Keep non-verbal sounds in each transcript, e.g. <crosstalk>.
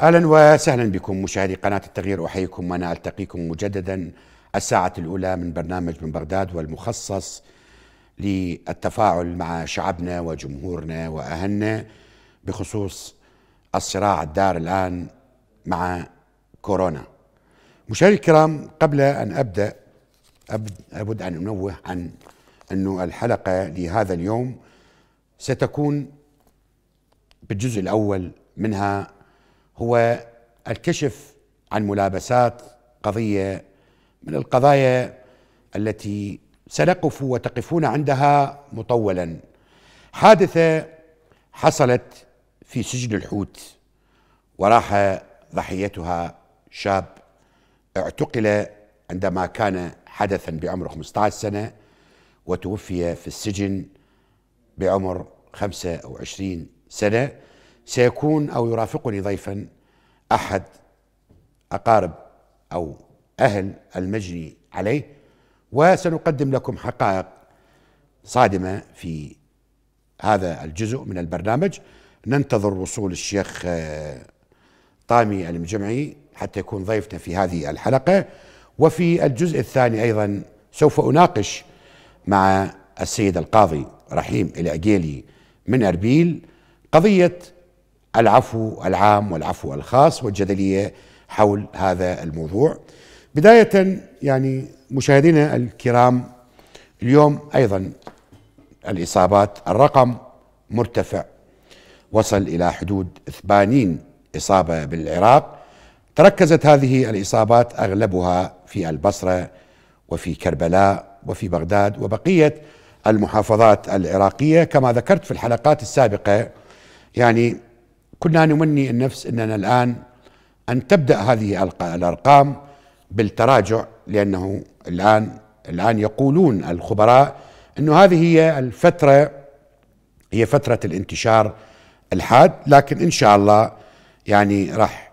اهلا وسهلا بكم مشاهدي قناه التغيير احييكم وانا التقيكم مجددا الساعه الاولى من برنامج من بغداد والمخصص للتفاعل مع شعبنا وجمهورنا واهلنا بخصوص الصراع الدار الان مع كورونا. مشاهدي الكرام قبل ان ابدا أبد أن أنوه عن أن الحلقة لهذا اليوم ستكون بالجزء الأول منها هو الكشف عن ملابسات قضيه من القضايا التي سنقف وتقفون عندها مطولا حادثه حصلت في سجن الحوت وراح ضحيتها شاب اعتقل عندما كان حدثا بعمر 15 سنه وتوفي في السجن بعمر 25 سنه سيكون أو يرافقني ضيفا أحد أقارب أو أهل المجني عليه وسنقدم لكم حقائق صادمة في هذا الجزء من البرنامج ننتظر وصول الشيخ آه، طامي المجمعي حتى يكون ضيفنا في هذه الحلقة وفي الجزء الثاني أيضا سوف أناقش مع السيد القاضي رحيم العقيلي من أربيل قضية العفو العام والعفو الخاص والجدليه حول هذا الموضوع. بدايه يعني مشاهدينا الكرام اليوم ايضا الاصابات الرقم مرتفع وصل الى حدود 80 اصابه بالعراق تركزت هذه الاصابات اغلبها في البصره وفي كربلاء وفي بغداد وبقيه المحافظات العراقيه كما ذكرت في الحلقات السابقه يعني كنا نمني النفس أننا الآن أن تبدأ هذه الأرقام بالتراجع لأنه الآن الآن يقولون الخبراء أنه هذه هي الفترة هي فترة الانتشار الحاد لكن إن شاء الله يعني راح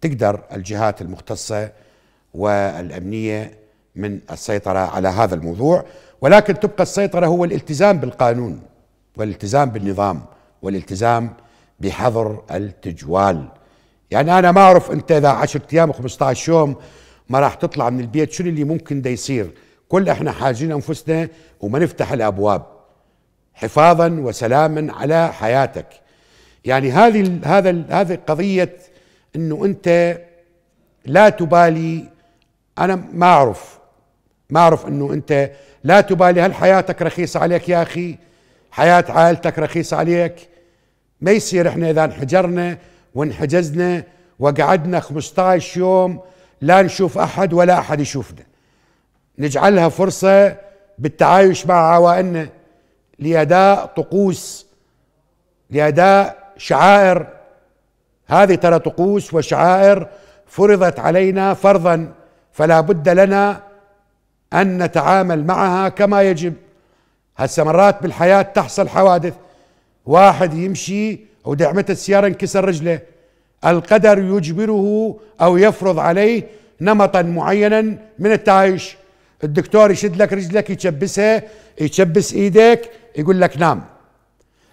تقدر الجهات المختصة والأمنية من السيطرة على هذا الموضوع ولكن تبقى السيطرة هو الالتزام بالقانون والالتزام بالنظام والالتزام بحظر التجوال يعني أنا ما أعرف أنت إذا 10 أيام و15 يوم ما راح تطلع من البيت شنو اللي ممكن ده يصير كل احنا حاجين أنفسنا وما نفتح الأبواب حفاظا وسلاما على حياتك يعني هذه هذا هذه قضيه انه انت لا تبالي انا ما اعرف ما اعرف انه انت لا تبالي هل حياتك رخيصه عليك يا اخي حياه عائلتك رخيصه عليك ما يصير احنا اذا انحجرنا وانحجزنا وقعدنا 15 يوم لا نشوف احد ولا احد يشوفنا نجعلها فرصه بالتعايش مع عوائلنا لاداء طقوس لاداء شعائر هذه ترى طقوس وشعائر فرضت علينا فرضا فلا بد لنا ان نتعامل معها كما يجب هسه مرات بالحياه تحصل حوادث واحد يمشي ودعمته السيارة انكسر رجله القدر يجبره أو يفرض عليه نمطا معينا من التعايش الدكتور يشد لك رجلك يشبسها يشبس ايدك يقول لك نام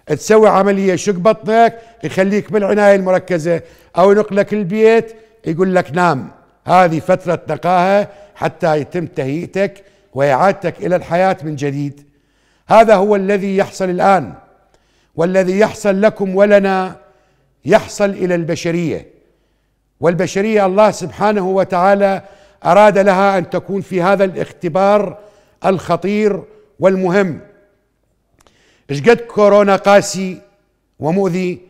تسوي عملية يشق بطنك يخليك بالعناية المركزة أو ينقلك البيت يقول لك نام هذه فترة نقاهة حتى يتم تهيئتك وإعادتك إلى الحياة من جديد هذا هو الذي يحصل الآن والذي يحصل لكم ولنا يحصل الى البشريه والبشريه الله سبحانه وتعالى اراد لها ان تكون في هذا الاختبار الخطير والمهم قد كورونا قاسي ومؤذي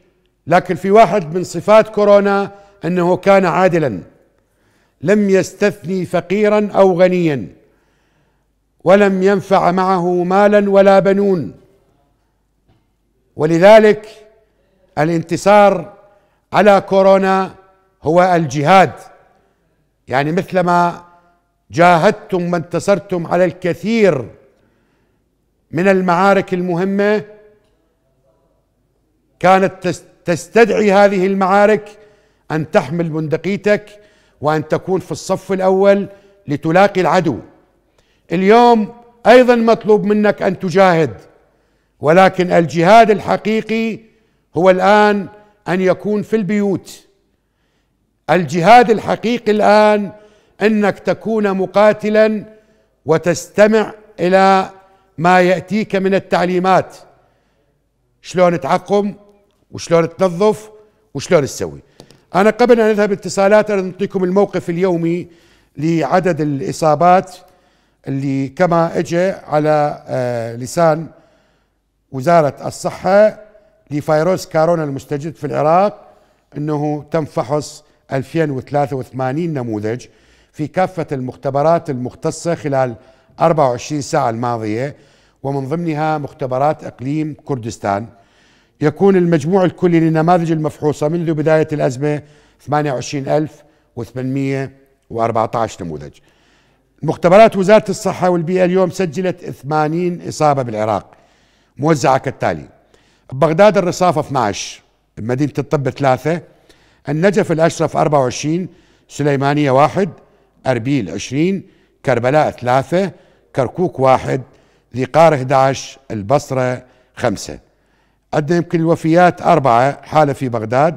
لكن في واحد من صفات كورونا انه كان عادلا لم يستثني فقيرا او غنيا ولم ينفع معه مالا ولا بنون ولذلك الانتصار على كورونا هو الجهاد يعني مثلما جاهدتم وانتصرتم على الكثير من المعارك المهمه كانت تستدعي هذه المعارك ان تحمل بندقيتك وان تكون في الصف الاول لتلاقي العدو اليوم ايضا مطلوب منك ان تجاهد ولكن الجهاد الحقيقي هو الان ان يكون في البيوت الجهاد الحقيقي الان انك تكون مقاتلا وتستمع الى ما ياتيك من التعليمات شلون تعقم وشلون تنظف وشلون تسوي انا قبل ان اذهب اتصالات انا اعطيكم الموقف اليومي لعدد الاصابات اللي كما اجى على آه، لسان وزارة الصحة لفيروس كورونا المستجد في العراق أنه تم فحص 2083 نموذج في كافة المختبرات المختصة خلال 24 ساعة الماضية ومن ضمنها مختبرات إقليم كردستان يكون المجموع الكلي للنماذج المفحوصة منذ بداية الأزمة 28814 نموذج مختبرات وزارة الصحة والبيئة اليوم سجلت 80 إصابة بالعراق موزعة كالتالي بغداد الرصافة 12 مدينة الطب 3 النجف الأشرف 24 سليمانية 1 أربيل 20 كربلاء 3 كركوك 1 ذي قار 11 البصرة 5 عندنا يمكن الوفيات أربعة حالة في بغداد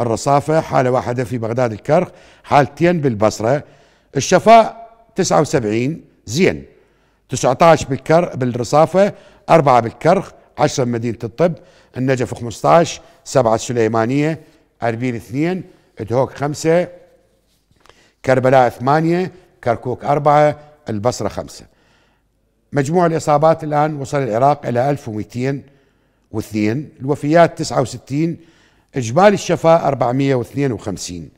الرصافة حالة واحدة في بغداد الكرخ حالتين بالبصرة الشفاء 79 زين 19 بالكر بالرصافة أربعة بالكرخ عشرة بمدينة الطب النجف 15 سبعة السليمانية أربيل اثنين إدهوك خمسة كربلاء ثمانية كركوك أربعة البصرة خمسة مجموع الإصابات الآن وصل العراق إلى 1202 الوفيات 69 إجمالي الشفاء 452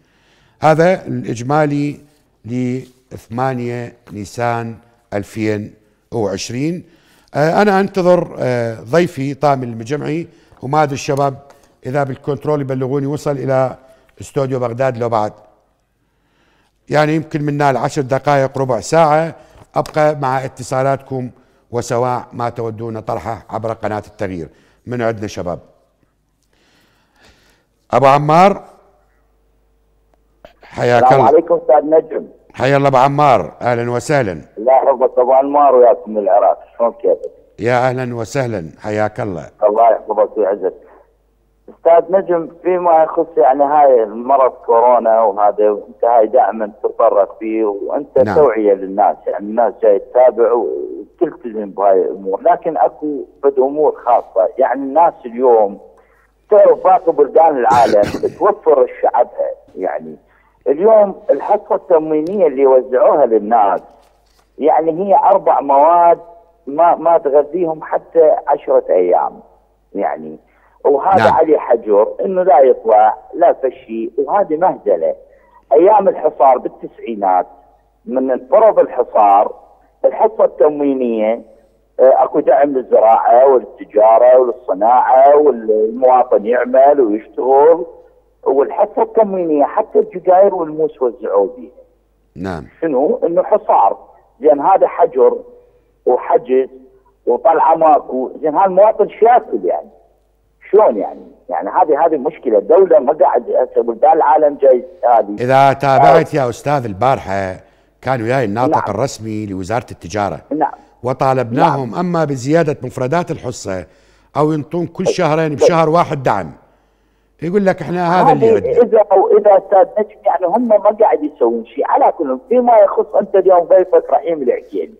هذا الإجمالي ل 8 نيسان 2020 آه، انا انتظر آه، ضيفي طامي المجمعي وما ادري الشباب اذا بالكنترول يبلغوني وصل الى استوديو بغداد لو بعد يعني يمكن منا العشر دقائق ربع ساعه ابقى مع اتصالاتكم وسواء ما تودون طرحه عبر قناه التغيير من عندنا شباب ابو عمار حياك الله السلام عليكم استاذ نجم حيا الله ابو عمار اهلا وسهلا لا يحفظك ابو عمار وياكم من العراق شلون كيفك؟ يا اهلا وسهلا حياك الله الله يحفظك ويعزك استاذ نجم فيما يخص يعني هاي المرض كورونا وهذا انت هاي دائما تتطرق فيه وانت نعم. توعيه للناس يعني الناس جاي تتابع وتلتزم بهاي الامور لكن اكو فد امور خاصه يعني الناس اليوم تعرف باقي بلدان العالم <coughs> توفر الشعبها يعني اليوم الحصه التموينيه اللي وزعوها للناس يعني هي اربع مواد ما ما تغذيهم حتى عشرة ايام يعني وهذا نعم. عليه حجر انه لا يطلع لا فشي وهذه مهزله ايام الحصار بالتسعينات من فرض الحصار الحصه التموينيه آه، اكو دعم للزراعه وللتجاره وللصناعه والمواطن يعمل ويشتغل والحصه التموينيه حتى الجداير والموس وزعوا بها. نعم. شنو؟ انه حصار زين هذا حجر وحجز وطلعه ماكو، زين هذا المواطن شاكل يعني. شلون يعني؟ يعني هذه هذه مشكله الدوله ما قاعد بلدان العالم جاي هذه اذا تابعت يا استاذ البارحه كان وياي الناطق نعم. الرسمي لوزاره التجاره نعم وطالبناهم نعم. اما بزياده مفردات الحصه او ينطون كل طيب. شهرين طيب. بشهر واحد دعم يقول لك احنا هذا اللي عندنا اذا او اذا استاذ نجم يعني هم ما قاعد يسوون شيء على كلهم فيما يخص انت اليوم ضيفك رحيم العقيلي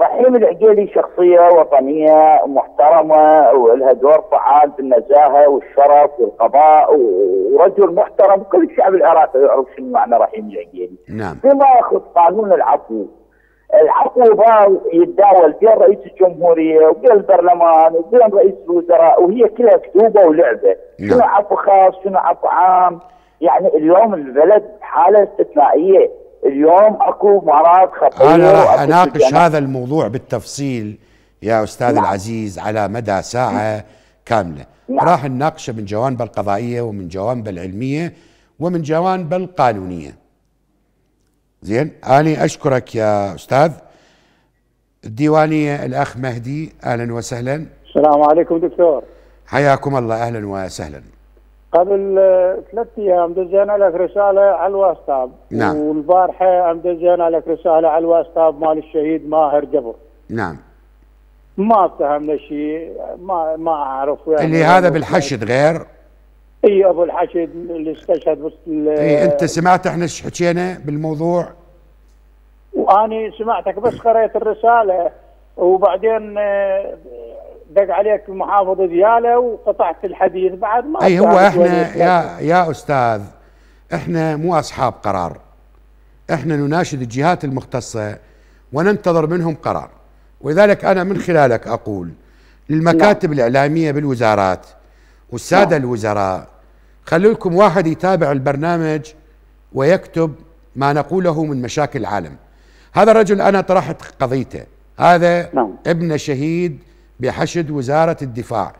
رحيم العقيلي شخصيه وطنيه محترمه ولها دور فعال في النزاهه والشرف والقضاء ورجل محترم كل الشعب العراقي يعرف شنو معنى رحيم العقيلي نعم فيما يخص قانون العفو العقوبه يتداول بين رئيس الجمهوريه وبين البرلمان وبين رئيس الوزراء وهي كلها كتوبه ولعبه نعم. شنو عفو خاص شنو عفو عام يعني اليوم البلد حاله استثنائيه اليوم اكو مرات خطيرة انا راح اناقش هذا الموضوع بالتفصيل يا استاذ نعم. العزيز على مدى ساعه كامله نعم. راح نناقشه من جوانب القضائيه ومن جوانب العلميه ومن جوانب القانونيه زين أنا أشكرك يا أستاذ الديوانية الأخ مهدي أهلا وسهلا السلام عليكم دكتور حياكم الله أهلا وسهلا قبل ثلاث ايام دزينا لك رساله على الواتساب نعم والبارحه دزينا لك رساله على الواتساب مال الشهيد ماهر جبر نعم ما اتهمنا شيء ما ما اعرف يعني اللي هذا بالحشد غير اي ابو الحشد اللي استشهد وسط اي انت سمعت احنا ايش حكينا بالموضوع؟ واني سمعتك بس قريت الرساله وبعدين آه، دق عليك المحافظ دياله وقطعت الحديث بعد ما اي هو احنا يا يا استاذ احنا مو اصحاب قرار احنا نناشد الجهات المختصه وننتظر منهم قرار ولذلك انا من خلالك اقول للمكاتب نعم. الاعلاميه بالوزارات والساده نعم. الوزراء خلوا لكم واحد يتابع البرنامج ويكتب ما نقوله من مشاكل العالم هذا الرجل انا طرحت قضيته هذا نعم. ابن شهيد بحشد وزاره الدفاع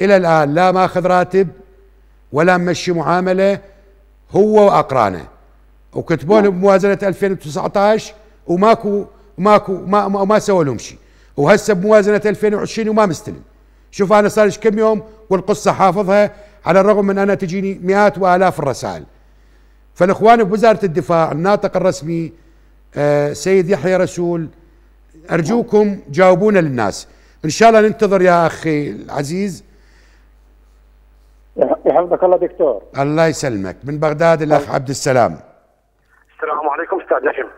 الى الان لا ماخذ راتب ولا مشي معامله هو واقرانه وكتبوا له بموازنه 2019 وماكو ماكو ما ما, ما سووا لهم شيء وهسه بموازنه 2020 وما مستلم شوف انا صار كم يوم والقصه حافظها على الرغم من انا تجيني مئات والاف الرسائل فالاخوان بوزاره الدفاع الناطق الرسمي آه سيد يحيى رسول ارجوكم جاوبونا للناس ان شاء الله ننتظر يا اخي العزيز يحفظك الله دكتور الله يسلمك من بغداد الاخ عبد السلام السلام عليكم استاذ هاشم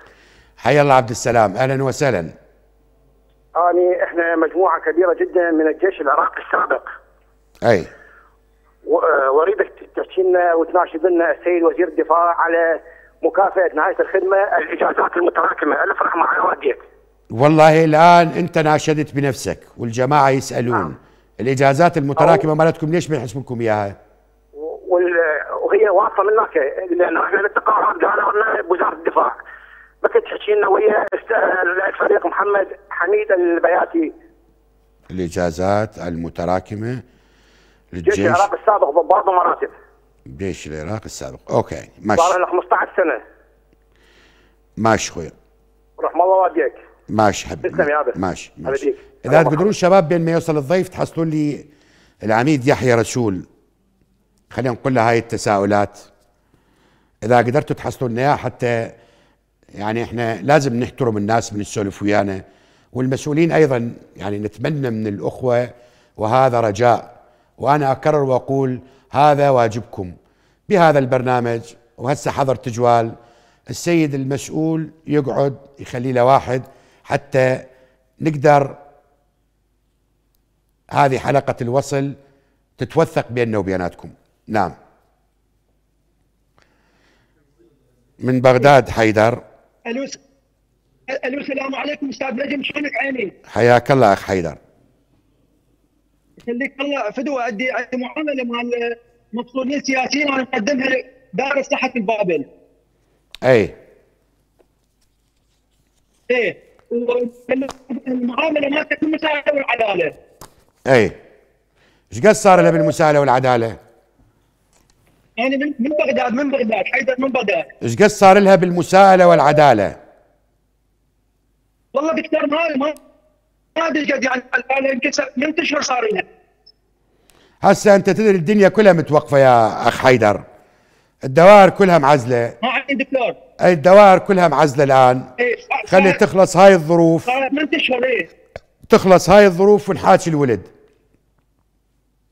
حيا الله عبد السلام اهلا وسهلا اني احنا مجموعه كبيره جدا من الجيش العراقي السابق. اي. واريدك آه، تحكينا وتناشد لنا السيد وزير الدفاع على مكافاه نهايه الخدمه الاجازات المتراكمه، الف رحمه على والديك. والله الان انت ناشدت بنفسك والجماعه يسالون آه. الاجازات المتراكمه مالتكم ليش ما يحسبونكم اياها؟ وهي واصله من هناك احنا نتقاعد قالوا لنا وزاره الدفاع كنت تحكي لنا ويا الفريق محمد حميد البياتي الاجازات المتراكمه للجيش العراق السابق ضباط ومراتب جيش العراق السابق اوكي ماشي صار له 15 سنه ماشي خويا رحم الله والديك ماشي حبيبي تسلم يا ماشي ماشي, ماشي. اذا تقدرون شباب بين ما يوصل الضيف تحصلون لي العميد يحيى رسول خلينا نقول له هاي التساؤلات اذا قدرتوا تحصلوا لنا حتى يعني احنا لازم نحترم الناس من السولف ويانا والمسؤولين ايضا يعني نتمنى من الاخوه وهذا رجاء وانا اكرر واقول هذا واجبكم بهذا البرنامج وهسه حضر تجوال السيد المسؤول يقعد يخلي له واحد حتى نقدر هذه حلقه الوصل تتوثق بيننا وبيناتكم نعم من بغداد حيدر الو الو السلام عليكم استاذ نجم شلونك عيني؟ حياك الله اخ حيدر يخليك الله فدوى عندي عندي معامله مال مفصولين سياسيين انا مقدمها لدار صحه البابل. اي. ايه المعامله ما تكون والعداله. اي. ايش قد صار له بالمساهله والعداله؟ انا يعني من من بغداد من بغداد حيدر من بغداد ايش قد صار لها بالمساءله والعداله؟ والله دكتور ما ما ما ادري قد يعني يمكن من اشهر صار لها هسه انت تدري الدنيا كلها متوقفه يا اخ حيدر الدوائر كلها معزله ما عندي دكتور اي الدوائر كلها معزله الان إيه. خلي تخلص هاي الظروف صارت من اشهر ايه تخلص هاي الظروف ونحاكي الولد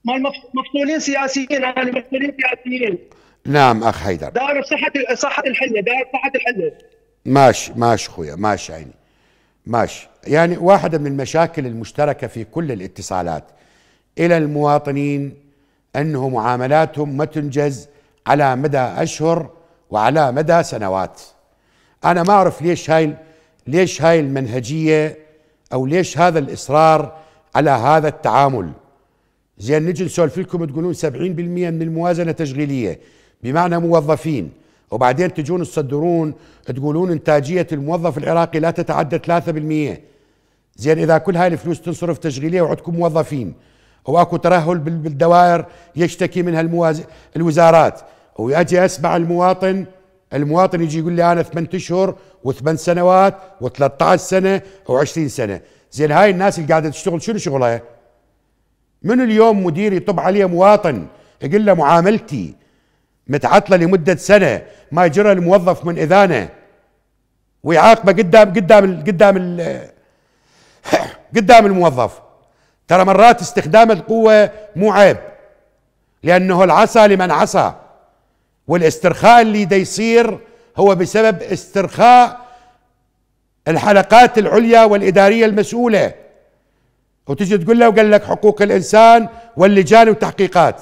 مع مفتولين سياسيين انا مفصولين سياسيين نعم اخ حيدر دار صحه صحه الحله دار صحه الحله ماشي ماشي خويا ماشي عيني ماشي يعني واحدة من المشاكل المشتركة في كل الاتصالات إلى المواطنين أنه معاملاتهم ما تنجز على مدى أشهر وعلى مدى سنوات أنا ما أعرف ليش هاي ليش هاي المنهجية أو ليش هذا الإصرار على هذا التعامل زين نجي نسولف لكم تقولون 70% من الموازنه تشغيليه بمعنى موظفين وبعدين تجون تصدرون تقولون انتاجيه الموظف العراقي لا تتعدى 3% زين اذا كل هاي الفلوس تنصرف تشغيليه وعندكم موظفين واكو ترهل بالدوائر يشتكي منها المواز... الوزارات واجي اسمع المواطن المواطن يجي يقول لي انا ثمان اشهر وثمان سنوات و13 سنه و20 سنه زين هاي الناس اللي قاعده تشتغل شنو شغلها؟ من اليوم مدير يطب عليه مواطن يقول له معاملتي متعطله لمده سنه ما جرى الموظف من اذانه ويعاقبه قدام قدام قدام <coughs> قدام الموظف ترى مرات استخدام القوه مو عيب لانه العصا لمن عصى والاسترخاء اللي دا يصير هو بسبب استرخاء الحلقات العليا والاداريه المسؤوله وتجي تقول له وقال لك حقوق الإنسان واللجان وتحقيقات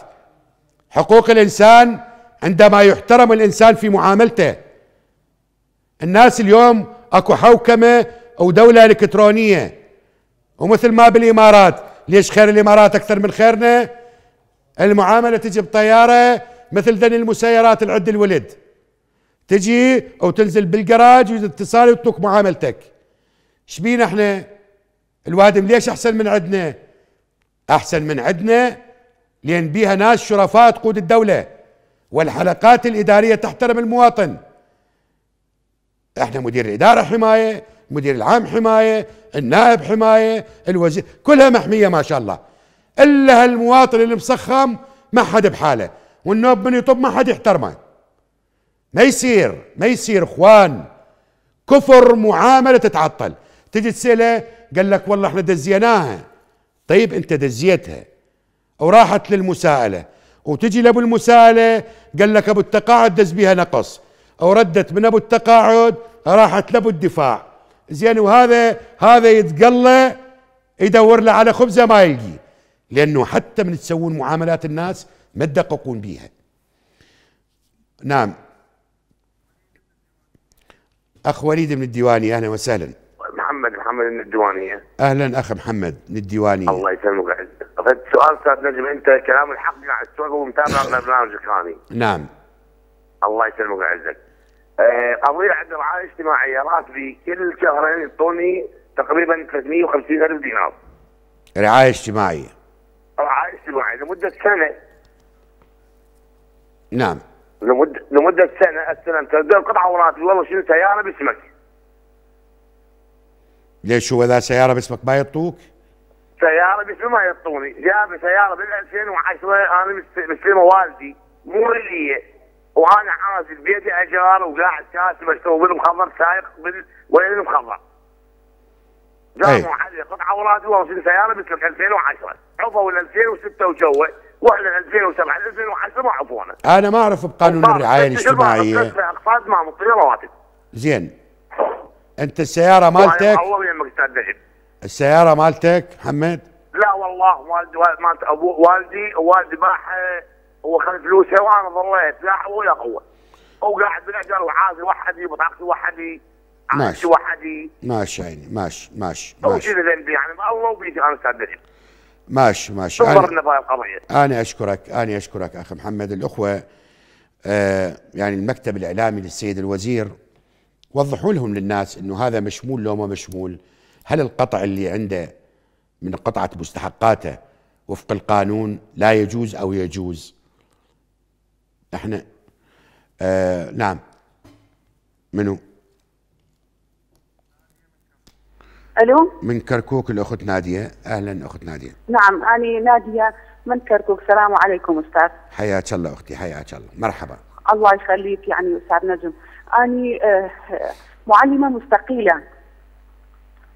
حقوق الإنسان عندما يحترم الإنسان في معاملته الناس اليوم أكو حوكمة أو دولة إلكترونية ومثل ما بالإمارات ليش خير الإمارات أكثر من خيرنا المعاملة تجي بطيارة مثل ذن المسيرات العد الولد تجي أو تنزل بالجراج ويتصل وتترك معاملتك شبينا احنا الوادم ليش احسن من عندنا احسن من عندنا لان بيها ناس شرفاء تقود الدوله والحلقات الاداريه تحترم المواطن احنا مدير الاداره حمايه المدير العام حمايه النائب حمايه الوزير كلها محميه ما شاء الله الا هالمواطن اللي مسخم ما حد بحاله والنوب من يطب ما حد يحترمه ما يصير ما يصير اخوان كفر معامله تتعطل تجي تساله قال لك والله احنا دزيناها طيب انت دزيتها وراحت للمساءلة وتجي لابو المساءلة قال لك ابو التقاعد دز بها نقص او ردت من ابو التقاعد راحت لابو الدفاع زين وهذا هذا يتقلى يدور له على خبزه ما يلقي لانه حتى من تسوون معاملات الناس ما تدققون بيها نعم اخ وليد من الديواني اهلا وسهلا محمد من الديوانيه اهلا اخ محمد من الديوانيه الله يسلمك سؤال استاذ نجم انت كلام الحق مع السوق ومتابع <laughs> برنامجك هاني نعم الله يسلمك ويعزك آه، قضيه عند الرعايه الاجتماعيه راتبي كل شهرين يعطوني تقريبا 350 الف دينار رعايه اجتماعيه رعايه اجتماعيه لمده سنه نعم لمده لمده سنه استلمت قطعه وراتبي والله شنو سياره باسمك ليش هو ذا سيارة باسمك ما يطوك؟ سيارة باسمي ما يطوني، جاب سيارة بال 2010 أنا مستلمة والدي مو لي وأنا عازل بيتي أجار وقاعد كاسب أشتغل بالمخضر سايق بال وين المخضر. قاموا علي قطعة وراتي واصل سيارة باسمك 2010 عفوا ال 2006 وجوا واحنا 2007 2010 ما عفونا. انا ما اعرف بقانون الرعايه الاجتماعيه. اقساط ما مطير رواتب. زين انت السياره مالتك السياره مالتك محمد لا والله والدي مالت ابو والدي والدي باح هو خذ فلوسه وانا ظليت لا حول ولا قوه وقاعد بالاجر وعازل وحدي وبطاقتي وحدي ماشي وحدي ماشي يعني ماشي ماشي ماشي ذنبي يعني الله وبيدي انا استاذ ماشي ماشي أنا, أنا أشكرك أنا أشكرك أخي محمد الأخوة آه يعني المكتب الإعلامي للسيد الوزير وضحوا لهم للناس انه هذا مشمول لو ما مشمول هل القطع اللي عنده من قطعه مستحقاته وفق القانون لا يجوز او يجوز احنا آه نعم منو الو من كركوك الاخت ناديه اهلا اخت ناديه نعم انا ناديه من كركوك السلام عليكم استاذ حياك الله اختي حياك الله مرحبا الله يخليك يعني استاذ نجم اني آه، معلمه مستقيله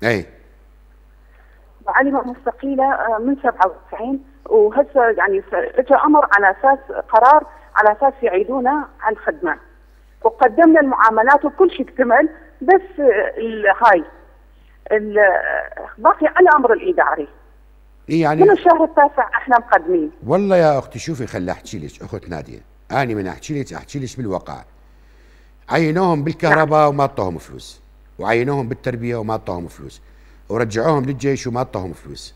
اي معلمه مستقيله آه، من 97 وهسه يعني اجى امر على اساس قرار على اساس يعيدونا عن خدمه وقدمنا المعاملات وكل شيء اكتمل بس آه، هاي باقي على امر الاداري اي يعني من الشهر التاسع احنا مقدمين والله يا اختي شوفي خلي احكي لك اخت ناديه اني من احكي لك احكي لك بالواقع عينوهم بالكهرباء وما اعطوهم فلوس وعينوهم بالتربيه وما اعطوهم فلوس ورجعوهم للجيش وما اعطوهم فلوس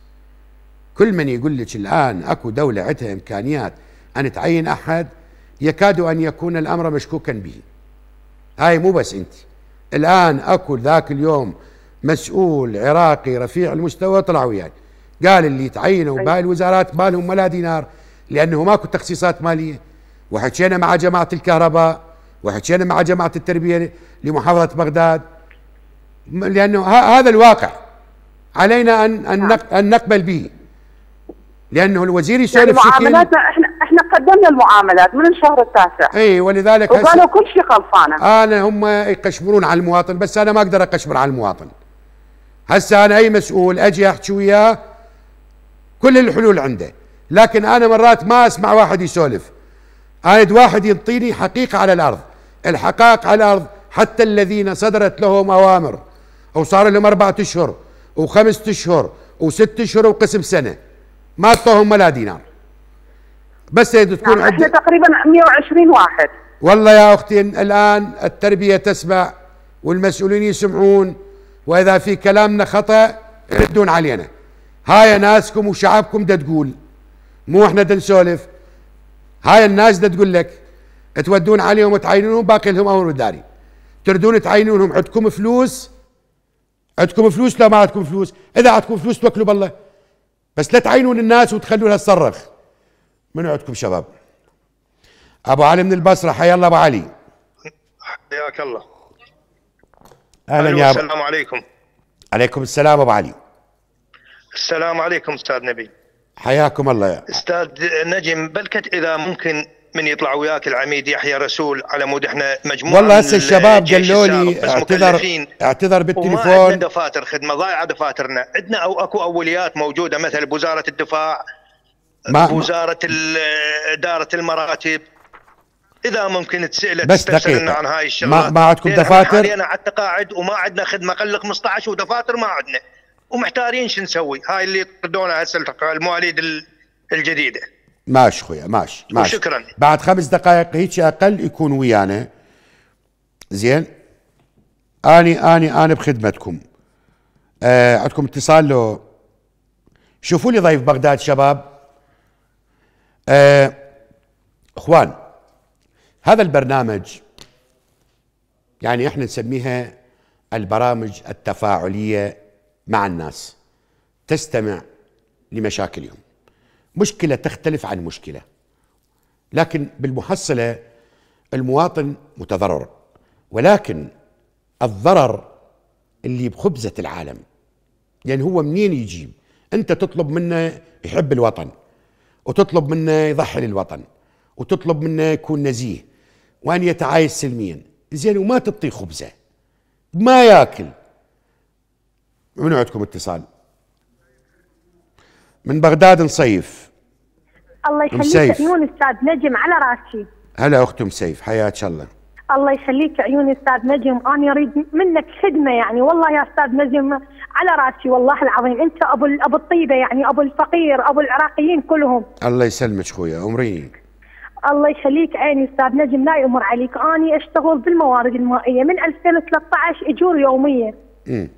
كل من يقول لك الان اكو دوله عندها امكانيات ان تعين احد يكاد ان يكون الامر مشكوكا به هاي مو بس انت الان اكو ذاك اليوم مسؤول عراقي رفيع المستوى طلع وياي قال اللي تعينوا باقي الوزارات مالهم ولا دينار لانه ماكو تخصيصات ماليه وحكينا مع جماعه الكهرباء وحكينا مع جماعة التربية لمحافظة بغداد لأنه هذا الواقع علينا أن أن نعم. أن نقبل به لأنه الوزير يعني يسولف يعني معاملاتنا احنا احنا قدمنا المعاملات من الشهر التاسع اي ولذلك وقالوا كل شيء خلصانه انا هم يقشمرون على المواطن بس انا ما اقدر اقشمر على المواطن هسه انا اي مسؤول اجي احكي وياه كل الحلول عنده لكن انا مرات ما اسمع واحد يسولف انا واحد ينطيني حقيقه على الارض الحقائق على الأرض حتى الذين صدرت لهم أوامر أو صار لهم أربعة أشهر وخمسة أشهر وست أشهر وقسم سنة ما أعطوهم ولا دينار بس يا تكون نعم عدة تقريبا 120 واحد والله يا أختي الآن التربية تسمع والمسؤولين يسمعون وإذا في كلامنا خطأ يردون علينا هاي ناسكم وشعبكم دا تقول مو احنا دا نسولف هاي الناس دا تقول لك تودون عليهم وتعينونهم باقي لهم امر داري تردون تعينونهم عندكم فلوس عندكم فلوس لا ما عندكم فلوس اذا عندكم فلوس توكلوا بالله بس لا تعينون الناس وتخلونها تصرخ من عندكم شباب ابو علي من البصره حيا الله ابو علي حياك الله اهلا يا ابو السلام عليكم عليكم السلام ابو علي السلام عليكم استاذ نبي حياكم الله يا استاذ نجم بلكت اذا ممكن من يطلع وياك العميد يحيى رسول على مود احنا مجموعه والله هسه الشباب قالوا لي اعتذر اعتذر بالتليفون وما عندنا دفاتر خدمه ضايعه دفاترنا عندنا او اكو اوليات موجوده مثل بوزاره الدفاع ما وزاره اداره المراتب اذا ممكن تساله بس دقيقه عن هاي الشغلات ما, ما عندكم دفاتر؟ انا على التقاعد وما عندنا خدمه قلق 15 ودفاتر ما عندنا ومحتارين شو نسوي هاي اللي يطردونا هسه المواليد الجديده ماشي خويا ماشي ماشي وشكرا بعد خمس دقائق هيك اقل يكون ويانا زين اني اني انا بخدمتكم آه عندكم اتصال لو شوفوا لي ضيف بغداد شباب آه اخوان هذا البرنامج يعني احنا نسميها البرامج التفاعليه مع الناس تستمع لمشاكلهم مشكلة تختلف عن مشكلة لكن بالمحصلة المواطن متضرر ولكن الضرر اللي بخبزة العالم يعني هو منين يجيب انت تطلب منه يحب الوطن وتطلب منه يضحي للوطن وتطلب منه يكون نزيه وان يتعايش سلميا زين وما تعطيه خبزه ما ياكل من عندكم اتصال من بغداد نصيف الله يخليك عيون استاذ نجم على راسي هلا اخت مسيف حياك الله الله يخليك عيون استاذ نجم انا اريد منك خدمه يعني والله يا استاذ نجم على راسي والله العظيم انت ابو ابو الطيبه يعني ابو الفقير ابو العراقيين كلهم الله يسلمك خويا امريك الله يخليك عيني استاذ نجم لا يمر عليك اني اشتغل بالموارد المائيه من 2013 اجور يوميه امم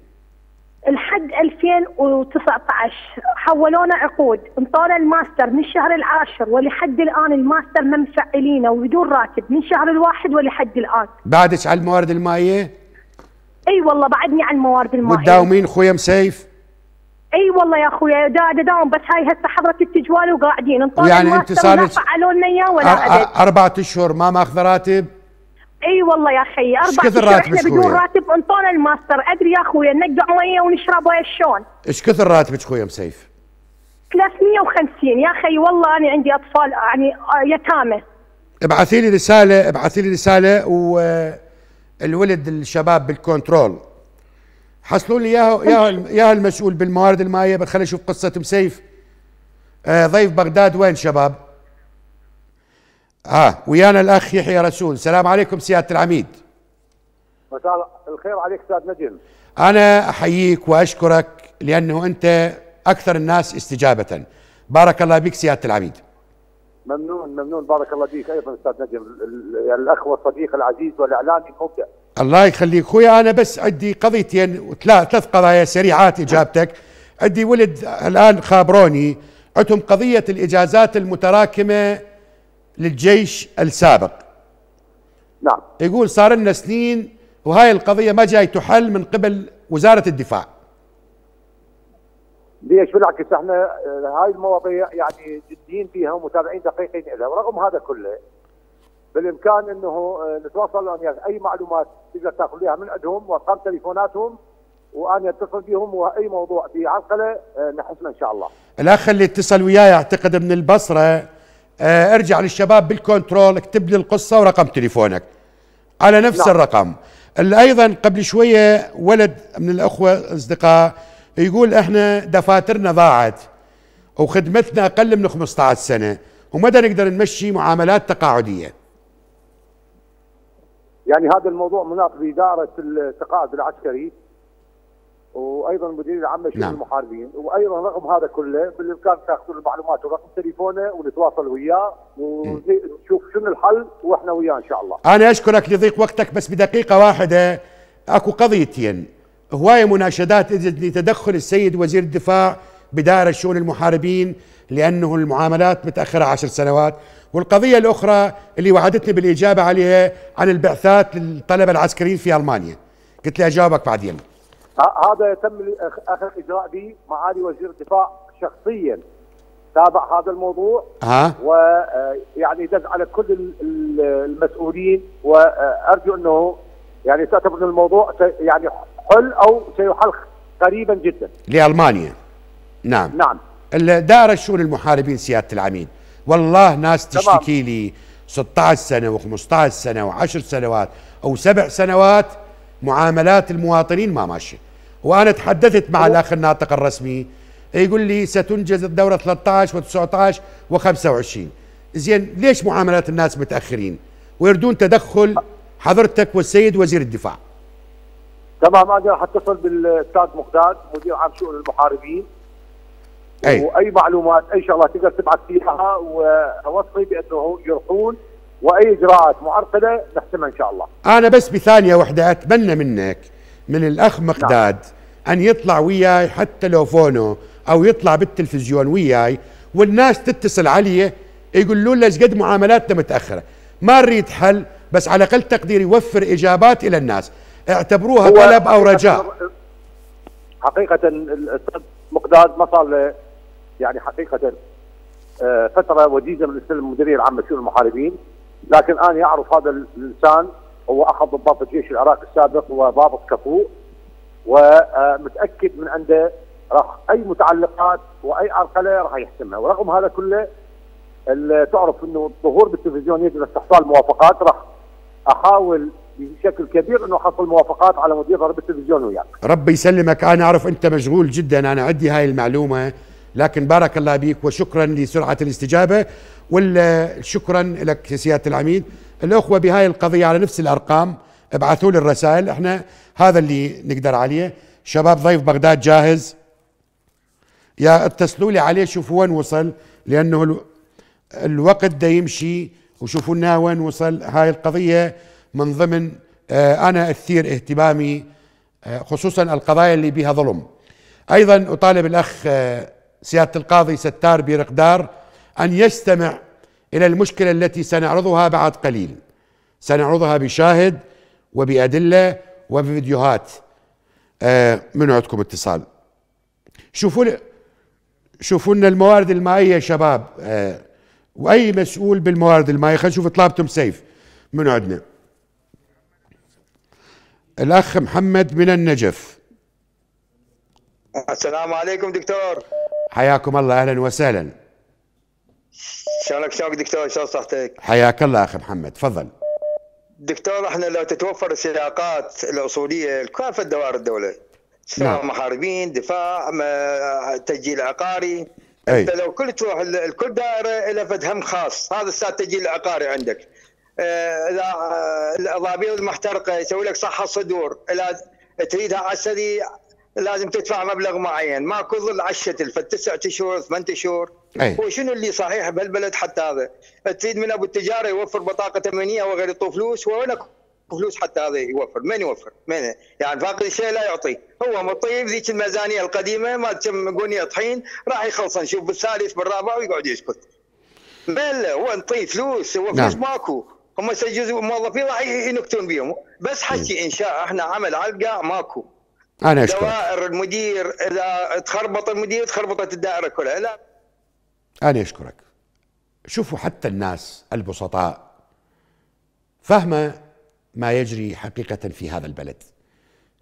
لحد 2019 حولونا عقود انطونا الماستر من الشهر العاشر ولحد الان الماستر ما مفعلينه وبدون راتب من شهر الواحد ولحد الان بعدك على الموارد المائيه؟ اي والله بعدني على الموارد المائيه متداومين اخويا مسيف؟ اي والله يا اخويا دا داوم بس هاي هسه حضره التجوال وقاعدين انطونا يعني الماستر ما فعلوا لنا اياه ولا عدد اربع اشهر ما ماخذ راتب؟ اي والله يا اخي اربع كثر احنا بدون راتب انطونا الماستر ادري يا اخويا نقع ميه ونشرب ويا شلون ايش كثر راتبك اخويا مسيف 350 يا اخي والله انا عندي اطفال يعني آه، يتامى ابعثي لي رساله ابعثي لي رساله والولد آه، الشباب بالكنترول حصلوا لي اياه يا المسؤول بالموارد المائيه خليني اشوف قصه مسيف آه، ضيف بغداد وين شباب اه ويانا الاخ يحيى رسول السلام عليكم سياده العميد مساء الخير عليك استاذ نجم انا احييك واشكرك لانه انت اكثر الناس استجابه بارك الله بك سياده العميد ممنون ممنون بارك الله فيك ايضا استاذ نجم يعني الاخ والصديق العزيز والاعلامي المبدع الله يخليك خويا انا بس عندي قضيتين ثلاث قضايا سريعات اجابتك عندي ولد الان خابروني عندهم قضيه الاجازات المتراكمه للجيش السابق نعم يقول صار لنا سنين وهاي القضيه ما جاي تحل من قبل وزاره الدفاع ليش بالعكس احنا آه، هاي المواضيع يعني جديين فيها ومتابعين دقيقين لها ورغم هذا كله بالامكان انه آه، نتواصل وياك اي معلومات تقدر تاخذيها من عندهم وارقام تليفوناتهم وانا اتصل بهم واي موضوع في عرقله آه، نحسنه ان شاء الله. الاخ اللي اتصل وياي اعتقد من البصره آه، ارجع للشباب بالكنترول اكتب لي القصه ورقم تليفونك على نفس نعم. الرقم اللي ايضا قبل شويه ولد من الاخوه اصدقاء يقول احنا دفاترنا ضاعت وخدمتنا اقل من 15 سنه ومدى نقدر نمشي معاملات تقاعديه يعني هذا الموضوع مناط باداره التقاعد العسكري وايضا المدير العام لشؤون نعم. المحاربين وايضا رغم هذا كله بالامكان تاخذون المعلومات ورقم تليفونه ونتواصل وياه ونشوف شنو الحل واحنا وياه ان شاء الله. انا اشكرك لضيق وقتك بس بدقيقه واحده اكو قضيتين هوايه مناشدات اجت لتدخل السيد وزير الدفاع بدائره شؤون المحاربين لانه المعاملات متاخره عشر سنوات والقضيه الاخرى اللي وعدتني بالاجابه عليها عن البعثات للطلبه العسكريين في المانيا قلت لي اجاوبك بعدين. هذا يتم اخذ اجراء به معالي وزير الدفاع شخصيا تابع هذا الموضوع ها. ويعني آه، دز على كل المسؤولين وارجو آه، انه يعني تعتبر الموضوع يعني حل او سيحل قريبا جدا لالمانيا نعم نعم دار الشؤون المحاربين سياده العميد والله ناس تشتكي لي 16 سنه و15 سنه و10 سنوات او سبع سنوات معاملات المواطنين ما ماشيه وأنا تحدثت مع الأخ الناطق الرسمي يقول لي ستنجز الدورة 13 و19 و25 زين ليش معاملات الناس متأخرين ويردون تدخل حضرتك والسيد وزير الدفاع تمام انا راح اتصل بالاستاذ مقداد مدير عام شؤون المحاربين أي. واي معلومات اي شغله تقدر تبعث فيها واوصي بانه يروحون واي اجراءات معرقله نحسمها ان شاء الله. انا بس بثانيه واحده اتمنى منك من الاخ مقداد نعم. أن يطلع وياي حتى لو فونه أو يطلع بالتلفزيون وياي والناس تتصل علي يقولون ايش قد معاملاتنا متأخرة ما نريد حل بس على أقل تقدير يوفر إجابات إلى الناس اعتبروها طلب أو رجاء حقيقة مقداد ما صار له يعني حقيقة آه، فترة وجيزة من السلم المديرية العامة لشؤون المحاربين لكن أنا أعرف هذا الإنسان هو احد ضباط الجيش العراقي السابق وضابط كفؤ ومتاكد من عنده راح اي متعلقات واي عرقله راح يحسمها ورغم هذا كله تعرف انه الظهور بالتلفزيون يجب استحصال موافقات راح احاول بشكل كبير انه احصل موافقات على مدير ضرب التلفزيون وياك. ربي يسلمك انا اعرف انت مشغول جدا انا عندي هاي المعلومه لكن بارك الله بك وشكرا لسرعه الاستجابه والشكرا شكرا لك سياده العميد الاخوه بهاي القضيه على نفس الارقام ابعثوا لي الرسائل احنا هذا اللي نقدر عليه شباب ضيف بغداد جاهز يا اتصلوا لي عليه شوفوا وين وصل لانه الوقت دا يمشي وشوفوا لنا وين وصل هاي القضيه من ضمن آه انا اثير اهتمامي آه خصوصا القضايا اللي بها ظلم ايضا اطالب الاخ آه سياده القاضي ستار بيرقدار ان يستمع الى المشكله التي سنعرضها بعد قليل سنعرضها بشاهد وبأدلة وبفيديوهات آه من عندكم اتصال شوفوا شوفوا لنا الموارد المائية يا شباب آه وأي مسؤول بالموارد المائية خلينا نشوف طلابتهم سيف من عندنا الأخ محمد من النجف السلام عليكم دكتور حياكم الله أهلا وسهلا شلونك شلونك دكتور شلون صحتك حياك الله أخ محمد تفضل دكتور احنا لو تتوفر السياقات الاصوليه لكافه دوائر الدوله سواء نعم. محاربين دفاع تسجيل عقاري أي. انت لو كل تروح لكل دائره لها فد هم خاص هذا الساعه التسجيل العقاري عندك آه، اذا آه، الابابيل المحترقه يسوي لك صحه صدور اذا تريدها عسري لازم تدفع مبلغ معين ماكو ظل عشة الف تسعة شهور ثمان شهور هو شنو اللي صحيح بهالبلد حتى هذا تريد من ابو التجاره يوفر بطاقه تمنيه وغير يعطوه فلوس وين فلوس حتى هذا يوفر من يوفر من يعني فاقد الشيء لا يعطي هو مطيب ذيك الميزانيه القديمه ما تم قنيه طحين راح يخلصن شوف بالثالث بالرابع ويقعد يسكت بل هو نطي فلوس هو فلوس نعم. ماكو هم سجلوا موظفين راح ينكتون بيهم بس حكي انشاء احنا عمل القاع ماكو انا اشكرك دوائر المدير اذا تخربط المدير تخربطت الدائره كلها لا انا اشكرك شوفوا حتى الناس البسطاء فاهمه ما يجري حقيقه في هذا البلد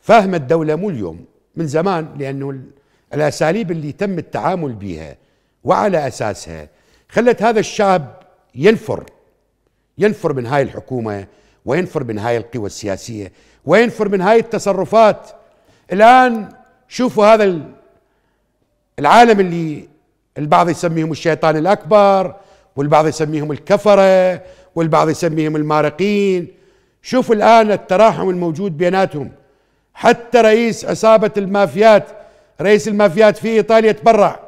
فاهمه الدوله مو اليوم من زمان لانه الاساليب اللي تم التعامل بها وعلى اساسها خلت هذا الشعب ينفر ينفر من هاي الحكومه وينفر من هاي القوى السياسيه وينفر من هاي التصرفات الآن شوفوا هذا العالم اللي البعض يسميهم الشيطان الأكبر والبعض يسميهم الكفرة والبعض يسميهم المارقين شوفوا الآن التراحم الموجود بيناتهم حتى رئيس عصابة المافيات رئيس المافيات في إيطاليا تبرع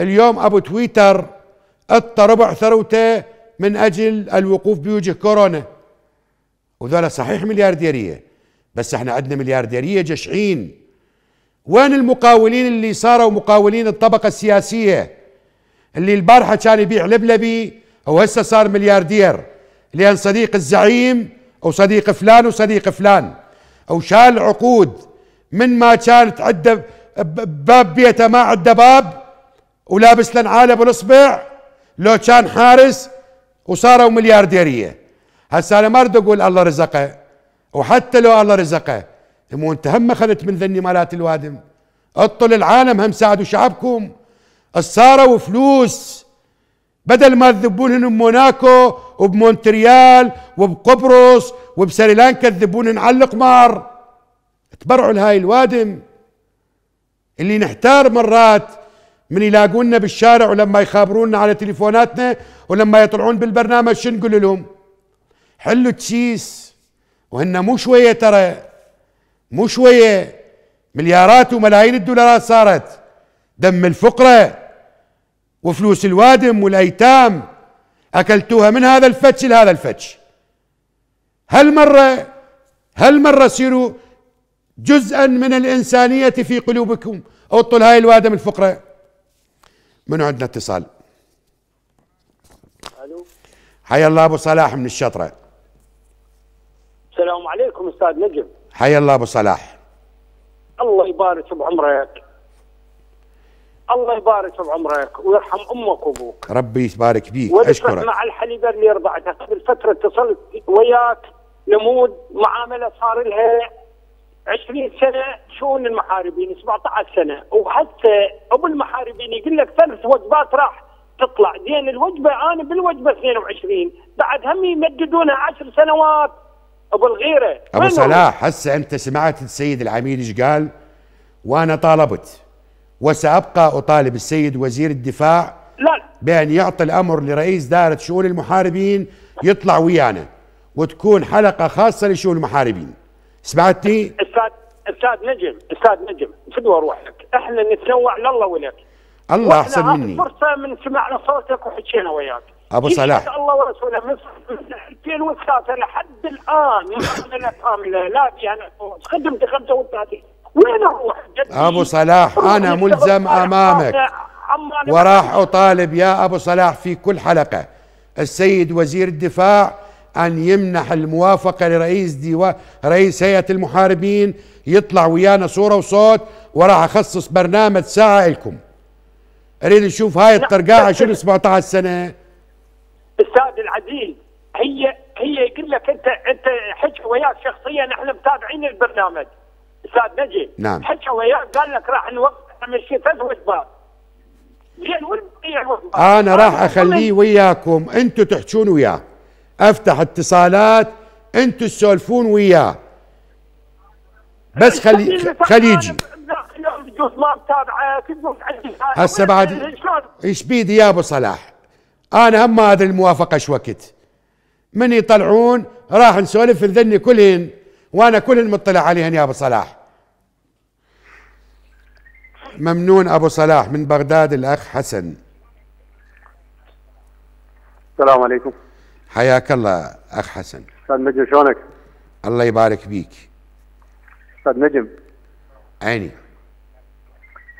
اليوم أبو تويتر أعطى ربع ثروته من أجل الوقوف بوجه كورونا وذولا صحيح مليارديرية بس احنا عندنا مليارديريه جشعين وين المقاولين اللي صاروا مقاولين الطبقه السياسيه اللي البارحه كان يبيع لبلبي وهسه صار ملياردير لان صديق الزعيم وصديق فلان وصديق فلان او شال عقود من ما كانت عنده باب بيته ما عنده باب ولابس لنعاله بالاصبع لو كان حارس وصاروا مليارديريه هسه انا ما اريد اقول الله رزقه وحتى لو الله رزقه مو انت هم اخذت من ذني مالات الوادم اطل العالم هم ساعدوا شعبكم الصاروا فلوس بدل ما تذبونهن بموناكو وبمونتريال وبقبرص وبسريلانكا تذبونهن على القمار تبرعوا لهاي الوادم اللي نحتار مرات من يلاقونا بالشارع ولما يخابرونا على تليفوناتنا ولما يطلعون بالبرنامج شو نقول لهم حلوا تشيس وهن مو شويه ترى مو شويه مليارات وملايين الدولارات صارت دم الفقره وفلوس الوادم والايتام اكلتوها من هذا الفتش لهذا الفتش هل مره هل مره جزءا من الانسانيه في قلوبكم اوطوا هاي الوادم الفقره من عندنا اتصال حيا الله ابو صلاح من الشطره السلام عليكم استاذ نجم حيا الله ابو صلاح الله يبارك بعمرك الله يبارك بعمرك ويرحم امك وابوك ربي يبارك فيك اشكرك مع الحليب اللي رضعتها قبل فتره اتصلت وياك نمود معامله صار لها 20 سنه شؤون المحاربين 17 سنه وحتى ابو المحاربين يقول لك ثلاث وجبات راح تطلع زين الوجبه انا بالوجبه 22 بعد هم يمددونها 10 سنوات ابو الغيره ابو صلاح هسه انت سمعت السيد العميد ايش قال وانا طالبت وسابقى اطالب السيد وزير الدفاع لا بان يعطي الامر لرئيس دائره شؤون المحاربين يطلع ويانا وتكون حلقه خاصه لشؤون المحاربين سمعتني؟ استاذ استاذ نجم استاذ نجم فدوى روحك احنا نتنوع لله ولك الله احسن مني فرصه من سمعنا صوتك وحكينا وياك ابو صلاح الله ورسوله من 2003 لحد الان يحملنا كامله لا انا خدمتي 35 وين اروح؟ ابو صلاح انا ملزم امامك وراح اطالب يا ابو صلاح في كل حلقه السيد وزير الدفاع ان يمنح الموافقه لرئيس ديوان رئيس هيئه المحاربين يطلع ويانا صوره وصوت وراح اخصص برنامج ساعه لكم اريد نشوف هاي الطرقاعه شنو 17 سنه الساد العديل هي هي يقول لك انت انت حكي وياك شخصيا احنا متابعين البرنامج استاذ نجي نعم حكي وياك قال لك راح نوقف مشي تزوج باب انا طيب، راح اخليه وياكم انتم تحجون وياه افتح اتصالات انتم تسولفون وياه بس خلي خلي يجي هسه بعد ايش بيدي يا ابو صلاح انا هم ما ادري الموافقه شو وقت من يطلعون راح نسولف نذني كلهن وانا كلهن مطلع عليهن يا ابو صلاح ممنون ابو صلاح من بغداد الاخ حسن السلام عليكم حياك الله اخ حسن استاذ نجم شلونك؟ الله يبارك بيك استاذ نجم عيني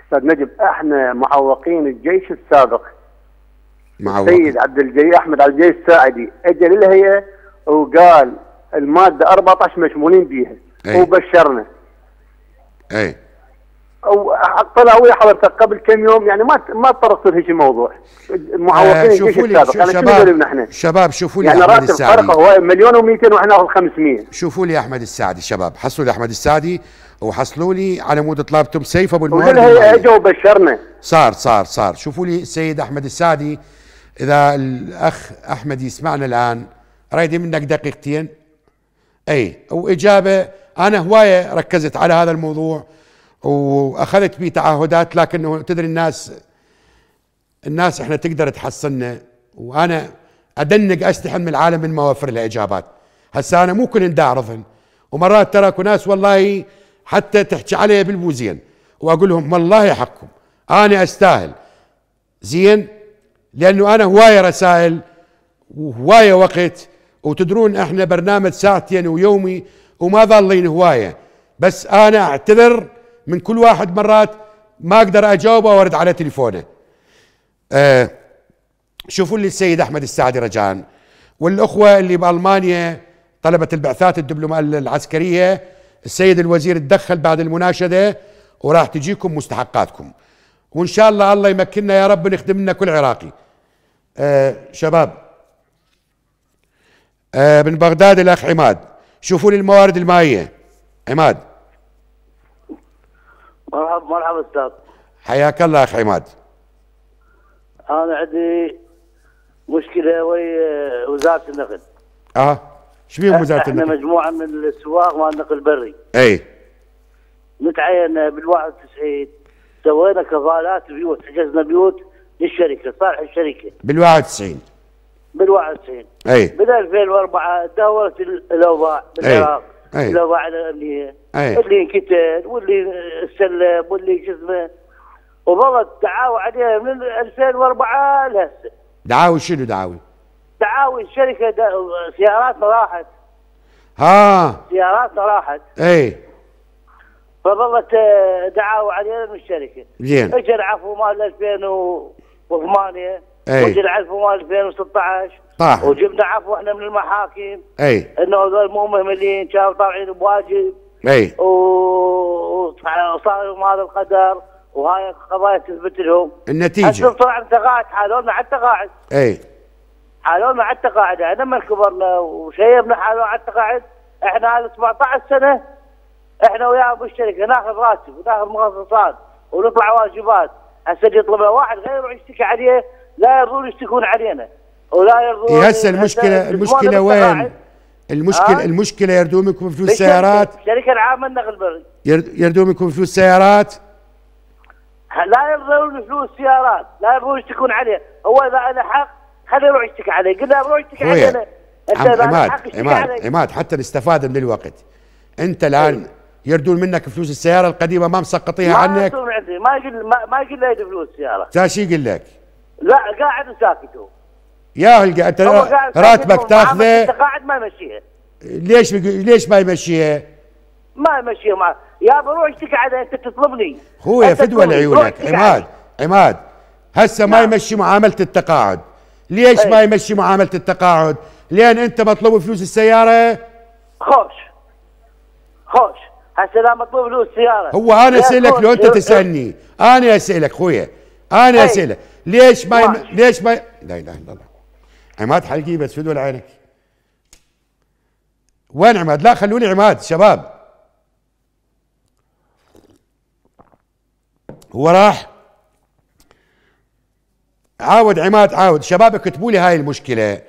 استاذ نجم احنا معوقين الجيش السابق مع السيد عبد الجليل احمد عبد الجليل الساعدي اجى للهيئه وقال الماده 14 مشمولين بيها أي. وبشرنا اي وطلع طلع ويا حضرتك قبل كم يوم يعني ما ما تطرقت لهيك الموضوع المعوقين آه شوفوا لي يعني شو شباب شباب شوفوا لي يعني احمد السعدي فرقه هو مليون و200 واحنا ناخذ 500 شوفوا لي احمد السعدي شباب حصلوا لي احمد السعدي وحصلوا لي على مود طلبتهم سيف ابو المهندس وقال هي اجوا وبشرنا صار صار صار شوفوا لي السيد احمد السعدي اذا الاخ احمد يسمعنا الان رايدي منك دقيقتين اي واجابه انا هوايه ركزت على هذا الموضوع واخذت به تعهدات لكنه تدري الناس الناس احنا تقدر تحصلنا وانا ادنق استحم من العالم من ما اوفر له اجابات هسه انا مو كل اعرضهن ومرات ترى ناس والله حتى تحكي علي بالبوزين واقول لهم والله حقكم انا استاهل زين لانه انا هوايه رسائل وهوايه وقت وتدرون احنا برنامج ساعتين ويومي وما ظلين هوايه بس انا اعتذر من كل واحد مرات ما اقدر اجاوبه وارد على تليفونه آه شوفوا لي السيد احمد السعدي رجان والاخوه اللي بالمانيا طلبت البعثات الدبلوماسيه العسكريه السيد الوزير تدخل بعد المناشده وراح تجيكم مستحقاتكم وان شاء الله الله يمكننا يا رب نخدم لنا كل عراقي آه شباب آه من بغداد الاخ عماد شوفوا لي الموارد المائيه عماد مرحبا مرحبا استاذ حياك الله اخ عماد انا عندي مشكله ويا وزاره النقل اه بيهم وزاره النقل؟ احنا مجموعه من السواق مال النقل البري اي نتعين بال 91 سوينا كفالات بيوت حجزنا بيوت للشركه صالح الشركه بال 91 بال 91 اي بال 2004 تدهورت الاوضاع بالعراق أي. الاوضاع الامنيه أي. اللي انقتل واللي سلم واللي شو اسمه وظلت دعاوى عليها من 2004 لهسه دعاوى شنو دعاوى؟ دعاوى الشركه دا... راحت ها سيارات راحت اي فظلت آه، دعاوى علينا من الشركه زين اجى العفو مال 2000 و وثمانية اي أي. وجه العفو 2016 طاح وجبنا عفو احنا من المحاكم اي انه هذول مو مهملين كانوا طالعين بواجب اي وصاروا هذا القدر وهاي القضايا تثبت لهم النتيجه هسه طلع تقاعد حالونا على التقاعد اي حالونا على التقاعد احنا ما كبرنا وشيبنا حالونا على التقاعد احنا هذا 17 سنه احنا وياهم بالشركه ناخذ راتب وناخذ مخصصات ونطلع واجبات هسه يطلبها واحد غيره يشتكي عليه لا يرضون يشتكون علينا ولا يرضون إيه، هسه المشكله المشكله وين؟ المشكله آه؟ المشكله يردوا منكم فلوس سيارات الشركه العامه النقل البري يردوا منكم فلوس سيارات لا يرضون فلوس سيارات لا يرضون يشتكون عليه هو اذا انا حق خليه يروح يشتكي عليه قلنا روح يشتكي علينا عماد عماد عماد حتى نستفاد من الوقت انت الان إيه. يردون منك فلوس السياره القديمه ما مسقطيها عنك عندي ما يقول ما يقول لي فلوس سياره تا يقول لك؟ لا قاعد وساكت هو يا هل انت راتبك تاخذه قاعد ما يمشيها ليش ليش ما يمشيها؟ ما يمشيها ما يا بروح اشتكي على انت تطلبني هو يا فدوى لعيونك عماد عماد هسه ما نعم. يمشي معامله التقاعد ليش ما إيه. يمشي معامله التقاعد؟ لان انت مطلوب فلوس السياره خوش خوش هسه مطلوب له السياره هو انا اسالك لو انت تسالني انا اسالك خويا انا طيب. اسالك ليش ما يم... ليش ما لا اله الا الله عماد حلقي بس فدوا لعينك وين عماد لا خلوني عماد شباب هو راح عاود عماد عاود شباب اكتبوا لي هاي المشكله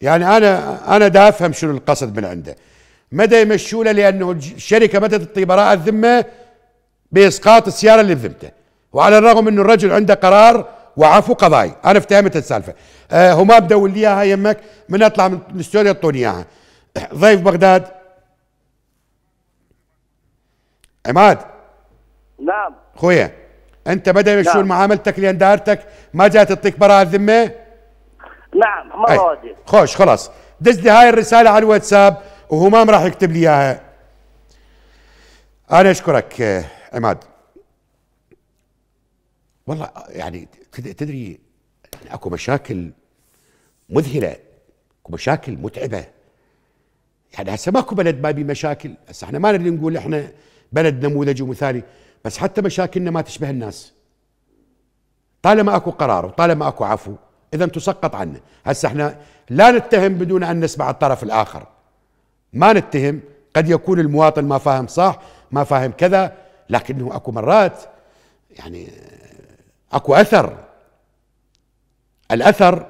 يعني انا انا دا افهم شنو القصد من عنده مدى يمشونه لانه الشركه مدت براءه ذمه باسقاط السياره اللي بذمته وعلى الرغم انه الرجل عنده قرار وعفو قضائي انا افتهمت السالفه آه هما بدوا لي اياها يمك من اطلع من الاستوديو اعطوني اياها <coughs> ضيف بغداد عماد نعم خويا انت بدا يمشون نعم. معاملتك لان دارتك ما جات تعطيك براءه ذمه نعم ما خوش خلاص دز لي هاي الرساله على الواتساب وهو ما راح يكتب لي اياها انا اشكرك عماد والله يعني تدري اكو مشاكل مذهله اكو مشاكل متعبه يعني هسه ماكو بلد ما بي مشاكل هسه احنا ما نريد نقول احنا بلد نموذج ومثالي بس حتى مشاكلنا ما تشبه الناس طالما اكو قرار وطالما اكو عفو اذا تسقط عنا هسه احنا لا نتهم بدون ان نسمع الطرف الاخر ما نتهم قد يكون المواطن ما فاهم صح ما فاهم كذا لكنه اكو مرات يعني اكو اثر الاثر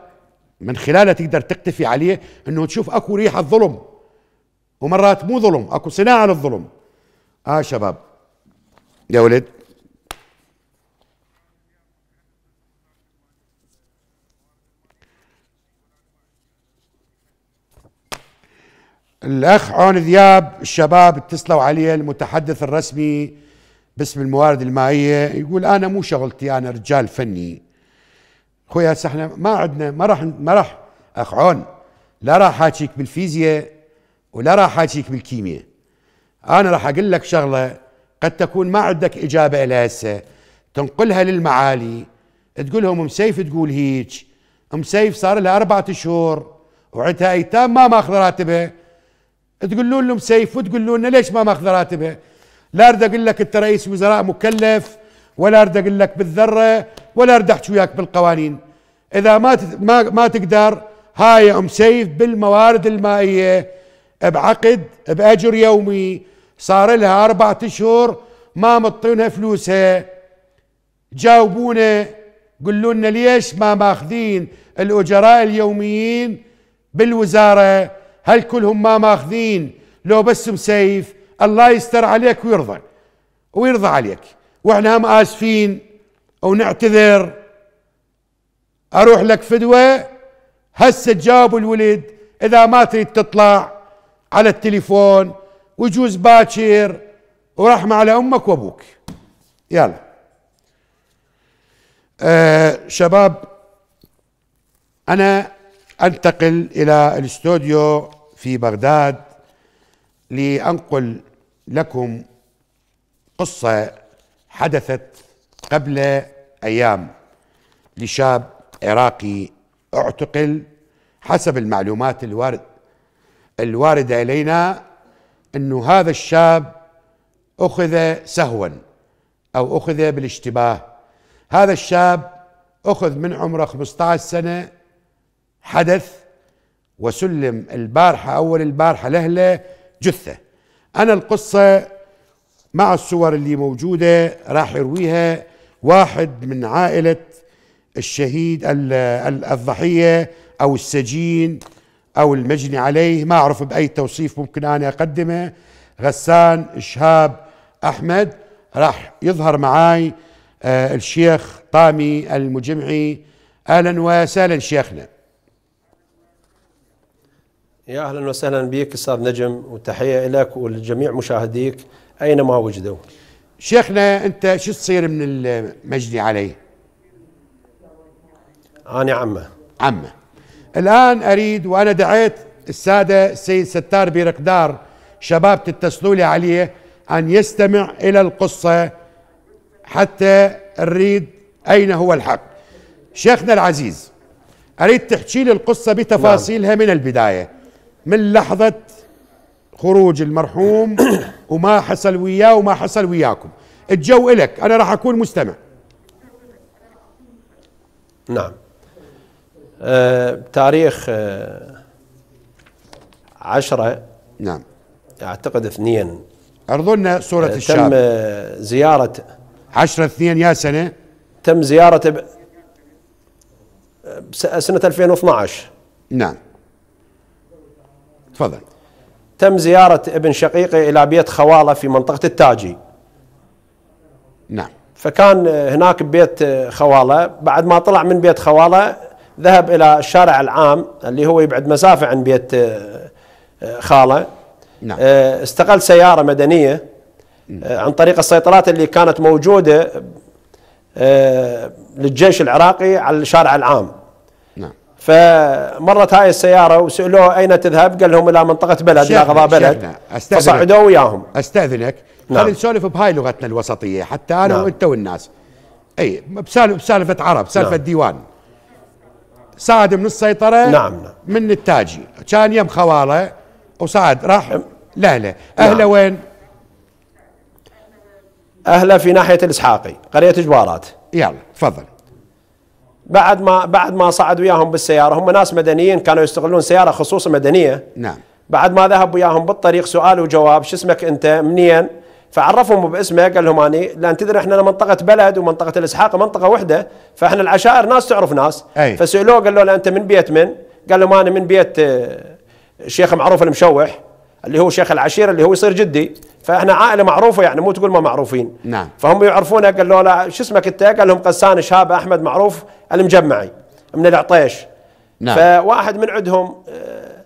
من خلاله تقدر تقتفي عليه انه تشوف اكو ريحه ظلم ومرات مو ظلم اكو صناعه للظلم اه شباب يا ولد الأخ عون ذياب الشباب اتصلوا عليه المتحدث الرسمي باسم الموارد المائية يقول أنا مو شغلتي أنا رجال فني أخوي هسه احنا ما عندنا ما راح ما راح أخ عون لا راح أحاكيك بالفيزياء ولا راح أحاكيك بالكيمياء أنا راح أقول لك شغلة قد تكون ما عندك إجابة لها هسه تنقلها للمعالي تقول لهم ام سيف تقول هيك ام سيف صار لها أربعة شهور وعندها أيتام ما ماخذ راتبها تقولون لهم سيف وتقولون لنا ليش ما ماخذ راتبها لا اريد اقول لك انت رئيس وزراء مكلف ولا اريد اقول لك بالذره ولا اريد احكي وياك بالقوانين اذا ما ما ما تقدر هاي ام سيف بالموارد المائيه بعقد باجر يومي صار لها اربعة اشهر ما مطينها فلوسها جاوبونا قولوا لنا ليش ما ماخذين الاجراء اليوميين بالوزاره هل كلهم ما ماخذين لو بس مسيف الله يستر عليك ويرضى ويرضى عليك واحنا هم اسفين ونعتذر اروح لك فدوه هسه تجاوب الولد اذا ما تريد تطلع على التليفون وجوز باكر ورحمه على امك وابوك يلا آه شباب انا انتقل الى الاستوديو في بغداد لانقل لكم قصه حدثت قبل ايام لشاب عراقي اعتقل حسب المعلومات الوارد الوارده الينا انه هذا الشاب اخذ سهوا او اخذ بالاشتباه هذا الشاب اخذ من عمره 15 سنه حدث وسلم البارحة أول البارحة لهلة جثة أنا القصة مع الصور اللي موجودة راح يرويها واحد من عائلة الشهيد الضحية أو السجين أو المجني عليه ما أعرف بأي توصيف ممكن أنا أقدمه غسان شهاب أحمد راح يظهر معاي آه، الشيخ طامي المجمعي أهلا وسهلا شيخنا يا اهلا وسهلا بك استاذ نجم وتحيه لك ولجميع مشاهديك اينما وجدوا. شيخنا انت شو تصير من المجدي علي؟ انا عمه. عمه. الان اريد وانا دعيت الساده السيد ستار برقدار شباب تتصلوا لي عليه ان يستمع الى القصه حتى نريد اين هو الحق. شيخنا العزيز اريد تحكي لي القصه نعم. بتفاصيلها نعم. من البدايه. من لحظة خروج المرحوم <coughs> وما حصل وياه وما حصل وياكم الجو إلك أنا راح أكون مستمع نعم آه تاريخ آه عشرة نعم أعتقد اثنين أرضنا صورة آه الشاب تم زيارة عشرة اثنين يا سنة تم زيارة ب... آه، سنة 2012 نعم تفضل تم زيارة ابن شقيقي إلى بيت خواله في منطقة التاجي نعم فكان هناك بيت خواله بعد ما طلع من بيت خواله ذهب إلى الشارع العام اللي هو يبعد مسافة عن بيت آه، خاله نعم. آه، استقل سيارة مدنية آه، عن طريق السيطرات اللي كانت موجودة للجيش العراقي على الشارع العام فمرت هاي السيارة وسألوه أين تذهب قال لهم إلى منطقة بلد لا غضاء بلد فصعدوا وياهم أستأذنك نعم. خلينا نسولف بهاي لغتنا الوسطية حتى أنا نعم. وأنت والناس أي بسالفة عرب سالفة نعم. ديوان صعد من السيطرة نعم نعم من التاجي كان يم خواله وصعد راح نعم. لأهله أهله نعم. وين؟ أهله في ناحية الإسحاقي قرية جبارات يلا تفضل بعد ما بعد ما صعد وياهم بالسياره هم ناس مدنيين كانوا يستغلون سياره خصوصا مدنيه نعم بعد ما ذهب وياهم بالطريق سؤال وجواب شو اسمك انت منين فعرفهم باسمه قال لهم اني لان تدري احنا منطقه بلد ومنطقه الاسحاق منطقه وحده فاحنا العشائر ناس تعرف ناس أي. فسالوه قال له انت من بيت من قال لهم انا من بيت آه، شيخ معروف المشوح اللي هو شيخ العشيره اللي هو يصير جدي فاحنا عائله معروفه يعني مو تقول ما معروفين نعم فهم يعرفونه قالوا له شو اسمك انت؟ قال لهم قسان شهاب احمد معروف المجمعي من العطيش نعم فواحد من عندهم آه،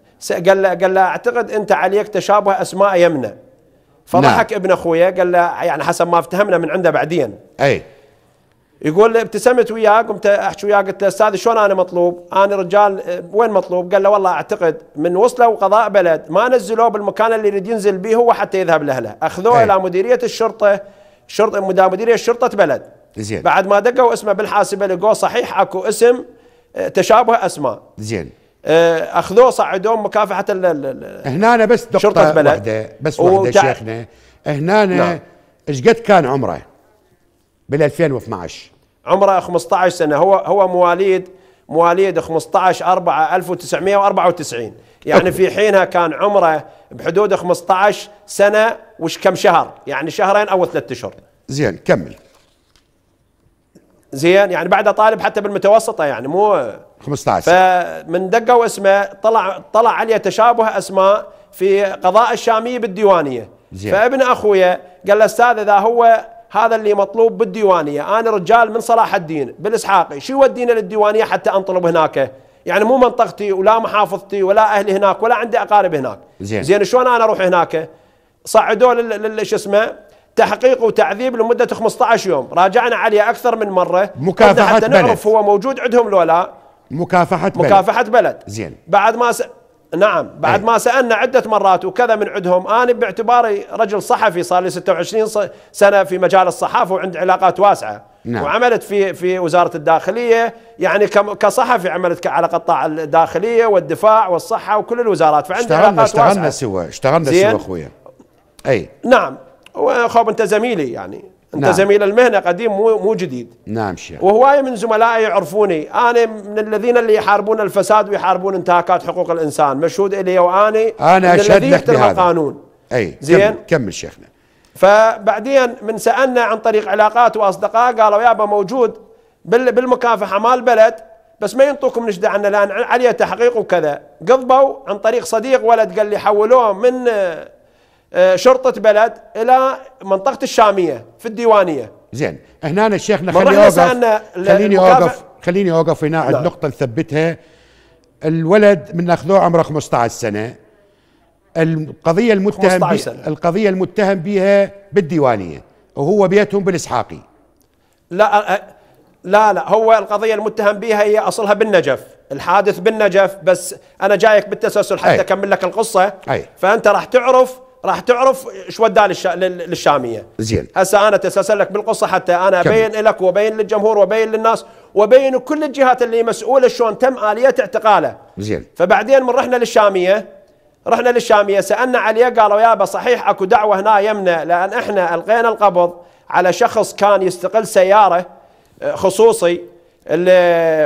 قال له قال له اعتقد انت عليك تشابه اسماء يمنى فضحك نعم. ابن اخويا قال له يعني حسب ما افتهمنا من عنده بعدين اي يقول ابتسمت وياه قمت احكي وياه قلت له استاذ شلون انا مطلوب؟ انا رجال آه، وين مطلوب؟ قال له والله اعتقد من وصلوا قضاء بلد ما نزلوه بالمكان اللي يريد ينزل به هو حتى يذهب لاهله، اخذوه إيه. الى مديريه الشرطه شرطه مديريه شرطه بلد. زين بعد ما دقوا اسمه بالحاسبه لقوه صحيح اكو اسم آه، تشابه اسماء. زين آه، اخذوه صعدوه مكافحه هنا بس دقه شرطه بلد واحده بس واحده شيخنا هنا نعم. ايش قد كان عمره؟ بال 2012 عمره 15 سنه هو هو مواليد مواليد 15 4 1994 يعني في حينها كان عمره بحدود 15 سنه وش كم شهر يعني شهرين او ثلاثة اشهر زين كمل زين يعني بعد طالب حتى بالمتوسطه يعني مو 15 فمن دقوا اسمه طلع طلع عليه تشابه اسماء في قضاء الشاميه بالديوانيه زين فابن اخويا قال له استاذ اذا هو هذا اللي مطلوب بالديوانية أنا رجال من صلاح الدين بالإسحاقي شو يودينا للديوانية حتى أنطلب هناك يعني مو منطقتي ولا محافظتي ولا أهلي هناك ولا عندي أقارب هناك زين, زين شلون أنا أروح هناك صعدوا شو اسمه تحقيق وتعذيب لمدة 15 يوم راجعنا عليه أكثر من مرة مكافحة حتى نعرف بلد. هو موجود عندهم لو لا مكافحة بلد مكافحة بلد زين بعد ما س... نعم بعد أي. ما سالنا عده مرات وكذا من عندهم انا باعتباري رجل صحفي صار لي 26 سنه في مجال الصحافه وعند علاقات واسعه نعم. وعملت في في وزاره الداخليه يعني كصحفي عملت على قطاع الداخليه والدفاع والصحه وكل الوزارات فعندي اشتغلنا علاقات اشتغلنا واسعة. سوا اشتغلنا سوا اخويا اي نعم خوب انت زميلي يعني انت نعم. زميل المهنه قديم مو مو جديد نعم شيخ وهواي من زملائي يعرفوني انا من الذين اللي يحاربون الفساد ويحاربون انتهاكات حقوق الانسان مشهود الي واني انا اشهد لك بهذا القانون اي زين كمل, كمل شيخنا فبعدين من سالنا عن طريق علاقات واصدقاء قالوا يابا موجود بالمكافحه مال بلد بس ما ينطوكم نشدة عنه لان عليه تحقيق وكذا قضبوا عن طريق صديق ولد قال لي حولوه من آه، شرطه بلد الى منطقه الشاميه في الديوانيه زين هنا الشيخ خليني اوقف خليني اوقف خليني اوقف هنا عند نعم. نقطه نثبتها الولد من ناخذوه عمره 15 سنه القضيه المتهم سنة. القضيه المتهم بها بالديوانيه وهو بيتهم بالاسحاقي لا لا لا هو القضيه المتهم بها هي اصلها بالنجف الحادث بالنجف بس انا جايك بالتسلسل حتى اكمل لك القصه أي. فانت راح تعرف راح تعرف شو وداه للش... للشاميه زين هسه انا تسلسل لك بالقصه حتى انا ابين لك وابين للجمهور وابين للناس وابين كل الجهات اللي مسؤوله شلون تم اليه اعتقاله زين فبعدين من رحنا للشاميه رحنا للشاميه سالنا عليه قالوا يابا صحيح اكو دعوه هنا يمنا لان احنا القينا القبض على شخص كان يستقل سياره خصوصي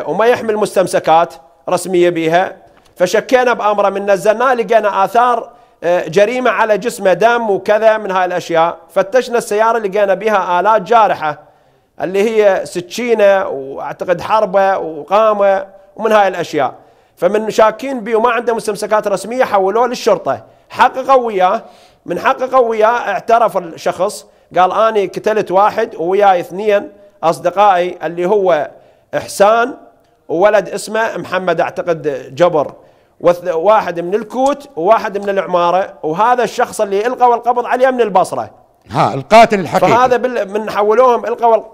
وما يحمل مستمسكات رسميه بها فشكينا بامره من نزلناه لقينا اثار آه، جريمة على جسمه دم وكذا من هاي الأشياء فتشنا السيارة لقينا بها آلات جارحة اللي هي سكينة وأعتقد حربة وقامة ومن هاي الأشياء فمن شاكين بي وما عنده مستمسكات رسمية حولوه للشرطة حققوا وياه من حققوا وياه اعترف الشخص قال أنا قتلت واحد وياي اثنين أصدقائي اللي هو إحسان وولد اسمه محمد أعتقد جبر واحد من الكوت وواحد من العماره وهذا الشخص اللي القوا القبض عليه من البصره ها القاتل الحقيقي فهذا بال... من حولوهم القوا ال...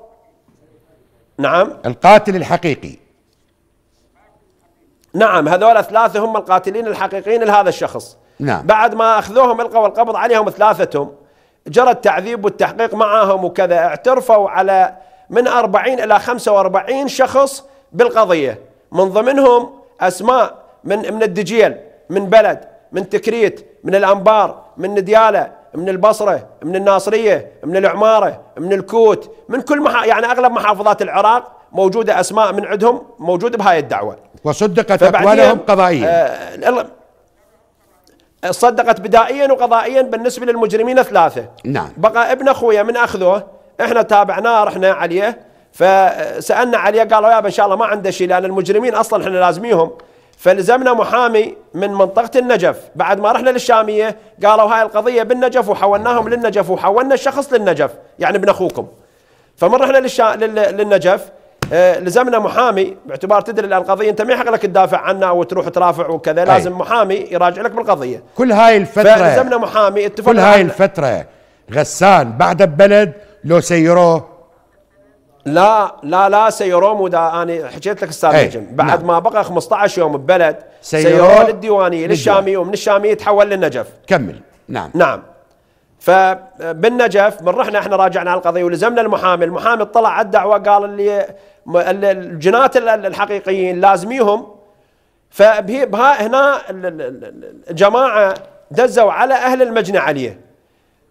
نعم القاتل الحقيقي نعم هذول ثلاثه هم القاتلين الحقيقيين لهذا الشخص نعم بعد ما اخذوهم القوا القبض عليهم ثلاثتهم جرى التعذيب والتحقيق معهم وكذا اعترفوا على من 40 الى 45 شخص بالقضيه من ضمنهم اسماء من من الدجيل من بلد من تكريت من الانبار من ديالة من البصره من الناصريه من العماره من الكوت من كل محا... يعني اغلب محافظات العراق موجوده اسماء من عندهم موجودة بهاي الدعوه وصدقت اقوالهم قضائيا آه صدقت بدائيا وقضائيا بالنسبه للمجرمين ثلاثه نعم بقى ابن اخويا من أخذه احنا تابعناه رحنا عليه فسالنا عليه قالوا يابا ان شاء الله ما عنده شيء لان المجرمين اصلا احنا لازميهم فلزمنا محامي من منطقة النجف بعد ما رحنا للشامية قالوا هاي القضية بالنجف وحولناهم للنجف وحولنا الشخص للنجف يعني ابن أخوكم فمن رحنا للشا... لل... للنجف آه، لزمنا محامي باعتبار تدري الان انت ما يحق لك تدافع عنها وتروح ترافع وكذا طيب. لازم محامي يراجع لك بالقضيه كل هاي الفتره فلزمنا محامي اتفقنا كل هاي الفتره غسان بعد ببلد لو سيروه لا لا لا سيروم دا انا حكيت لك استاذ نجم إيه، بعد نعم. ما بقى 15 يوم ببلد سيرون, للديوانيه الديوانيه للشاميه ومن الشاميه تحول للنجف كمل نعم نعم فبالنجف من رحنا احنا راجعنا على القضيه ولزمنا المحامي، المحامي طلع على الدعوه قال اللي الجنات الحقيقيين لازميهم بها هنا الجماعه دزوا على اهل المجني عليه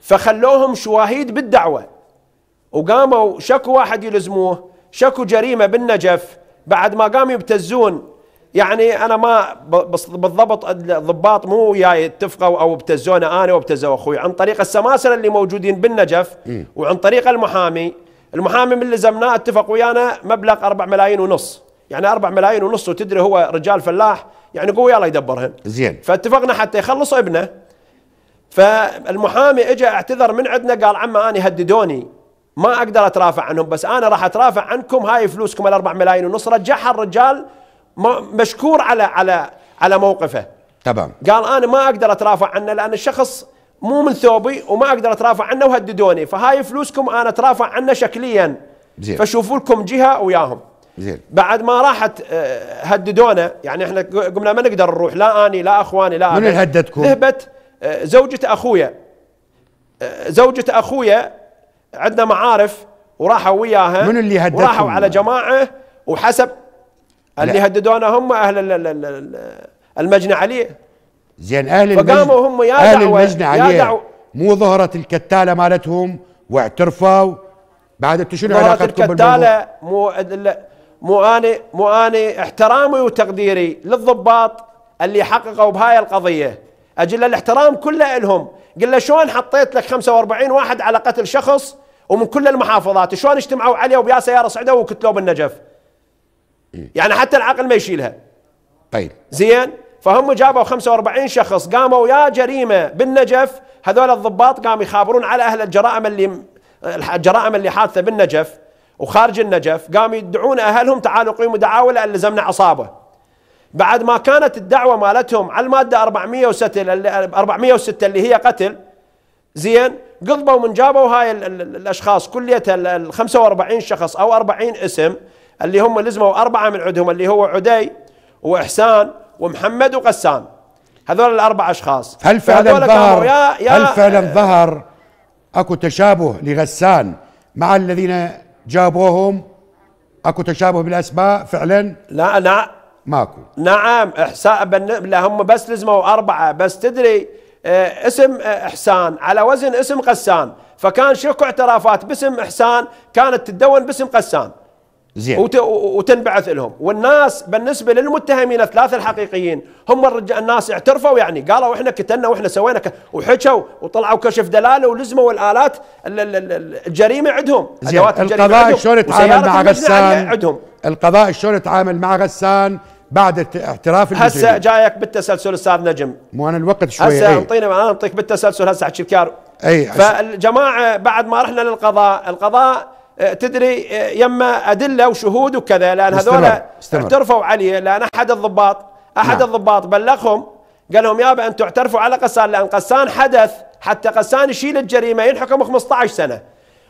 فخلوهم شواهيد بالدعوه وقاموا شكو واحد يلزموه شكو جريمه بالنجف بعد ما قاموا يبتزون يعني انا ما بالضبط الضباط مو وياي اتفقوا او ابتزونا انا وابتزوا اخوي عن طريق السماسره اللي موجودين بالنجف إيه. وعن طريق المحامي المحامي من لزمناه اتفق ويانا مبلغ 4 ملايين ونص يعني 4 ملايين ونص وتدري هو رجال فلاح يعني قوي الله يدبرهن زين فاتفقنا حتى يخلص ابنه فالمحامي اجى اعتذر من عندنا قال عمه انا هددوني ما اقدر اترافع عنهم بس انا راح اترافع عنكم هاي فلوسكم الاربع ملايين ونص رجعها الرجال مشكور على على على موقفه تمام قال انا ما اقدر اترافع عنه لان الشخص مو من ثوبي وما اقدر اترافع عنه وهددوني فهاي فلوسكم انا اترافع عنه شكليا زين فشوفوا لكم جهه وياهم زين بعد ما راحت آه، هددونا يعني احنا قمنا ما نقدر نروح لا اني لا اخواني لا من هددكم؟ ذهبت آه، زوجة اخويا آه، زوجة اخويا عندنا معارف وراحوا وياها من اللي هددهم وراحوا على جماعه وحسب اللي هددونا هم اهل المجنى عليه زين اهل فقاموا هم يا اهل المجنى عليه مو ظهرت الكتاله مالتهم واعترفوا بعد انتم شنو علاقتكم بالموضوع؟ مو مو انا مو انا احترامي وتقديري للضباط اللي حققوا بهاي القضيه اجل الاحترام كله لهم قال له شلون حطيت لك 45 واحد على قتل شخص ومن كل المحافظات شلون اجتمعوا علي وبيا سياره صعدوا وقتلوه بالنجف إيه. يعني حتى العقل ما يشيلها طيب زين فهم جابوا 45 شخص قاموا يا جريمه بالنجف هذول الضباط قاموا يخابرون على اهل الجرائم اللي الجرائم اللي حادثه بالنجف وخارج النجف قاموا يدعون اهلهم تعالوا قيموا دعاوى لان لزمنا عصابه بعد ما كانت الدعوة مالتهم على المادة 406 406 اللي هي قتل زين قضبوا من جابوا هاي الاشخاص كلية ال 45 شخص او 40 اسم اللي هم لزموا اربعة من عندهم اللي هو عدي واحسان ومحمد وقسام هذول الاربع اشخاص هل فعلا ظهر يا يا هل فعلا ظهر اكو تشابه لغسان مع الذين جابوهم اكو تشابه بالاسماء فعلا لا لا ماكو نعم احساء بالنسبه هم بس لزموا اربعه بس تدري اه اسم آه، احسان على وزن اسم غسان فكان شكو اعترافات باسم احسان كانت تدون باسم غسان زين وت... وتنبعث لهم والناس بالنسبه للمتهمين الثلاثه الحقيقيين هم الرج... الناس اعترفوا يعني قالوا احنا كتلنا واحنا سوينا ك... وحكوا وطلعوا كشف دلاله ولزموا الالات الجريمه عندهم ادوات القضاء شلون يتعامل مع غسان عندهم القضاء شلون يتعامل مع غسان بعد اعتراف المجرمين هسه جايك بالتسلسل استاذ نجم مو انا الوقت شوي هسه انطينا ايه؟ انا انطيك بالتسلسل هسه احكي بكار اي فالجماعه بعد ما رحنا للقضاء القضاء تدري يما ادله وشهود وكذا لان هذول اعترفوا عليه لان احد الضباط احد نعم. الضباط بلغهم قال لهم يابا انتم اعترفوا على قسان لان قسان حدث حتى قسان يشيل الجريمه ينحكم 15 سنه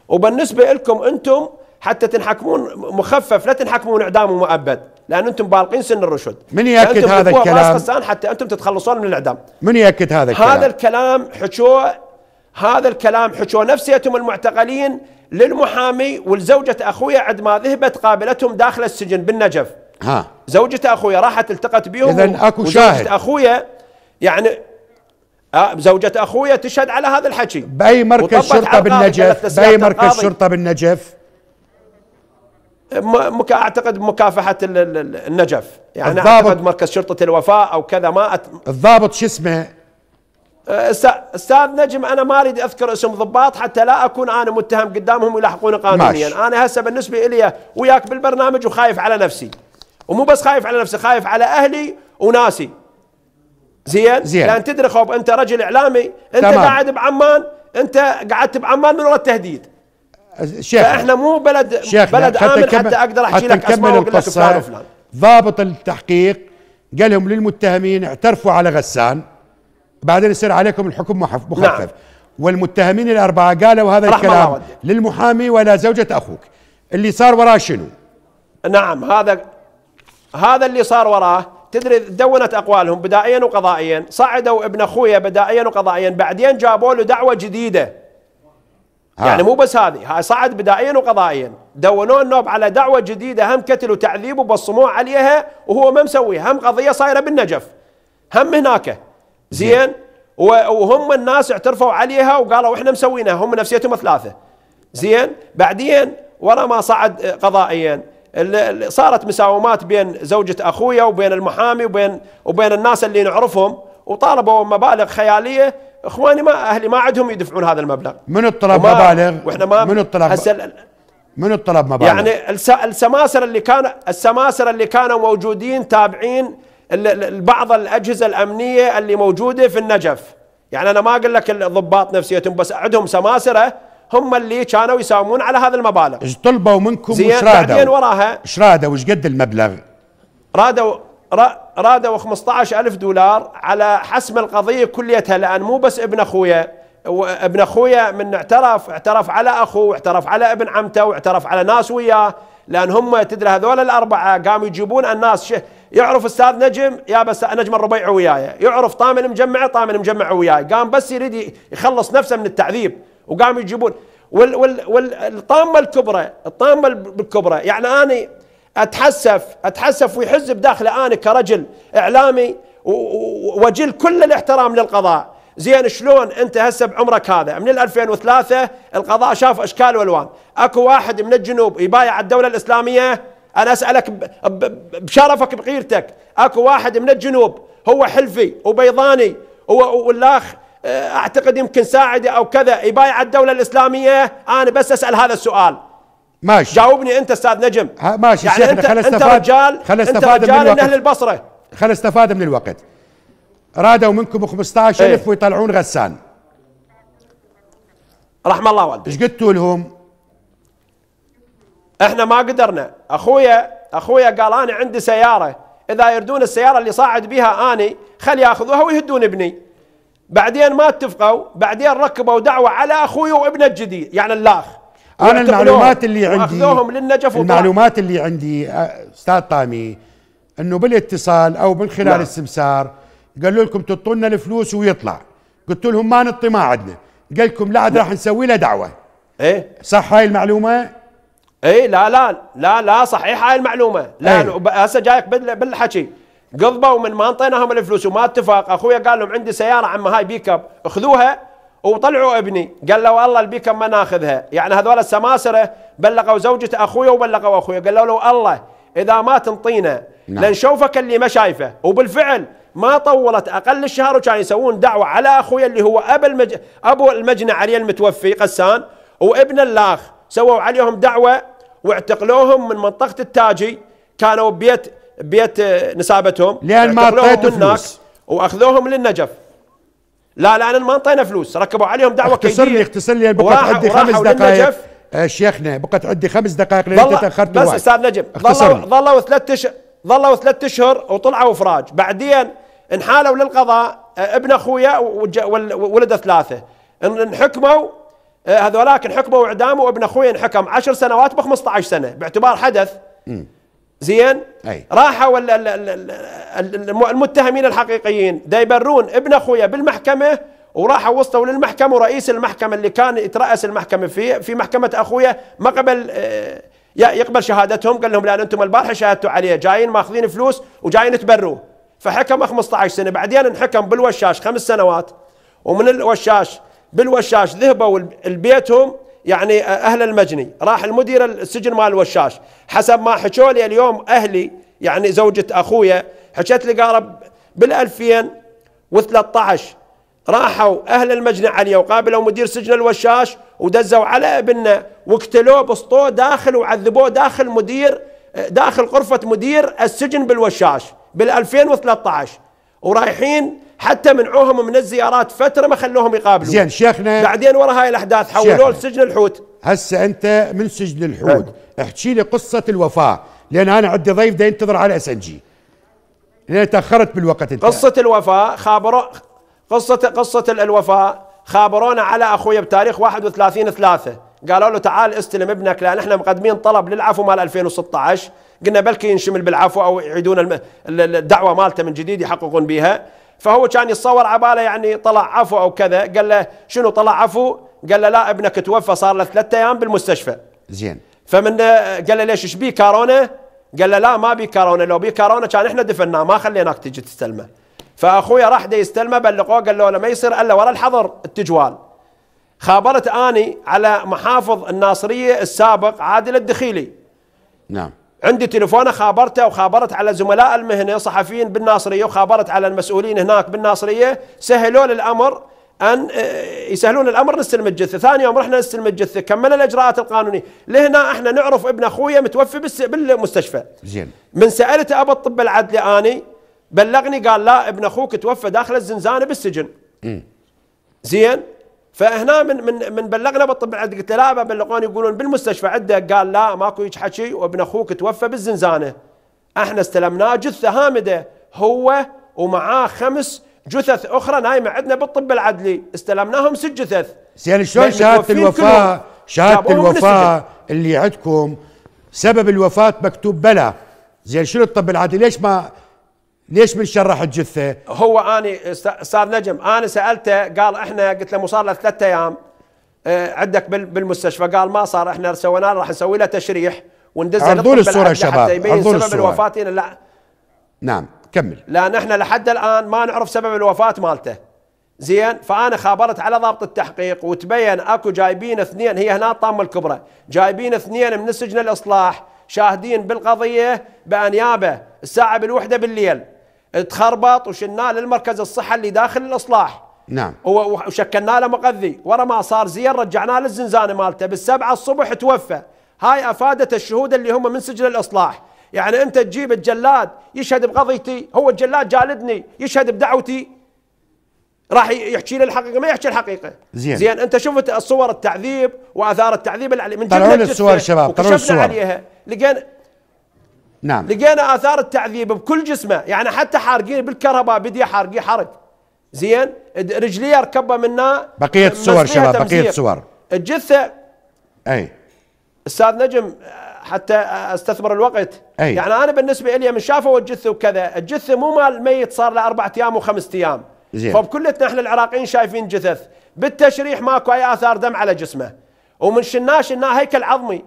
وبالنسبه لكم انتم حتى تنحكمون مخفف لا تنحكمون اعدام ومؤبد لان انتم بالقين سن الرشد من ياكد هذا الكلام قسان حتى انتم تتخلصون من الاعدام من ياكد هذا الكلام هذا الكلام حكوه هذا الكلام حكوه نفسيتهم المعتقلين للمحامي ولزوجة أخويا عندما ذهبت قابلتهم داخل السجن بالنجف ها زوجة أخويا راحت التقت بهم إذا أكو شاهد أخويا يعني آه، زوجة أخويا تشهد على هذا الحكي بأي مركز شرطة بالنجف بأي مركز شرطة بالنجف مك... اعتقد مكافحه النجف يعني الضابط. اعتقد مركز شرطه الوفاء او كذا ما أت... الضابط شو اسمه استاذ آه، نجم انا ما اريد اذكر اسم ضباط حتى لا اكون انا متهم قدامهم ويلاحقوني قانونيا ماشي. انا هسه بالنسبه لي وياك بالبرنامج وخايف على نفسي ومو بس خايف على نفسي خايف على اهلي وناسي زين زين لان تدري خوب انت رجل اعلامي انت تمام. قاعد بعمان انت قعدت بعمان من وراء التهديد شيخ فاحنا مو بلد شيخ بلد امن حتى, حتى اقدر احكي حتى لك اسماء لك فلان ضابط التحقيق قال لهم للمتهمين اعترفوا على غسان بعدين يصير عليكم الحكم نعم. مخفف نعم. والمتهمين الأربعة قالوا هذا الكلام للمحامي ولا زوجة أخوك اللي صار وراه شنو نعم هذا هذا اللي صار وراه تدري دونت اقوالهم بدائيا وقضائيا صعدوا ابن اخويا بدائيا وقضائيا بعدين جابوا له دعوه جديده ها. يعني مو بس هذه هاي صعد بدائيا وقضائيا دونوا النوب على دعوه جديده هم كتلوا وتعذيب وبصموه عليها وهو ما مسويها هم قضيه صايره بالنجف هم هناك زين وهم الناس اعترفوا عليها وقالوا احنا مسوينها هم نفسيتهم ثلاثه زين بعدين ورا ما صعد قضائيا صارت مساومات بين زوجة أخويا وبين المحامي وبين وبين الناس اللي نعرفهم وطالبوا مبالغ خيالية إخواني ما أهلي ما عندهم يدفعون هذا المبلغ من طلب مبالغ وإحنا ما من طلب من الطلب مبالغ يعني السماسرة اللي كان السماسرة اللي كانوا موجودين تابعين بعض الأجهزة الأمنية اللي موجودة في النجف يعني أنا ما أقول لك الضباط نفسيتهم بس عندهم سماسرة هم اللي كانوا يساومون على هذه المبالغ ايش طلبوا منكم وش رادوا بعدين وراها ايش رادوا وش قد المبلغ رادوا رادوا 15 ألف دولار على حسم القضية كليتها لأن مو بس ابن أخويا ابن أخويا من اعترف اعترف على أخوه واعترف على ابن عمته واعترف على ناس وياه لأن هم تدري هذول الأربعة قاموا يجيبون الناس يعرف استاذ نجم يا بس نجم الربيع وياي يعرف طامن مجمع طامن مجمع وياي قام بس يريد يخلص نفسه من التعذيب وقام يجيبون وال وال والطامه الكبرى الطامه الكبرى يعني انا اتحسف اتحسف ويحز بداخلي انا كرجل اعلامي واجل كل الاحترام للقضاء زين شلون انت هسه بعمرك هذا من 2003 القضاء شاف اشكال والوان اكو واحد من الجنوب يبايع الدوله الاسلاميه أنا أسألك بشرفك بغيرتك أكو واحد من الجنوب هو حلفي وبيضاني والآخ آه، أعتقد يمكن ساعدي أو كذا يبايع الدولة الإسلامية أنا بس أسأل هذا السؤال ماشي جاوبني أنت أستاذ نجم ماشي يعني أنت, خلص أنت رجال خل أنت رجال من أهل البصرة خل استفاد من الوقت رادوا منكم 15000 ايه؟ ويطلعون غسان رحم الله والديك ايش قلتوا لهم؟ احنا ما قدرنا اخويا اخويا قال انا عندي سياره اذا يردون السياره اللي صاعد بها اني خل ياخذوها ويهدون ابني بعدين ما اتفقوا بعدين ركبوا دعوه على اخوي وابنه الجديد يعني الاخ انا المعلومات اللي عندي اخذوهم للنجف المعلومات اللي عندي استاذ طامي انه بالاتصال او من خلال نعم. السمسار قالوا لكم تعطونا الفلوس ويطلع قلت لهم ما نطي ما عندنا قال لكم لا عاد نعم. راح نسوي له دعوه ايه صح هاي المعلومه اي لا لا لا لا صحيح هاي المعلومه لا إيه. هسه جايك بالحكي قضبوا من ما انطيناهم الفلوس وما اتفق اخويا قال لهم عندي سياره عم هاي بيك اب خذوها وطلعوا ابني قال له والله البيك اب ما ناخذها يعني هذول السماسره بلغوا زوجة اخويا وبلغوا اخويا قالوا له الله اذا ما تنطينا نعم. اللي ما شايفه وبالفعل ما طولت اقل الشهر وكان يسوون دعوه على اخويا اللي هو اب المج... ابو المجني علي المتوفي قسان وابن الاخ سووا عليهم دعوة واعتقلوهم من منطقة التاجي كانوا بيت بيت آه، نسابتهم لأن ما اعطيتوا فلوس وأخذوهم للنجف لا لأن ما أعطينا فلوس ركبوا عليهم دعوة اختصر كيدية اختصر لي بقت عندي خمس دقائق آه، شيخنا بقت عندي خمس دقائق لأن تأخرت بس أستاذ نجم ظلوا ظلوا ثلاث اشهر ظلوا ثلاث اشهر وطلعوا فراج بعدين انحالوا للقضاء آه، ابن اخويا وولد ثلاثه انحكموا إيه، هذولاك انحكموا واعدامه وابن اخوي انحكم 10 سنوات ب 15 سنه باعتبار حدث زين أي. راحوا المتهمين الحقيقيين دا يبرون ابن اخويا بالمحكمه وراحوا وصلوا للمحكمه ورئيس المحكمه اللي كان يتراس المحكمه في في محكمه اخويا ما قبل إيه، يقبل شهادتهم قال لهم لا انتم البارحه شهدتوا عليه جايين ماخذين فلوس وجايين تبروا فحكم 15 سنه بعدين انحكم بالوشاش خمس سنوات ومن الوشاش بالوشاش ذهبوا البيتهم يعني اهل المجني راح المدير السجن مال الوشاش حسب ما حكوا لي اليوم اهلي يعني زوجة اخويا حكت لي قارب بال 2013 راحوا اهل المجني عليه وقابلوا مدير سجن الوشاش ودزوا على ابننا وقتلوه بسطوه داخل وعذبوه داخل مدير داخل غرفة مدير السجن بالوشاش بال 2013 ورايحين حتى منعوهم من الزيارات فتره ما خلوهم يقابلوا زين شيخنا بعدين ورا هاي الاحداث حولوه لسجن الحوت هسه انت من سجن الحوت احكي لي قصه الوفاه لان انا عندي ضيف دا ينتظر على اس ان جي لان تاخرت بالوقت انت قصه الوفاه خابروا قصه قصه الوفاه خابرونا على اخويا بتاريخ 31 3 قالوا له تعال استلم ابنك لان احنا مقدمين طلب للعفو مال 2016 قلنا بلكي ينشمل بالعفو او يعيدون الدعوه مالته من جديد يحققون بها فهو كان يتصور عباله يعني طلع عفو او كذا قال له شنو طلع عفو قال له لا ابنك توفى صار له ثلاثة ايام بالمستشفى زين فمن قال له ليش ايش بيه كارونه قال له لا ما بيه كارونه لو بيه كارونه كان احنا دفناه ما خليناك تجي تستلمه فاخويا راح دي يستلمه بلغوه قال له ما يصير الا ورا الحظر التجوال خابرت اني على محافظ الناصريه السابق عادل الدخيلي نعم عندي تليفونه خابرته وخابرت على زملاء المهنه صحفيين بالناصريه وخابرت على المسؤولين هناك بالناصريه سهلوا الامر ان آه، يسهلون الامر نستلم الجثه، ثاني يوم رحنا نستلم الجثه، كملنا الاجراءات القانونيه، لهنا احنا نعرف ابن اخويا متوفي بالمستشفى. زين. من سالته ابا الطب العدلي اني بلغني قال لا ابن اخوك توفى داخل الزنزانه بالسجن. م. إيه. زين؟ فهنا من من من بلغنا بالطب قلت له لا بلغوني يقولون بالمستشفى عندك قال لا ماكو هيك حكي وابن اخوك توفى بالزنزانه احنا استلمناه جثه هامده هو ومعاه خمس جثث اخرى نايمه عندنا بالطب العدلي استلمناهم ست جثث زين يعني شلون شهاده الوفاه شهاده الوفاه اللي عندكم سبب الوفاه مكتوب بلا زين شنو الطب العدلي ليش ما ليش بنشرح الجثه؟ هو اني استاذ نجم انا سالته قال احنا قلت له صار له ثلاث ايام آه، عندك بالمستشفى قال ما صار احنا سوينا راح نسوي له تشريح وندزه عرضوا لي الصوره يا شباب حتى يبين سبب الصورة. الوفاه لا نعم كمل لان احنا لحد الان ما نعرف سبب الوفاه مالته زين فانا خابرت على ضابط التحقيق وتبين اكو جايبين اثنين هي هنا الطامه الكبرى جايبين اثنين من سجن الاصلاح شاهدين بالقضيه بانيابه الساعه بالوحده بالليل تخربط وشلناه للمركز الصحه اللي داخل الاصلاح نعم وشكلنا له مقذي ورا ما صار زين رجعناه للزنزانه مالته بالسبعة الصبح توفى هاي افادت الشهود اللي هم من سجل الاصلاح يعني انت تجيب الجلاد يشهد بقضيتي هو الجلاد جالدني يشهد بدعوتي راح يحكي لي الحقيقه ما يحكي الحقيقه زين زين انت شفت الصور التعذيب واثار التعذيب اللي من جبنا الصور شباب طلعوا الصور عليها لقينا نعم لقينا اثار التعذيب بكل جسمه يعني حتى حارقين بالكهرباء بدي حارقي حرق زين رجليه ركبه منا بقيه صور شباب بقيه صور الجثه اي استاذ نجم حتى استثمر الوقت أي. يعني انا بالنسبه لي من شافوا الجثه وكذا الجثه مو مال ميت صار له اربع ايام وخمس ايام زين فبكلتنا احنا العراقيين شايفين جثث بالتشريح ماكو اي اثار دم على جسمه ومن شناه شناه هيكل عظمي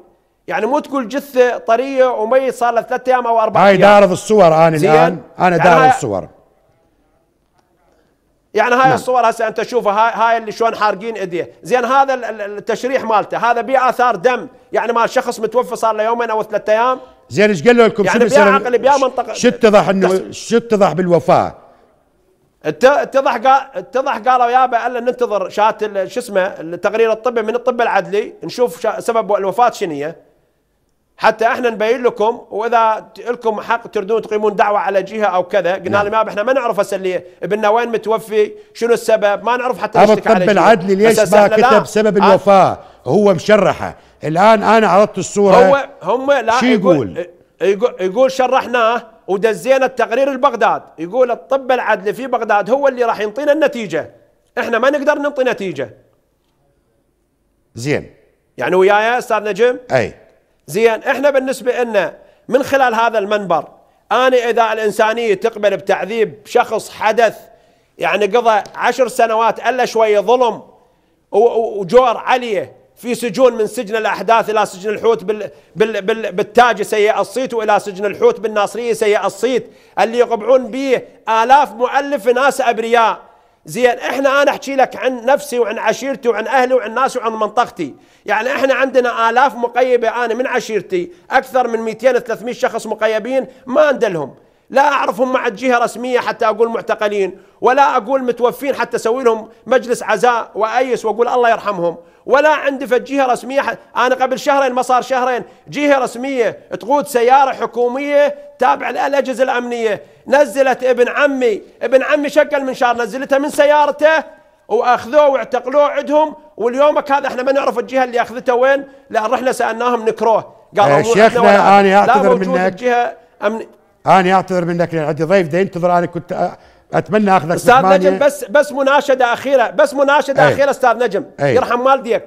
يعني مو تقول جثه طريه وميت صار له ثلاث ايام او اربع ايام هاي دارض الصور انا الان انا يعني دارض الصور يعني هاي نعم. الصور هسه انت تشوفها هاي, هاي اللي شلون حارقين ايديه، زين هذا التشريح مالته، هذا بي اثار دم، يعني مال شخص متوفى صار له يومين او ثلاث ايام زين ايش قال لكم يعني بيع عقل بيا منطقه شو اتضح انه شو اتضح بالوفاه؟ اتضح قال اتضح قالوا يابا الا ننتظر شات شو اسمه التقرير الطبي من الطب العدلي نشوف سبب الوفاه شنو هي حتى احنا نبين لكم واذا لكم حق تردون تقيمون دعوه على جهه او كذا قلنا نعم. لهم احنا ما نعرف هسه اللي ابننا وين متوفي شنو السبب ما نعرف حتى نشتكي على الطب العدلي ليش ما كتب سبب آه. الوفاه هو مشرحه الان انا عرضت الصوره هو هم لا شو يقول يقول, يقول شرحناه ودزينا التقرير لبغداد يقول الطب العدلي في بغداد هو اللي راح ينطينا النتيجه احنا ما نقدر ننطي نتيجه زين يعني وياي استاذ نجم اي زين احنا بالنسبة لنا من خلال هذا المنبر أنا إذا الإنسانية تقبل بتعذيب شخص حدث يعني قضى عشر سنوات ألا شوية ظلم وجور عليه في سجون من سجن الأحداث إلى سجن الحوت بال بال بال بالتاج سيء الصيت وإلى سجن الحوت بالناصرية سيء الصيت اللي يقبعون به آلاف مؤلف ناس أبرياء زين احنا انا احكي لك عن نفسي وعن عشيرتي وعن اهلي وعن ناسي وعن منطقتي يعني احنا عندنا الاف مقيبه انا من عشيرتي اكثر من 200 300 شخص مقيبين ما اندلهم لا اعرفهم مع الجهه رسميه حتى اقول معتقلين ولا اقول متوفين حتى اسوي لهم مجلس عزاء وايس واقول الله يرحمهم ولا عندي في جهه رسميه انا قبل شهرين ما صار شهرين جهه رسميه تقود سياره حكوميه تابعه للاجهزه الامنيه نزلت ابن عمي ابن عمي شق المنشار نزلته من سيارته واخذوه واعتقلوه عندهم واليومك هذا احنا ما نعرف الجهه اللي اخذته وين لان رحنا سالناهم نكروه قالوا إيه، شيخنا انا اعتذر منك انا اعتذر منك لان عندي ضيف ده ينتظر انا كنت اتمنى اخذك استاذ نجم بس بس مناشده اخيره بس مناشده أي. اخيره استاذ نجم أي. يرحم والديك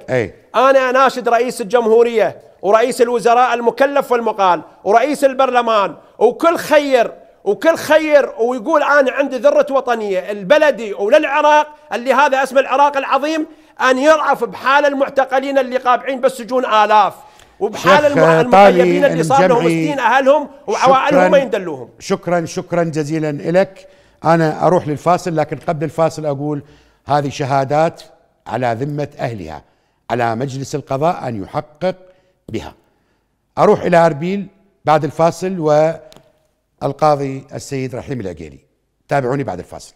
انا اناشد رئيس الجمهوريه ورئيس الوزراء المكلف والمقال ورئيس البرلمان وكل خير وكل خير ويقول انا عندي ذره وطنيه البلدي وللعراق اللي هذا اسم العراق العظيم ان يرعف بحال المعتقلين اللي قابعين بالسجون الاف وبحال المغيبين اللي صار لهم سنين اهلهم وعوائلهم ما يندلوهم شكرا شكرا جزيلا لك أنا أروح للفاصل لكن قبل الفاصل أقول هذه شهادات على ذمة أهلها على مجلس القضاء أن يحقق بها أروح إلى أربيل بعد الفاصل والقاضي السيد رحيم العقيلي تابعوني بعد الفاصل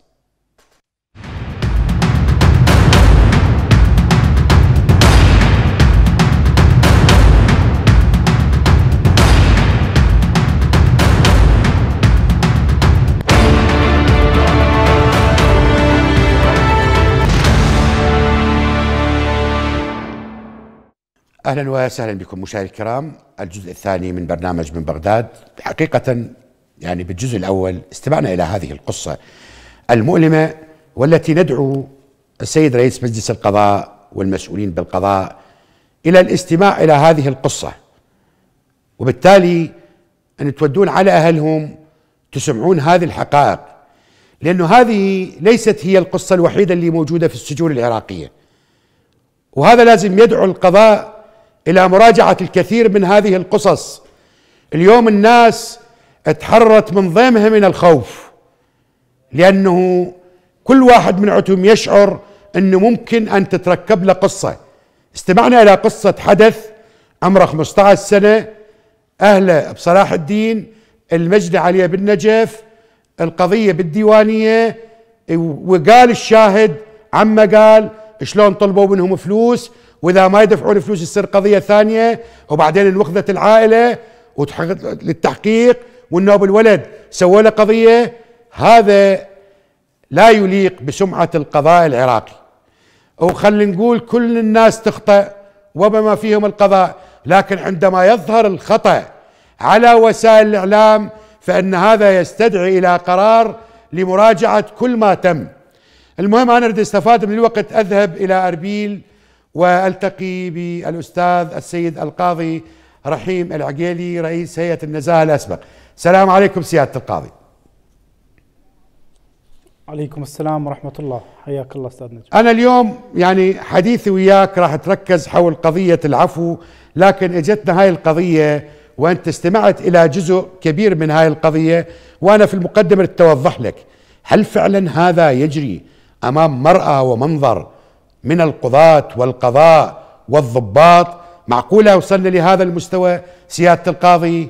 اهلا وسهلا بكم مشاهدي الكرام الجزء الثاني من برنامج من بغداد حقيقه يعني بالجزء الاول استمعنا الى هذه القصه المؤلمه والتي ندعو السيد رئيس مجلس القضاء والمسؤولين بالقضاء الى الاستماع الى هذه القصه وبالتالي ان تودون على اهلهم تسمعون هذه الحقائق لانه هذه ليست هي القصه الوحيده اللي موجوده في السجون العراقيه وهذا لازم يدعو القضاء الى مراجعه الكثير من هذه القصص اليوم الناس اتحرت من ضيمها من الخوف لانه كل واحد من عتم يشعر انه ممكن ان تتركب له قصه استمعنا الى قصه حدث عمره 15 سنه اهله بصلاح الدين المجد عليه بالنجف القضيه بالديوانيه وقال الشاهد عما قال شلون طلبوا منهم فلوس واذا ما يدفعون الفلوس يصير قضيه ثانيه وبعدين انوخذت العائله للتحقيق وانه ابو الولد سووا له قضيه هذا لا يليق بسمعه القضاء العراقي وخلينا نقول كل الناس تخطئ وبما فيهم القضاء لكن عندما يظهر الخطأ على وسائل الإعلام فإن هذا يستدعي إلى قرار لمراجعة كل ما تم المهم أنا أريد استفاد من الوقت أذهب إلى أربيل والتقي بالاستاذ السيد القاضي رحيم العقيلي رئيس هيئه النزاهه الاسبق. السلام عليكم سياده القاضي. عليكم السلام ورحمه الله، حياك الله استاذ نجم. انا اليوم يعني حديثي وياك راح تركز حول قضيه العفو، لكن اجتنا هاي القضيه وانت استمعت الى جزء كبير من هاي القضيه وانا في المقدمه توضح لك هل فعلا هذا يجري امام مراه ومنظر من القضاة والقضاء والضباط معقولة وصلنا لهذا المستوى سيادة القاضي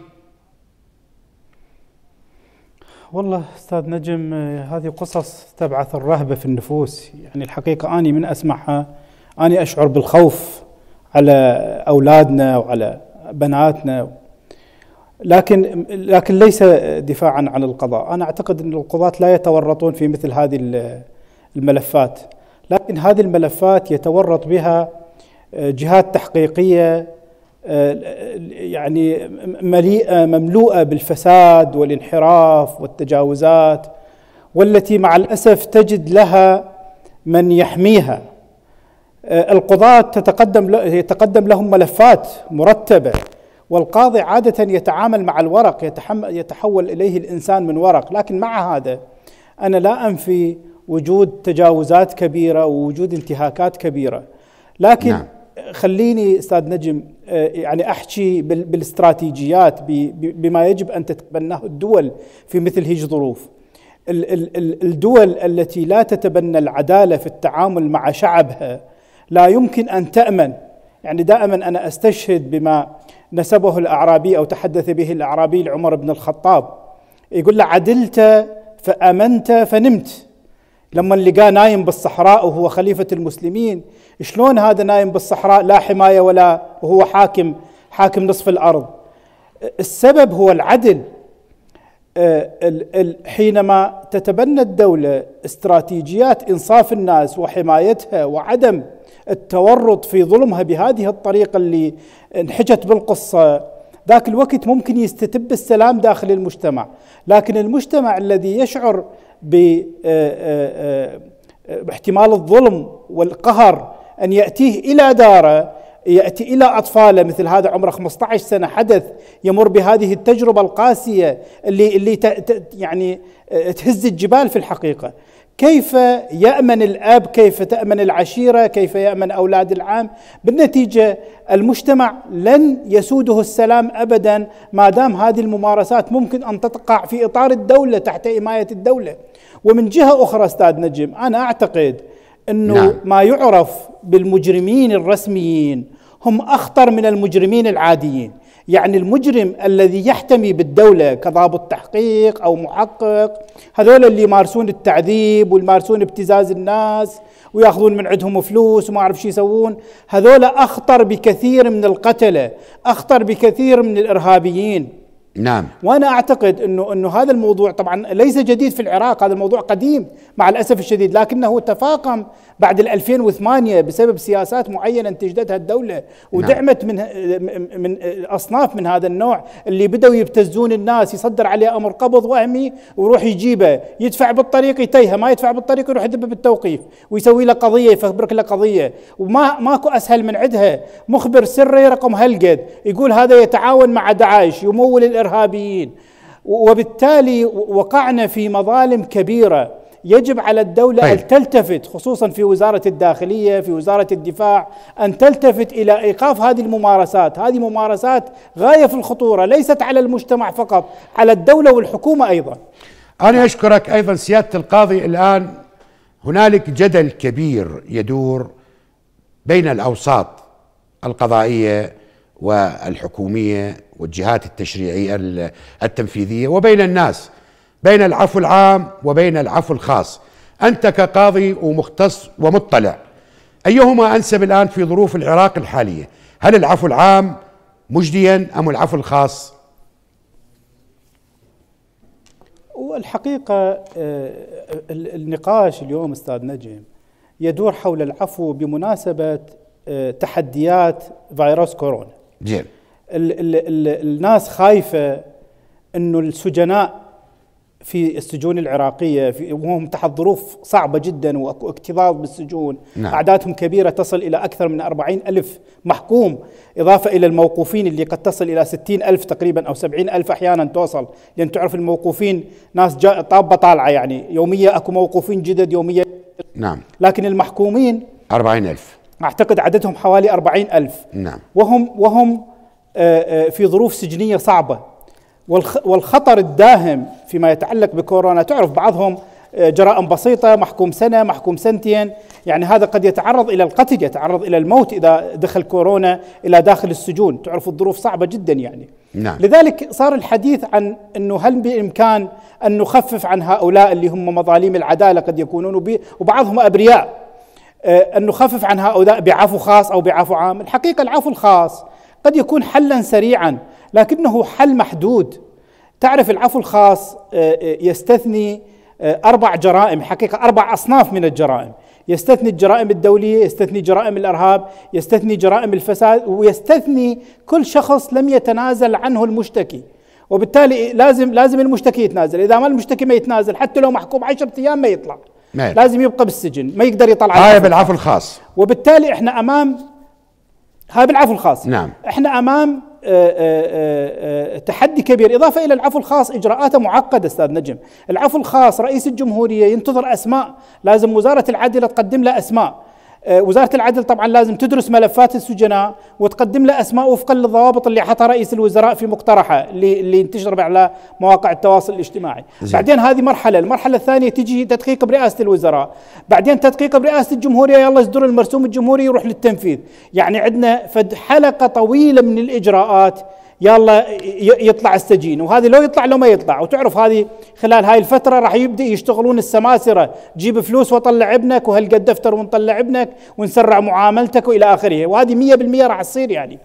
والله استاذ نجم هذه قصص تبعث الرهبه في النفوس يعني الحقيقه اني من اسمعها اني اشعر بالخوف على اولادنا وعلى بناتنا لكن لكن ليس دفاعا عن القضاء انا اعتقد ان القضاة لا يتورطون في مثل هذه الملفات لكن هذه الملفات يتورط بها آه، جهات تحقيقيه آه، يعني مليئه مملوءه بالفساد والانحراف والتجاوزات والتي مع الاسف تجد لها من يحميها آه، القضاة تتقدم يتقدم لهم ملفات مرتبة والقاضي عادة يتعامل مع الورق يتحول إليه الإنسان من ورق لكن مع هذا أنا لا أنفي وجود تجاوزات كبيره ووجود انتهاكات كبيره لكن نعم. خليني استاذ نجم آه، يعني احكي بالاستراتيجيات بما يجب ان تتبناه الدول في مثل هيج ظروف الدول التي لا تتبنى العداله في التعامل مع شعبها لا يمكن ان تامن يعني دائما انا استشهد بما نسبه الاعرابي او تحدث به الاعرابي لعمر بن الخطاب يقول له عدلت فامنت فنمت لما لقاه نايم بالصحراء وهو خليفة المسلمين شلون هذا نايم بالصحراء لا حماية ولا وهو حاكم حاكم نصف الأرض السبب هو العدل آه، حينما تتبنى الدولة استراتيجيات إنصاف الناس وحمايتها وعدم التورط في ظلمها بهذه الطريقة اللي انحجت بالقصة ذاك الوقت ممكن يستتب السلام داخل المجتمع لكن المجتمع الذي يشعر آه، آه، آه، باحتمال الظلم والقهر أن يأتيه إلى داره يأتي إلى أطفاله مثل هذا عمره 15 سنة حدث يمر بهذه التجربة القاسية اللي اللي يعني تهز الجبال في الحقيقة كيف يامن الاب كيف تامن العشيره كيف يامن اولاد العام بالنتيجه المجتمع لن يسوده السلام ابدا ما دام هذه الممارسات ممكن ان تقع في اطار الدوله تحت حمايه الدوله ومن جهة أخرى أستاذ نجم أنا أعتقد أنه نعم. ما يعرف بالمجرمين الرسميين هم أخطر من المجرمين العاديين يعني المجرم الذي يحتمي بالدولة كضابط تحقيق أو محقق هذول اللي يمارسون التعذيب ويمارسون ابتزاز الناس وياخذون من عندهم فلوس وما اعرف شو يسوون هذول اخطر بكثير من القتله اخطر بكثير من الارهابيين نعم وانا اعتقد انه انه هذا الموضوع طبعا ليس جديد في العراق هذا الموضوع قديم مع الاسف الشديد لكنه تفاقم بعد 2008 بسبب سياسات معينه انتجتها الدوله نعم. ودعمت من من اصناف من هذا النوع اللي بداوا يبتزون الناس يصدر عليه امر قبض وهمي ويروح يجيبه يدفع بالطريق يتيهه ما يدفع بالطريق يروح يدبه بالتوقيف ويسوي له قضيه يفبرك له قضيه وما ماكو اسهل من عندها مخبر سري رقم هلقد يقول هذا يتعاون مع داعش يمول الارهابيين وبالتالي وقعنا في مظالم كبيره يجب على الدولة طيب. أن تلتفت خصوصا في وزارة الداخلية في وزارة الدفاع أن تلتفت إلى إيقاف هذه الممارسات هذه ممارسات غاية في الخطورة ليست على المجتمع فقط على الدولة والحكومة أيضا أنا أشكرك أيضا سيادة القاضي الآن هنالك جدل كبير يدور بين الأوساط القضائية والحكومية والجهات التشريعية التنفيذية وبين الناس بين العفو العام وبين العفو الخاص أنت كقاضي ومختص ومطلع أيهما أنسب الآن في ظروف العراق الحالية هل العفو العام مجديا أم العفو الخاص والحقيقة آه، النقاش اليوم أستاذ نجم يدور حول العفو بمناسبة آه، تحديات فيروس كورونا جيل. ال ال الـ الناس خايفه انه السجناء في السجون العراقيه في وهم تحت ظروف صعبه جدا واكتظاظ بالسجون نعم. اعدادهم كبيره تصل الى اكثر من أربعين الف محكوم اضافه الى الموقوفين اللي قد تصل الى ستين الف تقريبا او سبعين الف احيانا توصل لان تعرف الموقوفين ناس طابه طالعه يعني يوميا اكو موقوفين جدد يوميا نعم لكن المحكومين أربعين الف اعتقد عددهم حوالي أربعين الف نعم وهم وهم آه، آه، في ظروف سجنيه صعبه والخطر الداهم فيما يتعلق بكورونا تعرف بعضهم آه، جرائم بسيطة محكوم سنة محكوم سنتين يعني هذا قد يتعرض إلى القتل يتعرض إلى الموت إذا دخل كورونا إلى داخل السجون تعرف الظروف صعبة جدا يعني نعم. لذلك صار الحديث عن أنه هل بإمكان أن نخفف عن هؤلاء اللي هم مظالم العدالة قد يكونون وبعضهم أبرياء أن نخفف عن هؤلاء بعفو خاص أو بعفو عام الحقيقة العفو الخاص قد يكون حلا سريعا لكنه حل محدود تعرف العفو الخاص آه، آه، يستثني آه، أربع جرائم حقيقة أربع أصناف من الجرائم يستثني الجرائم الدولية يستثني جرائم الإرهاب يستثني جرائم الفساد ويستثني كل شخص لم يتنازل عنه المشتكي وبالتالي لازم لازم المشتكي يتنازل إذا ما المشتكي ما يتنازل حتى لو محكوم 10 أيام ما يطلع مال. لازم يبقى بالسجن ما يقدر يطلع هاي بالعفو الخاص وبالتالي احنا امام هذا بالعفو الخاص نعم احنا امام آه، آه، آه، تحدي كبير إضافة إلى العفو الخاص إجراءاته معقدة أستاذ نجم العفو الخاص رئيس الجمهورية ينتظر أسماء لازم وزارة العدل تقدم له أسماء آه، وزارة العدل طبعا لازم تدرس ملفات السجناء وتقدم له أسماء وفقا للضوابط اللي حطها رئيس الوزراء في مقترحه اللي, اللي انتشر على مواقع التواصل الاجتماعي زي. بعدين هذه مرحلة المرحلة الثانية تجي تدقيق برئاسة الوزراء بعدين تدقيق برئاسة الجمهورية يلا يصدر المرسوم الجمهوري يروح للتنفيذ يعني عندنا فد حلقة طويلة من الإجراءات يلا يطلع السجين وهذه لو يطلع لو ما يطلع وتعرف هذه خلال هاي الفتره راح يبدا يشتغلون السماسره جيب فلوس وطلع ابنك وهالقد دفتر ونطلع ابنك ونسرع معاملتك والى اخره وهذه 100% راح تصير يعني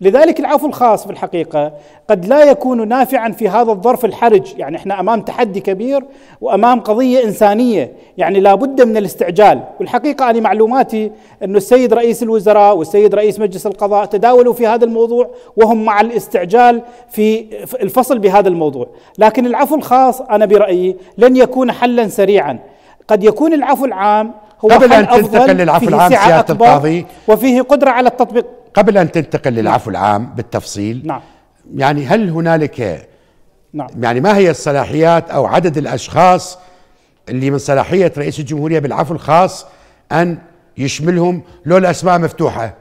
لذلك العفو الخاص في الحقيقه قد لا يكون نافعا في هذا الظرف الحرج، يعني احنا امام تحدي كبير وامام قضيه انسانيه، يعني لابد من الاستعجال، والحقيقه انا معلوماتي انه السيد رئيس الوزراء والسيد رئيس مجلس القضاء تداولوا في هذا الموضوع وهم مع الاستعجال في الفصل بهذا الموضوع، لكن العفو الخاص انا برايي لن يكون حلا سريعا، قد يكون العفو العام هو قبل أن تنتقل للعفو العام سيادة القاضي وفيه قدرة على التطبيق قبل أن تنتقل نعم. للعفو نعم. العام بالتفصيل نعم يعني هل هنالك نعم يعني ما هي الصلاحيات أو عدد الأشخاص اللي من صلاحية رئيس الجمهورية بالعفو الخاص أن يشملهم لو الأسماء مفتوحة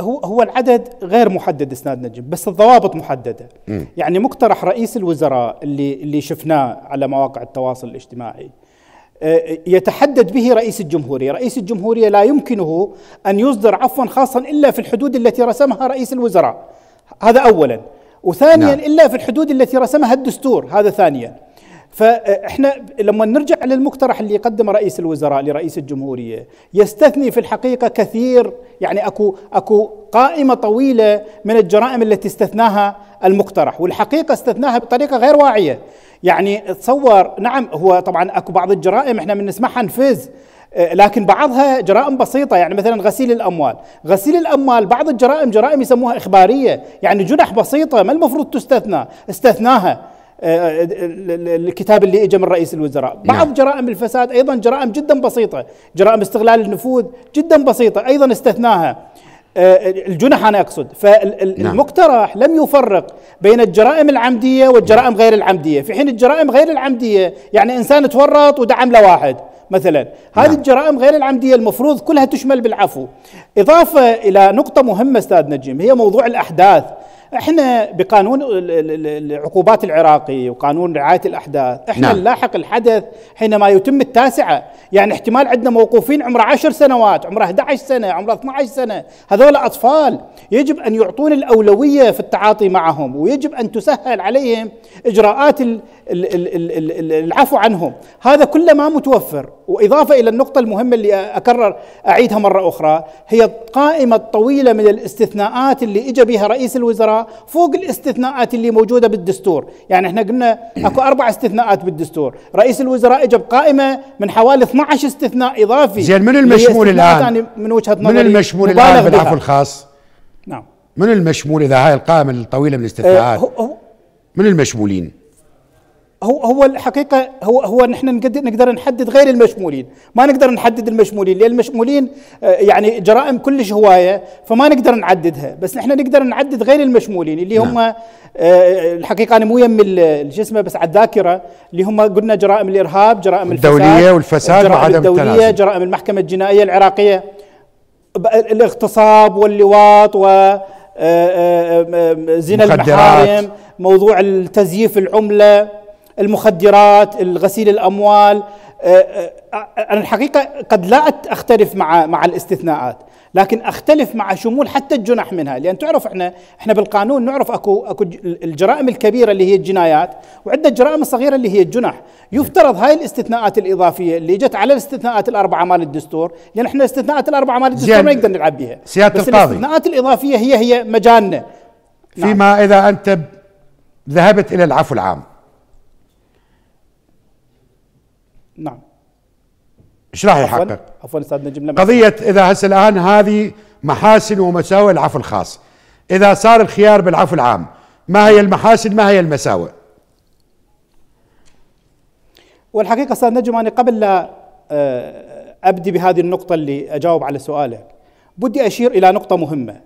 هو هو العدد غير محدد اسناد نجم بس الضوابط محدده م. يعني مقترح رئيس الوزراء اللي اللي شفناه على مواقع التواصل الاجتماعي آه، يتحدد به رئيس الجمهوريه، رئيس الجمهوريه لا يمكنه ان يصدر عفوا خاصا الا في الحدود التي رسمها رئيس الوزراء. هذا اولا، وثانيا نعم. الا في الحدود التي رسمها الدستور، هذا ثانيا. فاحنا لما نرجع للمقترح اللي يقدم رئيس الوزراء لرئيس الجمهوريه يستثني في الحقيقه كثير يعني اكو اكو قائمه طويله من الجرائم التي استثناها المقترح والحقيقه استثناها بطريقه غير واعيه يعني تصور نعم هو طبعا اكو بعض الجرائم احنا من نسمعها نفز آه، لكن بعضها جرائم بسيطة يعني مثلا غسيل الأموال غسيل الأموال بعض الجرائم جرائم يسموها إخبارية يعني جنح بسيطة ما المفروض تستثنى استثناها آه، آه، الكتاب اللي اجى من رئيس الوزراء نعم. بعض جرائم الفساد ايضا جرائم جدا بسيطه جرائم استغلال النفوذ جدا بسيطه ايضا استثناها آه، الجنح انا اقصد فالمقترح نعم. لم يفرق بين الجرائم العمديه والجرائم غير العمديه في حين الجرائم غير العمديه يعني انسان تورط ودعم لواحد مثلا هذه نعم. الجرائم غير العمديه المفروض كلها تشمل بالعفو اضافه الى نقطه مهمه استاذ نجيم هي موضوع الاحداث احنا بقانون العقوبات العراقي وقانون رعايه الاحداث احنا نعم. نلاحق الحدث حينما يتم التاسعه يعني احتمال عندنا موقوفين عمره 10 سنوات عمره 11 سنه عمره 12 سنه هذول اطفال يجب ان يعطون الاولويه في التعاطي معهم ويجب ان تسهل عليهم اجراءات العفو عنهم هذا كله ما متوفر واضافه الى النقطه المهمه اللي اكرر اعيدها مره اخرى هي القائمه الطويله من الاستثناءات اللي اجى بها رئيس الوزراء فوق الاستثناءات اللي موجودة بالدستور يعني احنا قلنا أكو أربع استثناءات بالدستور رئيس الوزراء اجى قائمة من حوالي 12 استثناء إضافي زين من المشمول الآن يعني من وجهة نظري من المشمول الآن بالعفو الخاص نعم من المشمول إذا هاي القائمة الطويلة من آه، الاستثناءات من المشمولين هو هو الحقيقه هو هو نحن نقدر نحدد غير المشمولين، ما نقدر نحدد المشمولين لان المشمولين آه، يعني جرائم كلش هوايه فما نقدر نعددها، بس نحن نقدر نعدد غير المشمولين اللي هم نعم. آه، الحقيقه انا مو يم شو اسمه بس على الذاكره اللي هم قلنا جرائم الارهاب، جرائم الفساد الدوليه والفساد جرائم وعدم الدوليه، جرائم المحكمه الجنائيه العراقيه الاغتصاب واللواط و آه، زنا المحارم موضوع التزييف العمله المخدرات غسيل الاموال آه، آه، انا الحقيقه قد لا اختلف مع مع الاستثناءات لكن اختلف مع شمول حتى الجنح منها لان تعرف احنا احنا بالقانون نعرف اكو اكو الجرائم الكبيره اللي هي الجنايات وعندنا الجرائم الصغيره اللي هي الجنح يفترض هاي الاستثناءات الاضافيه اللي جت على الاستثناءات الاربعه مال الدستور لان احنا الاستثناءات الاربعه مال الدستور ما نقدر نلعب بها سياده بس القاضي الاستثناءات الاضافيه هي هي مجالنا فيما نعم. اذا انت ذهبت الى العفو العام نعم ايش راح يحقق؟ عفوا استاذ نجم لما قضيه اذا هسه الان هذه محاسن ومساوئ العفو الخاص اذا صار الخيار بالعفو العام ما هي المحاسن ما هي المساوئ؟ والحقيقه استاذ نجم انا قبل لا آه، ابدي بهذه النقطه اللي اجاوب على سؤالك بدي اشير الى نقطه مهمه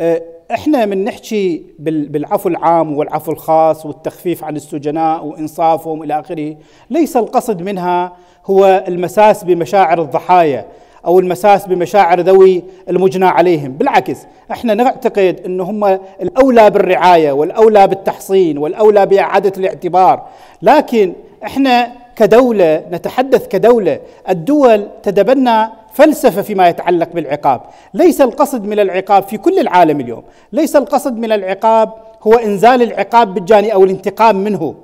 آه، احنا من نحكي بالعفو العام والعفو الخاص والتخفيف عن السجناء وانصافهم الى اخره، ليس القصد منها هو المساس بمشاعر الضحايا او المساس بمشاعر ذوي المجنى عليهم، بالعكس احنا نعتقد ان هم الاولى بالرعايه والاولى بالتحصين والاولى باعاده الاعتبار، لكن احنا كدوله نتحدث كدوله، الدول تتبنى فلسفه فيما يتعلق بالعقاب، ليس القصد من العقاب في كل العالم اليوم، ليس القصد من العقاب هو انزال العقاب بالجاني او الانتقام منه.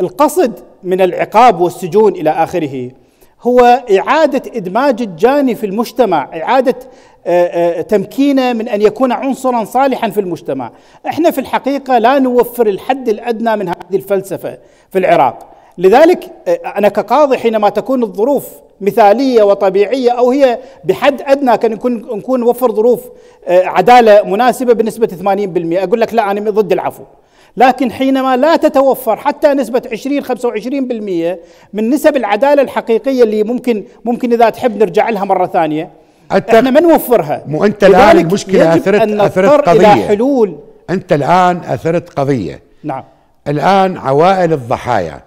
القصد من العقاب والسجون الى اخره هو اعاده ادماج الجاني في المجتمع، اعاده آه، آه، تمكينه من ان يكون عنصرا صالحا في المجتمع. احنا في الحقيقه لا نوفر الحد الادنى من هذه الفلسفه في العراق. لذلك آه، انا كقاضي حينما تكون الظروف مثاليه وطبيعيه او هي بحد ادنى كان نكون نكون نوفر ظروف آه، عداله مناسبه بنسبه 80% اقول لك لا انا ضد العفو لكن حينما لا تتوفر حتى نسبة 20 25% من نسب العدالة الحقيقية اللي ممكن ممكن إذا تحب نرجع لها مرة ثانية حتى احنا ما نوفرها مو أنت الآن المشكلة أثرت أن أثرت قضية إلى حلول أنت الآن أثرت قضية نعم الآن عوائل الضحايا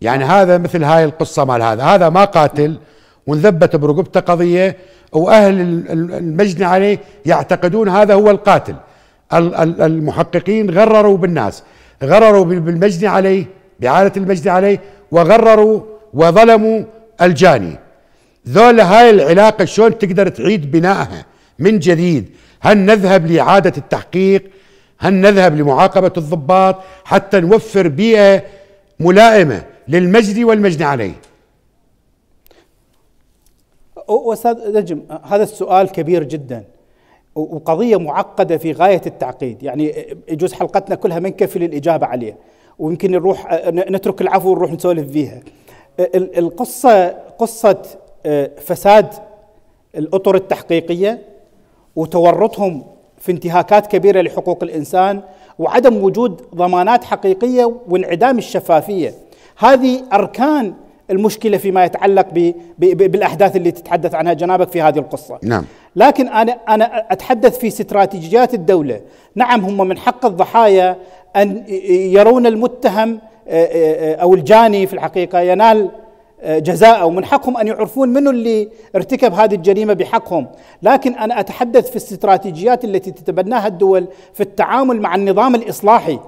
يعني هذا مثل هاي القصة مال هذا هذا ما قاتل ونذبت برقبته قضية وأهل المجني عليه يعتقدون هذا هو القاتل المحققين غرروا بالناس غرروا بالمجني عليه بعالة المجني عليه وغرروا وظلموا الجاني ذول هاي العلاقة شلون تقدر تعيد بنائها من جديد هل نذهب لإعادة التحقيق هل نذهب لمعاقبة الضباط حتى نوفر بيئة ملائمة للمجد والمجد عليه أستاذ نجم هذا السؤال كبير جدا وقضية معقدة في غاية التعقيد يعني يجوز حلقتنا كلها كفي للإجابة عليه ويمكن نروح نترك العفو ونروح نسولف فيها القصة قصة آه، فساد الأطر التحقيقية وتورطهم في انتهاكات كبيرة لحقوق الإنسان وعدم وجود ضمانات حقيقية وانعدام الشفافية هذه أركان المشكلة فيما يتعلق بالأحداث اللي تتحدث عنها جنابك في هذه القصة نعم لكن أنا, أنا أتحدث في استراتيجيات الدولة نعم هم من حق الضحايا أن يرون المتهم آه، آه، آه، أو الجاني في الحقيقة ينال جزاءه ومن حقهم أن يعرفون من اللي ارتكب هذه الجريمة بحقهم لكن أنا أتحدث في الاستراتيجيات التي تتبناها الدول في التعامل مع النظام الإصلاحي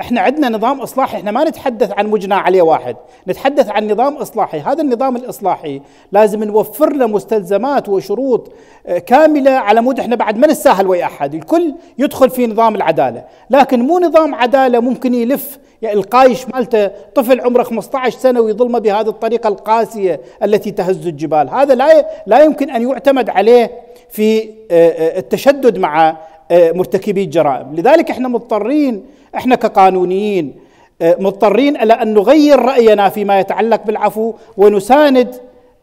احنا عندنا نظام اصلاحي احنا ما نتحدث عن مجنى عليه واحد نتحدث عن نظام اصلاحي هذا النظام الاصلاحي لازم نوفر له مستلزمات وشروط آه، كامله على مود احنا بعد ما نتساهل ويا احد الكل يدخل في نظام العداله لكن مو نظام عداله ممكن يلف يعني القايش مالته طفل عمره 15 سنه ويظلمه بهذه الطريقه القاسيه التي تهز الجبال هذا لا لا يمكن ان يعتمد عليه في آه، آه، التشدد مع مرتكبي الجرائم لذلك احنا مضطرين احنا كقانونيين آه، مضطرين الى ان نغير راينا فيما يتعلق بالعفو ونساند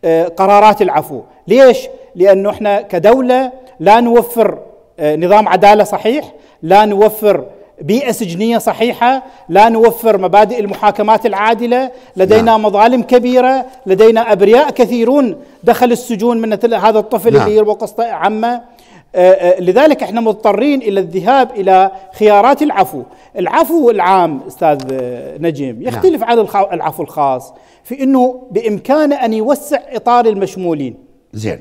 آه، قرارات العفو، ليش؟ لانه احنا كدوله لا نوفر آه، نظام عداله صحيح، لا نوفر بيئة سجنية صحيحة لا نوفر مبادئ المحاكمات العادلة لدينا نعم. مظالم كبيرة لدينا أبرياء كثيرون دخل السجون من هذا الطفل نعم. اللي يربو قسطة عمه آه، آه، لذلك احنا مضطرين الى الذهاب الى خيارات العفو، العفو العام استاذ آه، نجيم نعم. يختلف عن العفو الخاص في انه بامكانه ان يوسع اطار المشمولين. زين.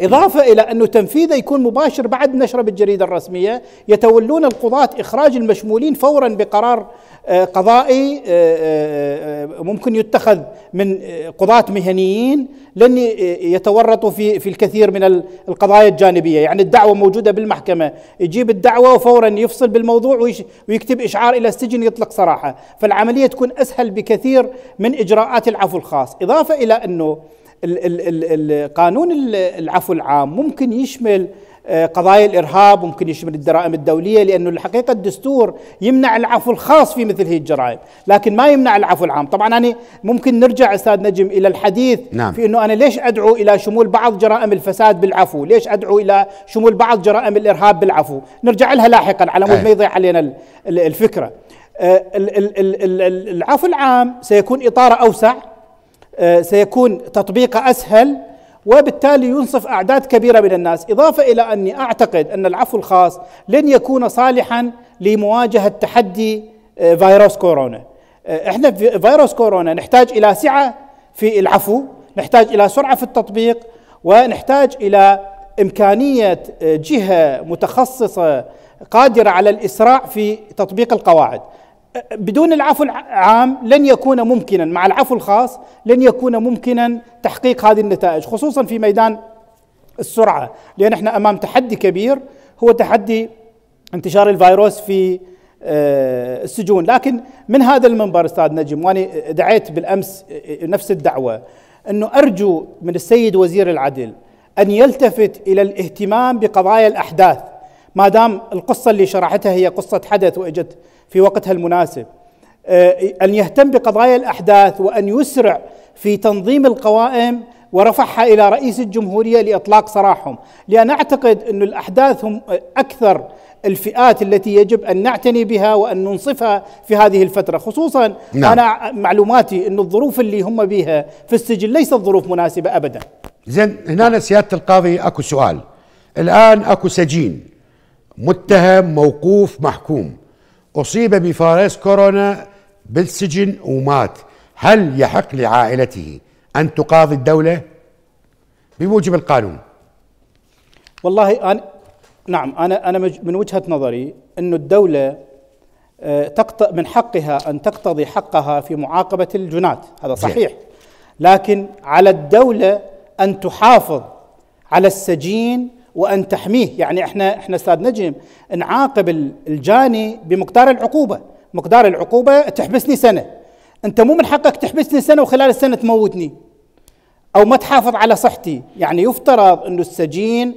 إضافة إلى أنه تنفيذه يكون مباشر بعد نشره بالجريدة الرسمية يتولون القضاة إخراج المشمولين فورا بقرار آه، قضائي آه، آه، ممكن يتخذ من قضاة مهنيين لن يتورطوا في في الكثير من القضايا الجانبية يعني الدعوة موجودة بالمحكمة يجيب الدعوة وفورا يفصل بالموضوع ويكتب إشعار إلى السجن يطلق صراحة فالعملية تكون أسهل بكثير من إجراءات العفو الخاص إضافة إلى أنه قانون العفو العام ممكن يشمل آه، قضايا الارهاب ممكن يشمل الجرائم الدوليه لانه الحقيقه الدستور يمنع العفو الخاص في مثل هذه الجرائم، لكن ما يمنع العفو العام، طبعا انا ممكن نرجع استاذ نجم الى الحديث نعم. في انه انا ليش ادعو الى شمول بعض جرائم الفساد بالعفو؟ ليش ادعو الى شمول بعض جرائم الارهاب بالعفو؟ نرجع لها لاحقا على مود ما يضيع علينا الفكره. آه، العفو العام سيكون اطاره اوسع آه، سيكون تطبيقه اسهل وبالتالي ينصف اعداد كبيره من الناس، اضافه الى اني اعتقد ان العفو الخاص لن يكون صالحا لمواجهه تحدي آه، فيروس كورونا. آه، احنا في فيروس كورونا نحتاج الى سعه في العفو، نحتاج الى سرعه في التطبيق، ونحتاج الى امكانيه جهه متخصصه قادره على الاسراع في تطبيق القواعد. بدون العفو العام لن يكون ممكنا مع العفو الخاص لن يكون ممكنا تحقيق هذه النتائج خصوصا في ميدان السرعه لان احنا امام تحدي كبير هو تحدي انتشار الفيروس في آه، السجون لكن من هذا المنبر استاذ نجم وانا دعيت بالامس آه، نفس الدعوه انه ارجو من السيد وزير العدل ان يلتفت الى الاهتمام بقضايا الاحداث ما دام القصه اللي شرحتها هي قصه حدث واجت في وقتها المناسب آه، أن يهتم بقضايا الأحداث وأن يسرع في تنظيم القوائم ورفعها إلى رئيس الجمهورية لإطلاق سراحهم لأن أعتقد أن الأحداث هم أكثر الفئات التي يجب أن نعتني بها وأن ننصفها في هذه الفترة خصوصا نعم. أنا معلوماتي أن الظروف اللي هم بها في السجن ليست ظروف مناسبة أبدا زين هنا سيادة القاضي أكو سؤال الآن أكو سجين متهم موقوف محكوم أصيب بفيروس كورونا بالسجن ومات هل يحق لعائلته أن تقاضي الدولة بموجب القانون والله أنا نعم أنا أنا من وجهة نظري أن الدولة آه، من حقها أن تقتضي حقها في معاقبة الجنات هذا صحيح لكن على الدولة أن تحافظ على السجين وان تحميه يعني احنا احنا استاذ نجم نعاقب الجاني بمقدار العقوبه مقدار العقوبه تحبسني سنه انت مو من حقك تحبسني سنه وخلال السنه تموتني او ما تحافظ على صحتي يعني يفترض انه السجين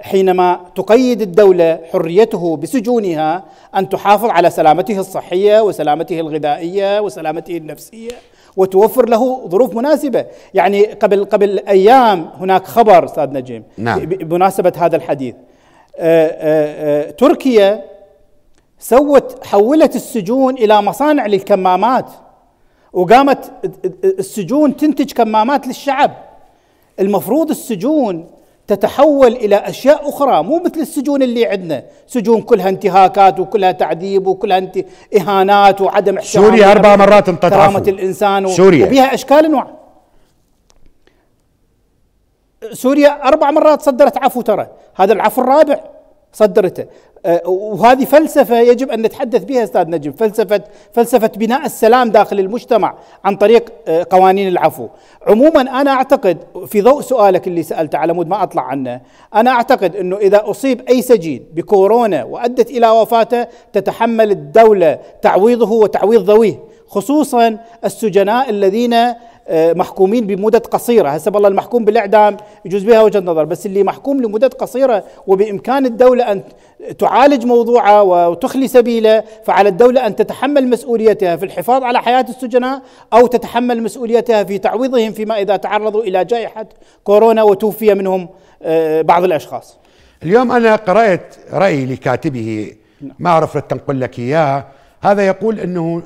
حينما تقيد الدولة حريته بسجونها أن تحافظ على سلامته الصحية وسلامته الغذائية وسلامته النفسية وتوفر له ظروف مناسبه يعني قبل قبل ايام هناك خبر استاذ نجيم نعم. بمناسبه هذا الحديث آآ آه، آآ آه، آه، تركيا سوت حولت السجون الى مصانع للكمامات وقامت السجون تنتج كمامات للشعب المفروض السجون تتحول الى اشياء اخرى مو مثل السجون اللي عندنا سجون كلها انتهاكات وكلها تعذيب وكلها انت... اهانات وعدم احترام سوريا اربع مرات انقطعت كرامه الانسان و... سوريا وبها اشكال انواع سوريا اربع مرات صدرت عفو ترى هذا العفو الرابع صدرته أه، وهذه فلسفة يجب أن نتحدث بها أستاذ نجم فلسفة, فلسفة بناء السلام داخل المجتمع عن طريق أه، قوانين العفو عموما أنا أعتقد في ضوء سؤالك اللي سألته على مود ما أطلع عنه أنا أعتقد أنه إذا أصيب أي سجين بكورونا وأدت إلى وفاته تتحمل الدولة تعويضه وتعويض ذويه خصوصا السجناء الذين آه، محكومين بمدة قصيرة هسه والله المحكوم بالإعدام يجوز بها وجهة نظر بس اللي محكوم لمدة قصيرة وبإمكان الدولة أن تعالج موضوعه وتخلي سبيله فعلى الدولة أن تتحمل مسؤوليتها في الحفاظ على حياة السجناء أو تتحمل مسؤوليتها في تعويضهم فيما إذا تعرضوا إلى جائحة كورونا وتوفي منهم آه، بعض الأشخاص اليوم أنا قرأت رأي لكاتبه ما أعرف تنقل لك إياه هذا يقول أنه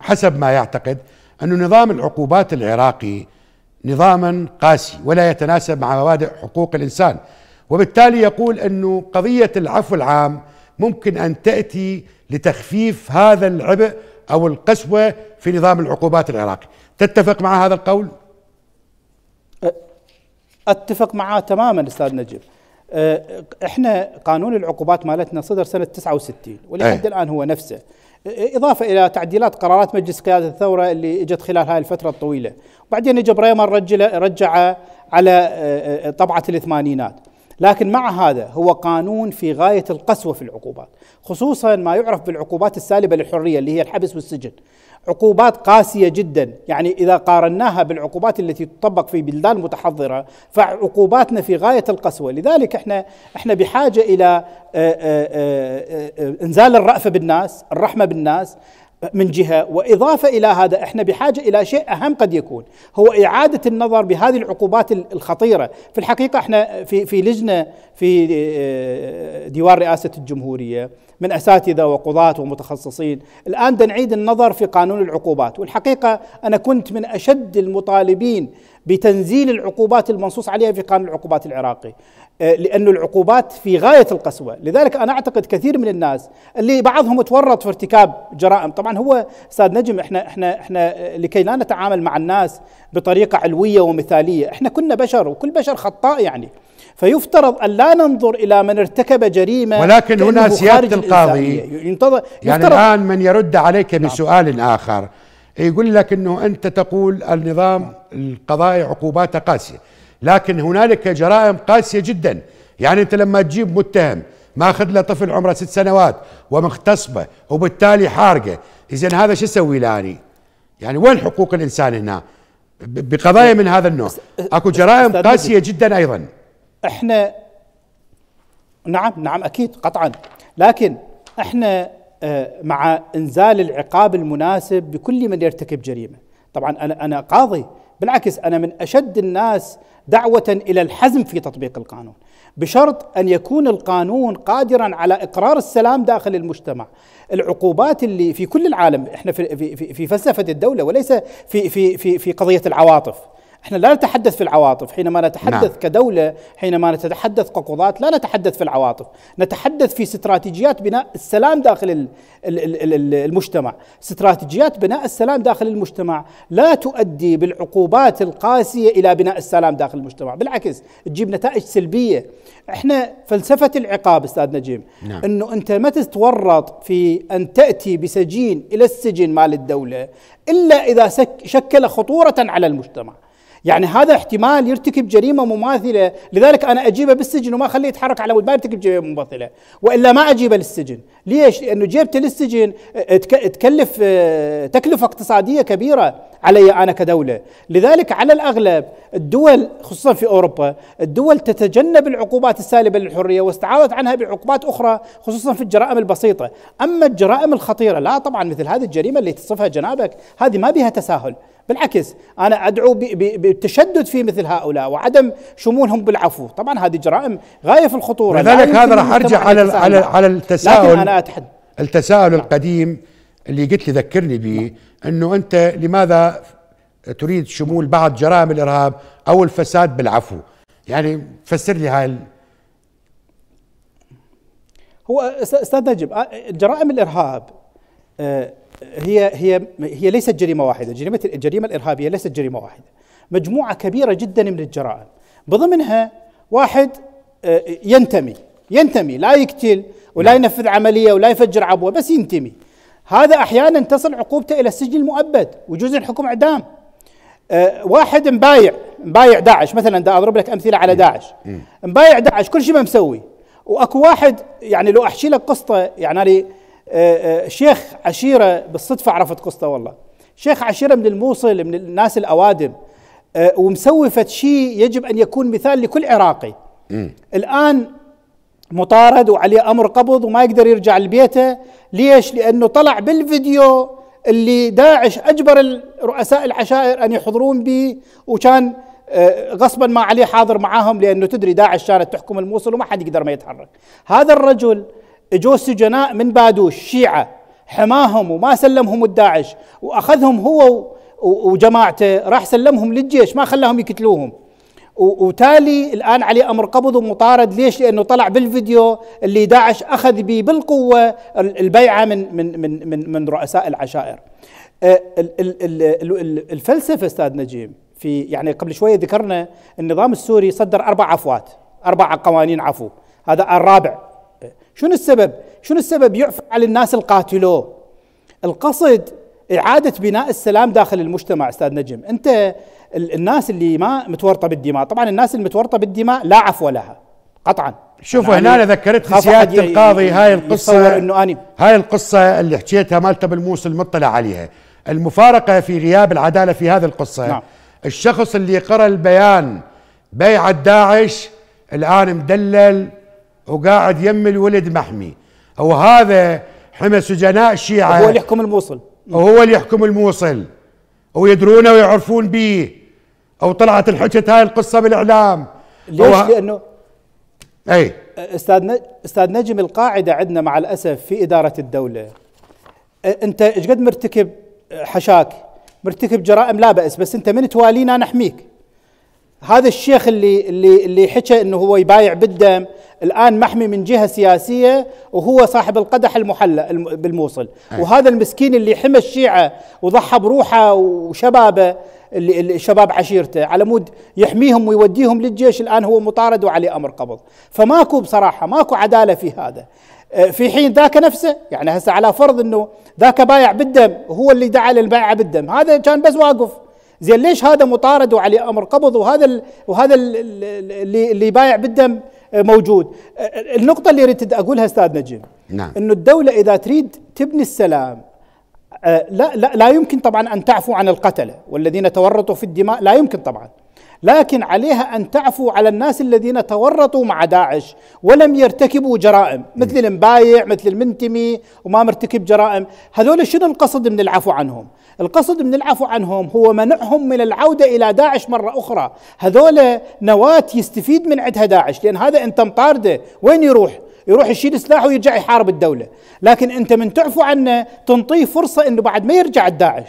حسب ما يعتقد أن نظام العقوبات العراقي نظاما قاسي ولا يتناسب مع مبادئ حقوق الإنسان وبالتالي يقول أن قضية العفو العام ممكن أن تأتي لتخفيف هذا العبء أو القسوة في نظام العقوبات العراقي تتفق مع هذا القول؟ اتفق معاه تماما استاذ نجيب أه، احنا قانون العقوبات مالتنا صدر سنه 69 ولحد إيه. الان هو نفسه إضافة إلى تعديلات قرارات مجلس قيادة الثورة اللي اجت خلال هاي الفترة الطويلة وبعدين إجا بريمر رجع على آه، آه، طبعة الثمانينات لكن مع هذا هو قانون في غاية القسوة في العقوبات خصوصا ما يعرف بالعقوبات السالبة للحرية اللي هي الحبس والسجن عقوبات قاسية جدا يعني إذا قارناها بالعقوبات التي تطبق في بلدان متحضرة فعقوباتنا في غاية القسوة لذلك احنا احنا بحاجة إلى آه، آه، آه، إنزال الرأفة بالناس الرحمة بالناس من جهة وإضافة إلى هذا احنا بحاجة إلى شيء أهم قد يكون هو إعادة النظر بهذه العقوبات الخطيرة في الحقيقة احنا في, في لجنة في ديوان رئاسة الجمهورية من اساتذه وقضاه ومتخصصين، الان نعيد النظر في قانون العقوبات، والحقيقه انا كنت من اشد المطالبين بتنزيل العقوبات المنصوص عليها في قانون العقوبات العراقي، آه، لأن العقوبات في غاية القسوة لذلك أنا أعتقد كثير من الناس اللي بعضهم تورط في ارتكاب جرائم طبعا هو أستاذ نجم إحنا, إحنا, إحنا آه، لكي لا نتعامل مع الناس بطريقة علوية ومثالية إحنا كنا بشر وكل بشر خطاء يعني فيفترض أن لا ننظر إلى من ارتكب جريمة ولكن هنا سيادة القاضي ينتظر يعني الآن من يرد عليك بسؤال نعم. آخر يقول لك أنه أنت تقول النظام نعم. القضائي عقوباته قاسية لكن هنالك جرائم قاسية جدا يعني أنت لما تجيب متهم ماخذ له طفل عمره ست سنوات ومغتصبه وبالتالي حارقه اذا هذا شو اسوي لاني يعني وين حقوق الانسان هنا بقضايا من هذا النوع اكو جرائم قاسيه جدا ايضا احنا نعم نعم اكيد قطعا لكن احنا آه، مع انزال العقاب المناسب بكل من يرتكب جريمه طبعا انا انا قاضي بالعكس انا من اشد الناس دعوه الى الحزم في تطبيق القانون بشرط ان يكون القانون قادرا على اقرار السلام داخل المجتمع العقوبات اللي في كل العالم احنا في في في فلسفه الدوله وليس في في في في قضيه العواطف احنا لا نتحدث في العواطف حينما نتحدث نعم. كدولة حينما نتحدث كقضاة لا نتحدث في العواطف نتحدث في استراتيجيات بناء السلام داخل المجتمع استراتيجيات بناء السلام داخل المجتمع لا تؤدي بالعقوبات القاسية إلى بناء السلام داخل المجتمع بالعكس تجيب نتائج سلبية احنا فلسفة العقاب استاذ نجيم نعم. انه انت ما تتورط في ان تأتي بسجين إلى السجن مال الدولة إلا إذا شكل خطورة على المجتمع يعني هذا احتمال يرتكب جريمه مماثله لذلك انا اجيبه بالسجن وما اخليه يتحرك على ما يرتكب جريمه مماثله والا ما اجيبه للسجن ليش لانه جيبته للسجن تكلف تكلفه اقتصاديه كبيره علي انا كدوله لذلك على الاغلب الدول خصوصا في اوروبا الدول تتجنب العقوبات السالبه للحريه واستعاضت عنها بعقوبات اخرى خصوصا في الجرائم البسيطه اما الجرائم الخطيره لا طبعا مثل هذه الجريمه اللي تصفها جنابك هذه ما بها تساهل بالعكس أنا أدعو بالتشدد في مثل هؤلاء وعدم شمولهم بالعفو طبعا هذه جرائم غاية في الخطورة لذلك هذا راح أرجع على على على التساؤل لكن أنا أتحد. التساؤل نعم. القديم اللي قلت لي ذكرني به نعم. أنه أنت لماذا تريد شمول بعض جرائم الإرهاب أو الفساد بالعفو يعني فسر لي هاي هو استاذ نجيب آه، جرائم الارهاب آه، هي هي هي ليست جريمه واحده، جريمه الجريمه الارهابيه ليست جريمه واحده، مجموعه كبيره جدا من الجرائم، بضمنها واحد آه، ينتمي، ينتمي لا يقتل ولا نعم. ينفذ عمليه ولا يفجر عبوه بس ينتمي. هذا احيانا تصل عقوبته الى السجن المؤبد وجزء الحكم اعدام. آه، واحد مبايع مبايع داعش مثلا دا اضرب لك امثله على داعش مبايع داعش كل شيء ما مسوي واكو واحد يعني لو احشي لك قصه يعني آه، آه، شيخ عشيره بالصدفه عرفت قصته والله شيخ عشيره من الموصل من الناس الاوادم آه، ومسوي فد شيء يجب ان يكون مثال لكل عراقي م. الان مطارد وعليه امر قبض وما يقدر يرجع لبيته ليش لانه طلع بالفيديو اللي داعش اجبر رؤساء العشائر ان يحضرون به وكان غصبا ما عليه حاضر معاهم لانه تدري داعش كانت تحكم الموصل وما حد يقدر ما يتحرك هذا الرجل اجوا السجناء من بادوش شيعه حماهم وما سلمهم الداعش واخذهم هو وجماعته راح سلمهم للجيش ما خلاهم يقتلوهم وتالي الان عليه امر قبض ومطارد ليش؟ لانه طلع بالفيديو اللي داعش اخذ به بالقوه البيعه من من من من, من رؤساء العشائر. الفلسفه استاذ نجيم في يعني قبل شويه ذكرنا النظام السوري صدر اربع عفوات، اربع قوانين عفو، هذا الرابع شنو السبب؟ شنو السبب يعفى على الناس القاتلو؟ القصد إعادة بناء السلام داخل المجتمع أستاذ نجم أنت الناس اللي ما متورطة بالدماء طبعا الناس المتورطة بالدماء لا عفو لها قطعا شوفوا يعني هنا انا ذكرتني سياده القاضي هاي القصه انه هاي القصه اللي حكيتها مالتا بالموس المطلع عليها المفارقه في غياب العداله في هذه القصه نعم. الشخص اللي قرا البيان بيعة داعش الان مدلل وقاعد يم الولد محمي هو هذا حمى سجناء الشيعة هو اللي يحكم الموصل وهو اللي يحكم الموصل ويدرونه ويعرفون به او طلعت الحجة هاي القصة بالاعلام ليش هو... لانه اي استاذ نج... استاذ نجم القاعدة عندنا مع الاسف في ادارة الدولة انت ايش قد مرتكب حشاك مرتكب جرائم لا بأس بس انت من توالينا نحميك هذا الشيخ اللي اللي اللي حكى انه هو يبايع بالدم الان محمي من جهه سياسيه وهو صاحب القدح المحلى بالموصل أي. وهذا المسكين اللي حمى الشيعه وضحى بروحه وشبابه اللي شباب عشيرته على مود يحميهم ويوديهم للجيش الان هو مطارد وعليه امر قبض فماكو بصراحه ماكو عداله في هذا في حين ذاك نفسه يعني هسه على فرض انه ذاك بايع بالدم هو اللي دعا للبيعه بالدم هذا كان بس واقف زين ليش هذا مطارد وعليه امر قبض وهذا وهذا اللي اللي بايع بالدم موجود النقطه اللي اريد اقولها استاذ نجم نعم انه الدوله اذا تريد تبني السلام آه، لا لا لا يمكن طبعا ان تعفو عن القتله والذين تورطوا في الدماء لا يمكن طبعا لكن عليها أن تعفو على الناس الذين تورطوا مع داعش ولم يرتكبوا جرائم مثل المبايع مثل المنتمي وما مرتكب جرائم هذول شنو القصد من العفو عنهم القصد من العفو عنهم هو منعهم من العودة إلى داعش مرة أخرى هذول نواة يستفيد من عندها داعش لأن هذا أنت مطارده وين يروح يروح يشيل سلاح ويرجع يحارب الدولة لكن أنت من تعفو عنه تنطيه فرصة أنه بعد ما يرجع الداعش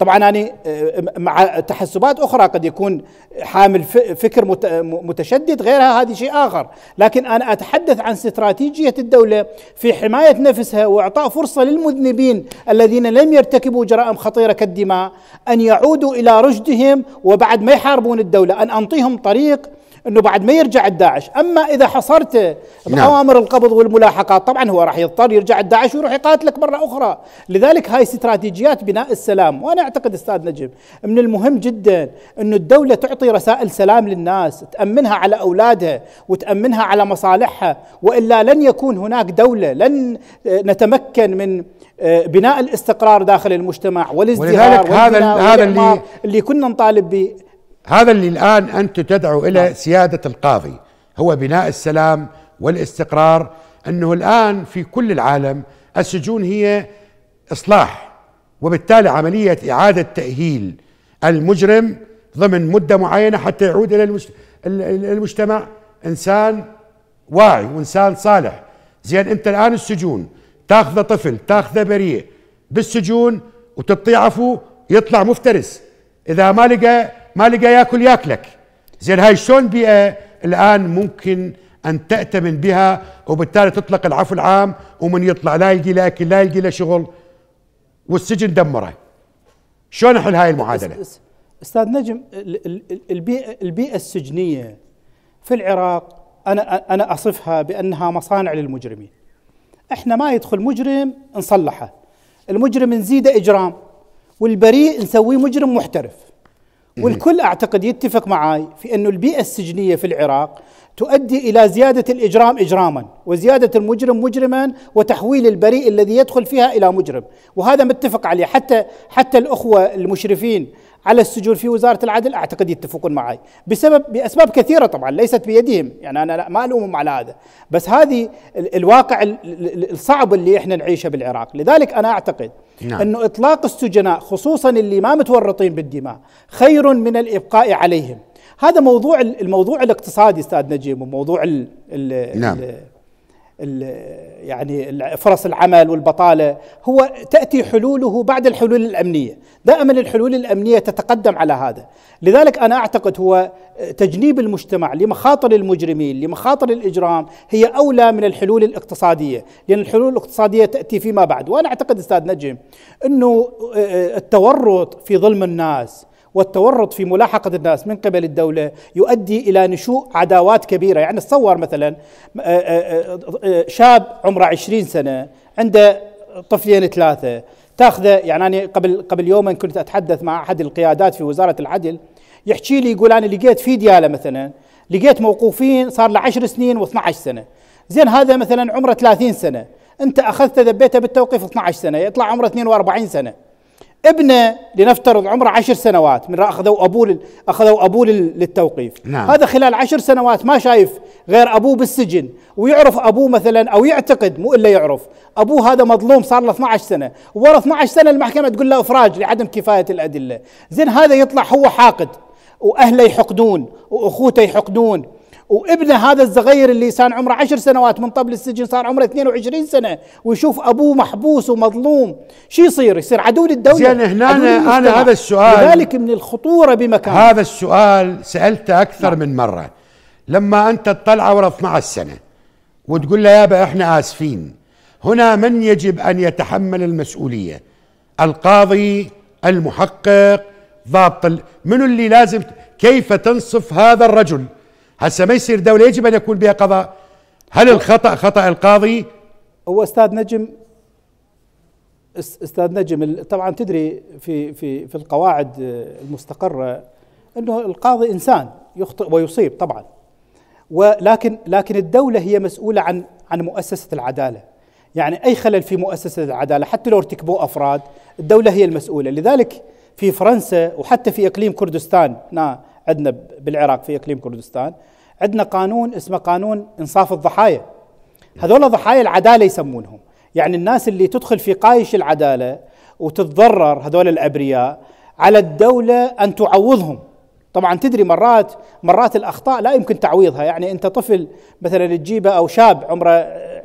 طبعا يعني، أنا آه، مع تحسبات أخرى قد يكون حامل فكر متشدد غيرها هذا شيء آخر لكن أنا أتحدث عن استراتيجية الدولة في حماية نفسها وإعطاء فرصة للمذنبين الذين لم يرتكبوا جرائم خطيرة كالدماء أن يعودوا إلى رشدهم وبعد ما يحاربون الدولة أن أنطيهم طريق انه بعد ما يرجع الداعش اما اذا حصرته باوامر نعم. القبض والملاحقات طبعا هو راح يضطر يرجع الداعش ويروح يقاتلك مره اخرى لذلك هاي استراتيجيات بناء السلام وانا اعتقد استاذ نجم من المهم جدا انه الدوله تعطي رسائل سلام للناس تامنها على اولادها وتامنها على مصالحها والا لن يكون هناك دوله لن نتمكن من آه، بناء الاستقرار داخل المجتمع والازدهار هذا هذا اللي اللي كنا نطالب به هذا اللي الآن أنت تدعو إلى نعم. سيادة القاضي هو بناء السلام والاستقرار أنه الآن في كل العالم السجون هي إصلاح وبالتالي عملية إعادة تأهيل المجرم ضمن مدة معينة حتى يعود إلى المجتمع إنسان واعي وإنسان صالح زين أنت الآن السجون تاخذه طفل تاخذه بريء بالسجون وتطيعفه يطلع مفترس إذا ما لقى ما لقى ياكل ياكلك زين هاي شلون بيئه الان ممكن ان تاتمن بها وبالتالي تطلق العفو العام ومن يطلع لا يلقي لا اكل لا يلقي لا شغل والسجن دمره شلون نحل هاي المعادله؟ استاذ نجم البيئه البيئه السجنيه في العراق انا انا اصفها بانها مصانع للمجرمين. احنا ما يدخل مجرم نصلحه. المجرم نزيده اجرام والبريء نسويه مجرم محترف. والكل اعتقد يتفق معي في انه البيئه السجنيه في العراق تؤدي الى زياده الاجرام اجراما وزياده المجرم مجرما وتحويل البريء الذي يدخل فيها الى مجرم وهذا متفق عليه حتى حتى الاخوه المشرفين على السجون في وزاره العدل اعتقد يتفقون معي بسبب باسباب كثيره طبعا ليست بيدهم يعني انا ما الومهم على هذا بس هذه الواقع الصعب اللي احنا نعيشه بالعراق لذلك انا اعتقد نعم. أن إطلاق السجناء خصوصا اللي ما متورطين بالدماء خير من الإبقاء عليهم هذا موضوع الموضوع الاقتصادي استاذ نجيب وموضوع ال نعم. يعني فرص العمل والبطاله هو تاتي حلوله بعد الحلول الامنيه، دائما الحلول الامنيه تتقدم على هذا، لذلك انا اعتقد هو تجنيب المجتمع لمخاطر المجرمين، لمخاطر الاجرام هي اولى من الحلول الاقتصاديه، لان الحلول الاقتصاديه تاتي فيما بعد، وانا اعتقد استاذ نجم انه آه، آه، التورط في ظلم الناس والتورط في ملاحقة الناس من قبل الدولة يؤدي إلى نشوء عداوات كبيرة يعني تصور مثلا آه، آه، آه، شاب عمره عشرين سنة عنده طفلين ثلاثة تاخذه يعني أنا قبل قبل يوما كنت أتحدث مع أحد القيادات في وزارة العدل يحكي لي يقول أنا لقيت في ديالة مثلا لقيت موقوفين صار له 10 سنين و12 سنة زين هذا مثلا عمره 30 سنة أنت أخذته ذبيته بالتوقيف 12 سنة يطلع عمره 42 سنة ابنه لنفترض عمره عشر سنوات من اخذوا ابوه اخذوا ابوه للتوقيف نعم. هذا خلال عشر سنوات ما شايف غير ابوه بالسجن ويعرف ابوه مثلا او يعتقد مو الا يعرف ابوه هذا مظلوم صار له 12 سنه ورا 12 سنه المحكمه تقول له افراج لعدم كفايه الادله زين هذا يطلع هو حاقد واهله يحقدون واخوته يحقدون وابنه هذا الصغير اللي صار عمره عشر سنوات من طبل السجن صار عمره 22 سنه ويشوف ابوه محبوس ومظلوم شو يصير؟ يصير عدو للدوله زين هنا أنا, انا هذا السؤال لذلك من الخطوره بمكان هذا السؤال سالته اكثر نعم. من مره لما انت تطلع ورا 12 سنه وتقول له يابا احنا اسفين هنا من يجب ان يتحمل المسؤوليه؟ القاضي المحقق ضابط منو اللي لازم كيف تنصف هذا الرجل؟ هسه ما يصير دولة يجب أن يكون بها قضاء هل الخطأ خطأ القاضي هو أستاذ نجم استاذ نجم طبعا تدري في في في القواعد المستقره انه القاضي انسان يخطئ ويصيب طبعا ولكن لكن الدوله هي مسؤوله عن عن مؤسسه العداله يعني اي خلل في مؤسسه العداله حتى لو ارتكبوه افراد الدوله هي المسؤوله لذلك في فرنسا وحتى في اقليم كردستان عندنا بالعراق في اقليم كردستان عندنا قانون اسمه قانون انصاف الضحايا هذول ضحايا العداله يسمونهم يعني الناس اللي تدخل في قايش العداله وتتضرر هذول الابرياء على الدوله ان تعوضهم طبعا تدري مرات مرات الاخطاء لا يمكن تعويضها يعني انت طفل مثلا تجيبه او شاب عمره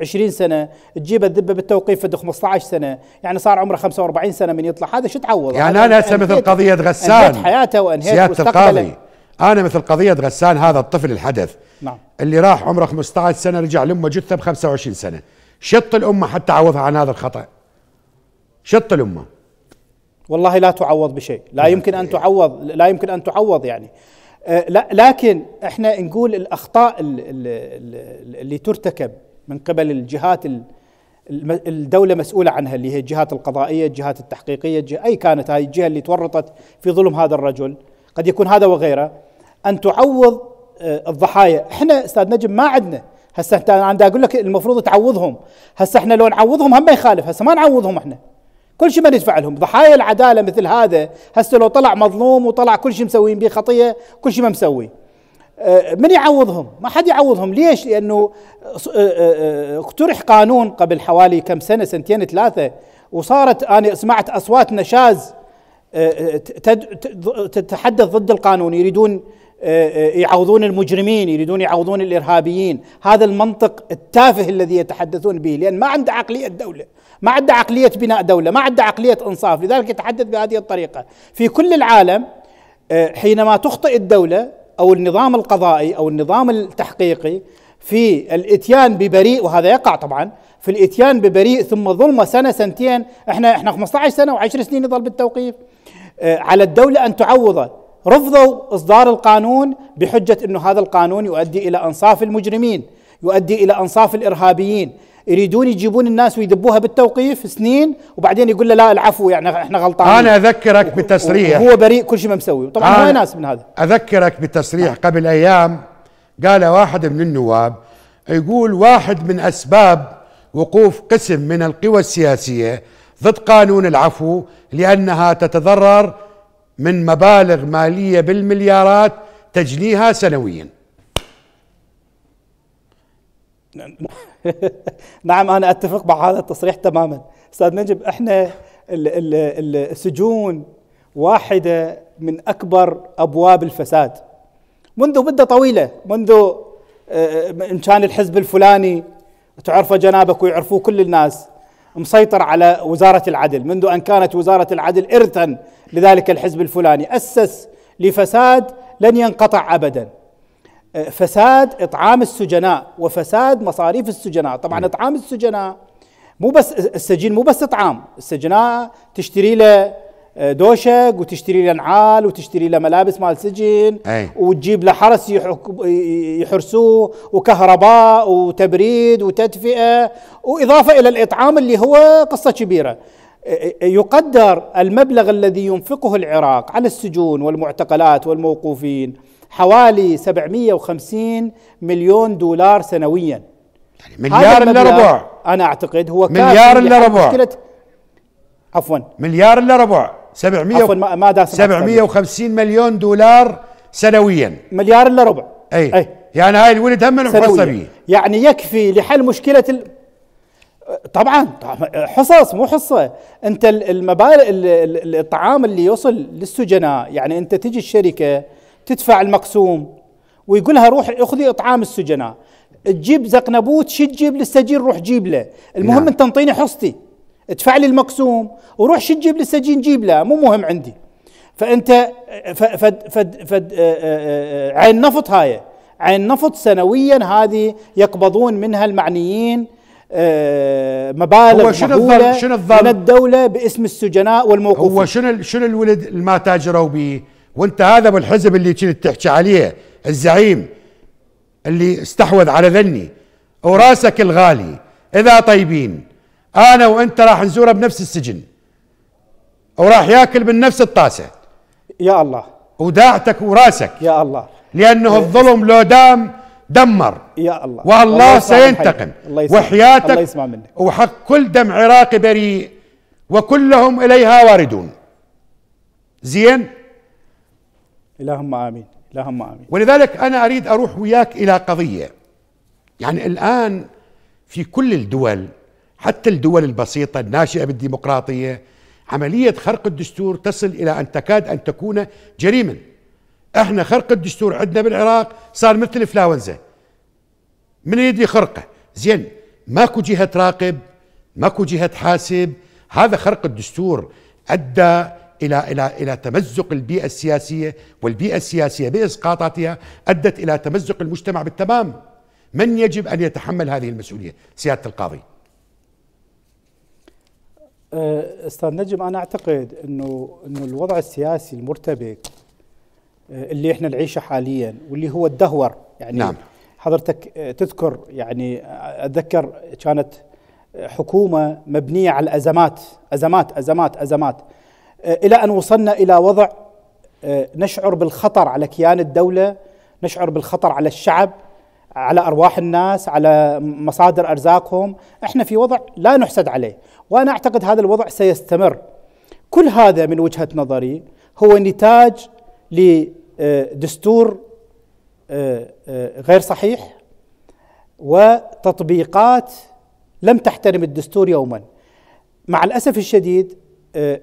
20 سنه تجيبه تذبه بالتوقيف فد 15 سنه يعني صار عمره 45 سنه من يطلع هذا شو تعوض يعني انا هسه مثل قضيه غسان انهيت حياته وانهيت مستقبله انا مثل قضيه غسان هذا الطفل الحدث نعم اللي راح عمره 15 سنه رجع لامه جثه ب 25 سنه شط الامه حتى عوضها عن هذا الخطا شط الامه والله لا تعوض بشيء لا يمكن ان تعوض لا يمكن ان تعوض يعني أه، لا لكن احنا نقول الاخطاء اللي ترتكب من قبل الجهات الدولة مسؤولة عنها اللي هي الجهات القضائية الجهات التحقيقية أي كانت هاي الجهة اللي تورطت في ظلم هذا الرجل قد يكون هذا وغيره ان تعوض آه، الضحايا احنا استاذ نجم ما عندنا هسه انت انا اقول لك المفروض تعوضهم هسه احنا لو نعوضهم هم ما يخالف هسه ما نعوضهم احنا كل شيء ما ندفع لهم ضحايا العداله مثل هذا هسه لو طلع مظلوم وطلع كل شيء مسويين به خطيه كل شيء ما مسوي آه، من يعوضهم ما حد يعوضهم ليش لانه آه، اقترح قانون قبل حوالي كم سنه سنتين ثلاثه وصارت انا سمعت اصوات نشاز تتحدث ضد القانون يريدون آه، آه، يعوضون المجرمين يريدون يعوضون الارهابيين هذا المنطق التافه الذي يتحدثون به لان ما عنده عقليه دوله ما عنده عقليه بناء دوله ما عنده عقليه انصاف لذلك يتحدث بهذه الطريقه في كل العالم آه، حينما تخطئ الدوله او النظام القضائي او النظام التحقيقي في الاتيان ببريء وهذا يقع طبعا في الاتيان ببريء ثم ظلمه سنه سنتين احنا احنا 15 سنه و10 سنين يظل بالتوقيف آه، على الدولة أن تعوضه رفضوا إصدار القانون بحجة أن هذا القانون يؤدي إلى أنصاف المجرمين يؤدي إلى أنصاف الإرهابيين يريدون يجيبون الناس ويدبوها بالتوقيف سنين وبعدين يقول له لا العفو يعني احنا غلطانين انا اذكرك بتصريح هو بريء كل شيء ما مسوي طبعا ما ناس من هذا اذكرك بتصريح قبل ايام قال واحد من النواب يقول واحد من اسباب وقوف قسم من القوى السياسيه ضد قانون العفو لأنها تتضرر من مبالغ مالية بالمليارات تجنيها سنويا <laughs> نعم أنا أتفق مع هذا التصريح تماما أستاذ نجم إحنا السجون واحدة من أكبر أبواب الفساد منذ مدة طويلة منذ آه، إن كان الحزب الفلاني تعرفه جنابك ويعرفوه كل الناس مسيطر على وزاره العدل منذ ان كانت وزاره العدل ارثا لذلك الحزب الفلاني اسس لفساد لن ينقطع ابدا أه، فساد اطعام السجناء وفساد مصاريف السجناء طبعا نعم. اطعام السجناء مو بس أه، السجين مو بس اطعام السجناء تشتري له آه، دوشه وتشتري له نعال وتشتري له ملابس مال سجن أي. وتجيب له حرس يحرسوه وكهرباء وتبريد وتدفئه واضافه الى الاطعام اللي هو قصه كبيره آه، آه، يقدر المبلغ الذي ينفقه العراق على السجون والمعتقلات والموقوفين حوالي 750 مليون دولار سنويا يعني مليار الا ربع انا اعتقد هو مليار الا ربع عفوا مليار الا ربع 700 عفوا ما 750 مليون دولار سنويا مليار الا ربع اي, أي. يعني هاي الولد هم نحفظها به يعني يكفي لحل مشكله ال... طبعا حصص مو حصه انت المبالغ الطعام اللي يوصل للسجناء يعني انت تجي الشركه تدفع المقسوم ويقولها روح اخذي اطعام السجناء تجيب زقنبوت شو تجيب للسجين روح جيب له المهم نعم. انت انطيني حصتي ادفع لي المقسوم وروح شو تجيب للسجين جيب له مو مهم عندي فانت فد فد فد آه، آه، آه، عين نفط هاي عين نفط سنويا هذه يقبضون منها المعنيين مبالغ هو شنو شنو من الدوله باسم السجناء والموقوفين هو شنو شنو الولد اللي ما تاجروا به وانت هذا بالحزب اللي كنت تحكي عليه الزعيم اللي استحوذ على ذني وراسك الغالي اذا طيبين انا وانت راح نزوره بنفس السجن وراح ياكل من نفس الطاسه يا الله وداعتك وراسك يا الله لانه إيه. الظلم لو دام دمر يا الله والله الله سينتقم الله يسمع وحياتك الله يسمع منك وحق كل دم عراقي بريء وكلهم اليها واردون زين اللهم امين اللهم امين ولذلك انا اريد اروح وياك الى قضيه يعني الان في كل الدول حتى الدول البسيطة الناشئة بالديمقراطية عملية خرق الدستور تصل إلى أن تكاد أن تكون جريما احنا خرق الدستور عندنا بالعراق صار مثل الفلاونزا من يدي خرقه زين ماكو جهه تراقب ماكو جهه تحاسب هذا خرق الدستور ادى الى الى الى تمزق البيئه السياسيه والبيئه السياسيه باسقاطاتها ادت الى تمزق المجتمع بالتمام من يجب ان يتحمل هذه المسؤوليه سياده القاضي آه، استاذ نجم انا اعتقد انه انه الوضع السياسي المرتبك آه، اللي احنا نعيشه حاليا واللي هو الدهور يعني نعم. حضرتك آه، تذكر يعني اتذكر كانت حكومه مبنيه على الازمات ازمات ازمات ازمات الى ان وصلنا الى وضع نشعر بالخطر على كيان الدوله نشعر بالخطر على الشعب على ارواح الناس على مصادر ارزاقهم احنا في وضع لا نحسد عليه وانا اعتقد هذا الوضع سيستمر كل هذا من وجهه نظري هو نتاج لدستور آه، آه، غير صحيح وتطبيقات لم تحترم الدستور يوما مع الاسف الشديد آه،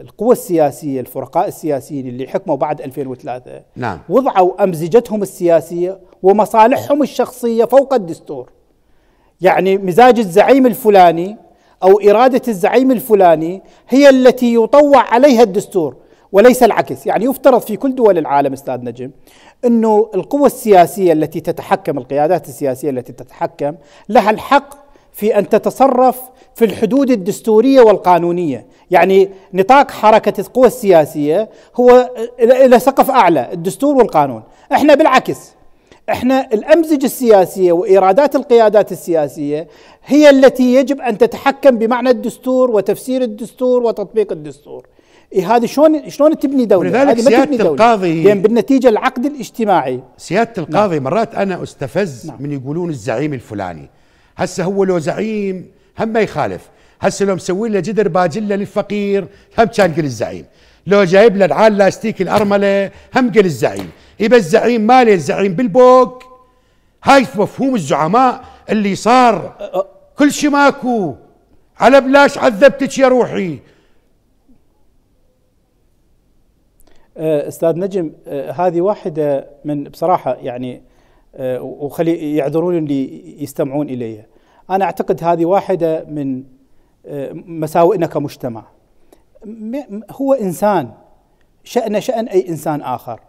القوى السياسية الفرقاء السياسيين اللي حكموا بعد 2003 نعم. وضعوا أمزجتهم السياسية ومصالحهم الشخصية فوق الدستور يعني مزاج الزعيم الفلاني أو إرادة الزعيم الفلاني هي التي يطوع عليها الدستور وليس العكس يعني يفترض في كل دول العالم استاذ نجم انه القوى السياسيه التي تتحكم القيادات السياسيه التي تتحكم لها الحق في ان تتصرف في الحدود الدستوريه والقانونيه، يعني نطاق حركه القوى السياسيه هو الى سقف اعلى الدستور والقانون، احنا بالعكس احنا الامزجه السياسيه وإيرادات القيادات السياسيه هي التي يجب ان تتحكم بمعنى الدستور وتفسير الدستور وتطبيق الدستور. إيه هذا شلون شلون تبني دوله؟ ولذلك سياده دولة. القاضي يعني بالنتيجه العقد الاجتماعي سياده القاضي نعم. مرات انا استفز نعم. من يقولون الزعيم الفلاني هسه هو لو زعيم هم ما يخالف هسه لو مسوي له جدر باجله للفقير هم كان قل الزعيم لو جايب له العال لاستيك الارمله هم قل الزعيم يبى الزعيم ماله الزعيم بالبوك هاي مفهوم الزعماء اللي صار كل شيء ماكو على بلاش عذبتك يا روحي أه، استاذ نجم أه، هذه واحده من بصراحه يعني أه، وخلي يعذرون اللي يستمعون اليها أنا أعتقد هذه واحدة من آه، مساوئنا كمجتمع هو إنسان شأن شأن أي إنسان آخر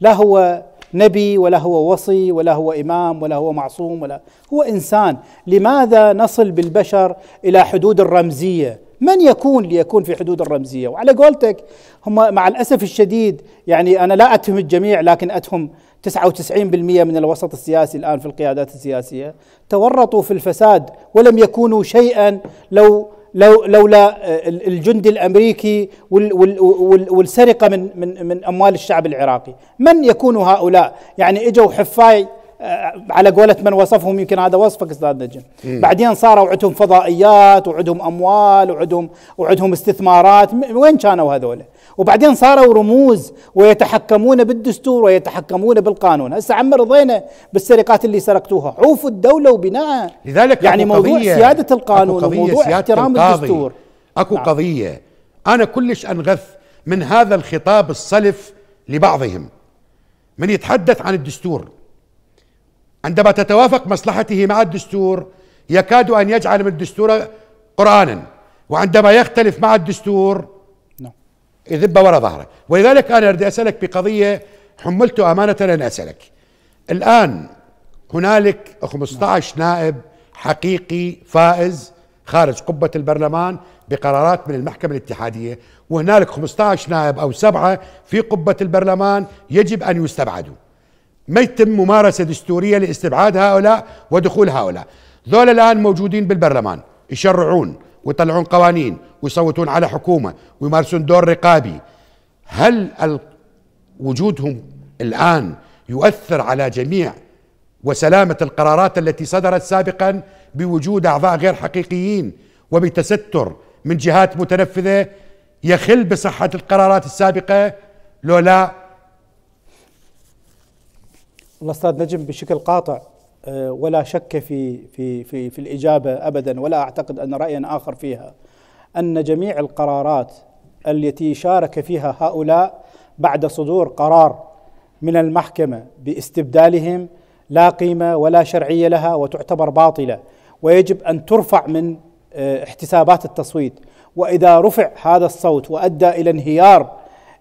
لا هو نبي ولا هو وصي ولا هو إمام ولا هو معصوم ولا هو إنسان لماذا نصل بالبشر إلى حدود الرمزية من يكون ليكون في حدود الرمزية وعلى قولتك هم مع الأسف الشديد يعني أنا لا أتهم الجميع لكن أتهم 99% من الوسط السياسي الان في القيادات السياسيه تورطوا في الفساد ولم يكونوا شيئا لو لو لولا آه، الجندي الامريكي والسرقه من من من اموال الشعب العراقي، من يكون هؤلاء؟ يعني اجوا حفاي آه، على قولة من وصفهم يمكن هذا وصفك استاذ نجم بعدين صاروا عندهم فضائيات وعندهم اموال وعندهم وعندهم استثمارات وين كانوا هذول وبعدين صاروا رموز ويتحكمون بالدستور ويتحكمون بالقانون هسه عم رضينا بالسرقات اللي سرقتوها عوفوا الدولة وبناءها لذلك يعني موضوع سيادة القانون وموضوع سيادة احترام القاضي. الدستور أكو نعم. قضية أنا كلش أنغث من هذا الخطاب الصلف لبعضهم من يتحدث عن الدستور عندما تتوافق مصلحته مع الدستور يكاد أن يجعل من الدستور قرآنا وعندما يختلف مع الدستور يذبه ورا ظهره ولذلك أنا أريد أسألك بقضية حملت أمانة أن أسألك الآن هنالك 15 نائب حقيقي فائز خارج قبة البرلمان بقرارات من المحكمة الاتحادية وهنالك 15 نائب أو سبعة في قبة البرلمان يجب أن يستبعدوا ما يتم ممارسة دستورية لاستبعاد هؤلاء ودخول هؤلاء ذول الآن موجودين بالبرلمان يشرعون ويطلعون قوانين ويصوتون على حكومه ويمارسون دور رقابي هل وجودهم الان يؤثر على جميع وسلامه القرارات التي صدرت سابقا بوجود اعضاء غير حقيقيين وبتستر من جهات متنفذه يخل بصحه القرارات السابقه لولا الاستاذ نجم بشكل قاطع آه، ولا شك في في في في الاجابه ابدا ولا اعتقد ان رايا اخر فيها ان جميع القرارات التي شارك فيها هؤلاء بعد صدور قرار من المحكمه باستبدالهم لا قيمه ولا شرعيه لها وتعتبر باطله ويجب ان ترفع من آه، احتسابات التصويت واذا رفع هذا الصوت وادى الى انهيار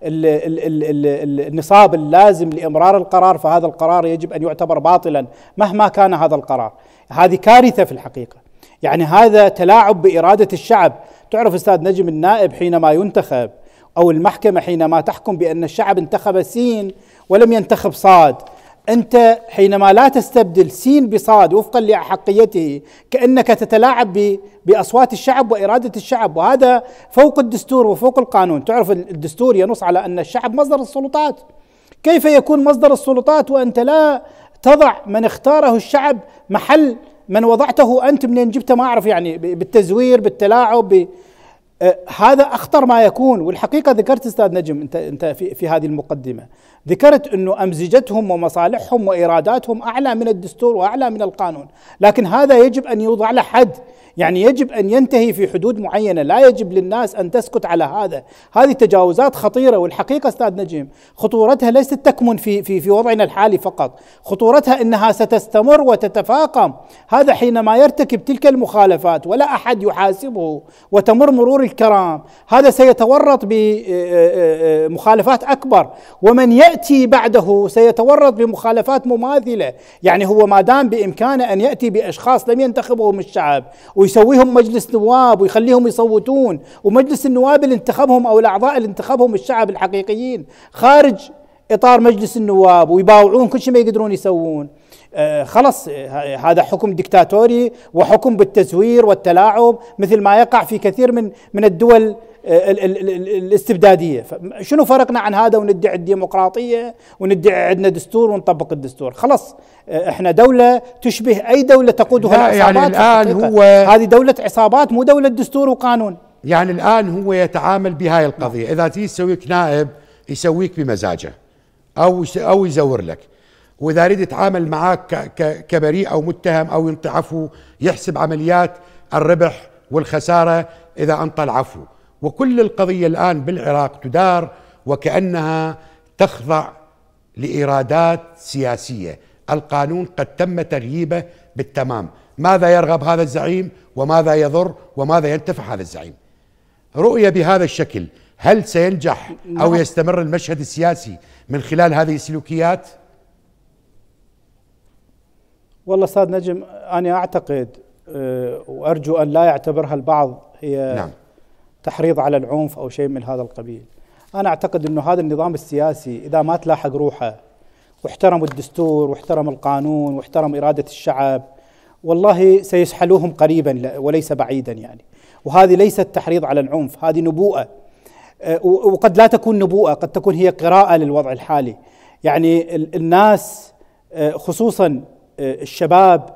النصاب اللازم لامرار القرار فهذا القرار يجب ان يعتبر باطلا مهما كان هذا القرار هذه كارثه في الحقيقه يعني هذا تلاعب باراده الشعب تعرف استاذ نجم النائب حينما ينتخب او المحكمه حينما تحكم بان الشعب انتخب سين ولم ينتخب صاد انت حينما لا تستبدل سين بصاد وفقا لاحقيته كانك تتلاعب باصوات الشعب واراده الشعب وهذا فوق الدستور وفوق القانون، تعرف الدستور ينص على ان الشعب مصدر السلطات. كيف يكون مصدر السلطات وانت لا تضع من اختاره الشعب محل من وضعته انت منين جبته ما اعرف يعني بالتزوير بالتلاعب أه، هذا اخطر ما يكون والحقيقه ذكرت استاذ نجم انت انت في, في هذه المقدمه ذكرت انه امزجتهم ومصالحهم واراداتهم اعلى من الدستور واعلى من القانون لكن هذا يجب ان يوضع له حد يعني يجب أن ينتهي في حدود معينة لا يجب للناس أن تسكت على هذا هذه تجاوزات خطيرة والحقيقة أستاذ نجم خطورتها ليست تكمن في, في, في وضعنا الحالي فقط خطورتها أنها ستستمر وتتفاقم هذا حينما يرتكب تلك المخالفات ولا أحد يحاسبه وتمر مرور الكرام هذا سيتورط بمخالفات آه، آه، آه، أكبر ومن يأتي بعده سيتورط بمخالفات مماثلة يعني هو ما دام بإمكانه أن يأتي بأشخاص لم ينتخبهم الشعب ويسويهم مجلس نواب ويخليهم يصوتون ومجلس النواب اللي انتخبهم او الاعضاء اللي انتخبهم الشعب الحقيقيين خارج اطار مجلس النواب ويباوعون كل شيء ما يقدرون يسوون آه، خلص آه، هذا حكم دكتاتوري وحكم بالتزوير والتلاعب مثل ما يقع في كثير من من الدول آه، الاستبداديه شنو فرقنا عن هذا وندعي الديمقراطيه وندعي عندنا دستور ونطبق الدستور خلاص آه، احنا دوله تشبه اي دوله تقودها لا العصابات يعني الان هو هذه دوله عصابات مو دوله دستور وقانون يعني الان هو يتعامل بهاي القضيه اذا تيجي تسويك نائب يسويك بمزاجه او او يزور لك واذا يريد يتعامل معك كبريء او متهم او ينطي عفو يحسب عمليات الربح والخساره اذا انطى العفو وكل القضية الآن بالعراق تدار وكأنها تخضع لإيرادات سياسية القانون قد تم تغييبه بالتمام ماذا يرغب هذا الزعيم وماذا يضر وماذا ينتفع هذا الزعيم رؤية بهذا الشكل هل سينجح أو نعم. يستمر المشهد السياسي من خلال هذه السلوكيات والله أستاذ نجم أنا أعتقد آه، وأرجو أن لا يعتبرها البعض هي نعم. تحريض على العنف أو شيء من هذا القبيل أنا أعتقد أنه هذا النظام السياسي إذا ما تلاحق روحه واحترم الدستور واحترم القانون واحترم إرادة الشعب والله سيسحلوهم قريبا وليس بعيدا يعني وهذه ليست تحريض على العنف هذه نبوءة أه، وقد لا تكون نبوءة قد تكون هي قراءة للوضع الحالي يعني الناس أه، خصوصا أه، الشباب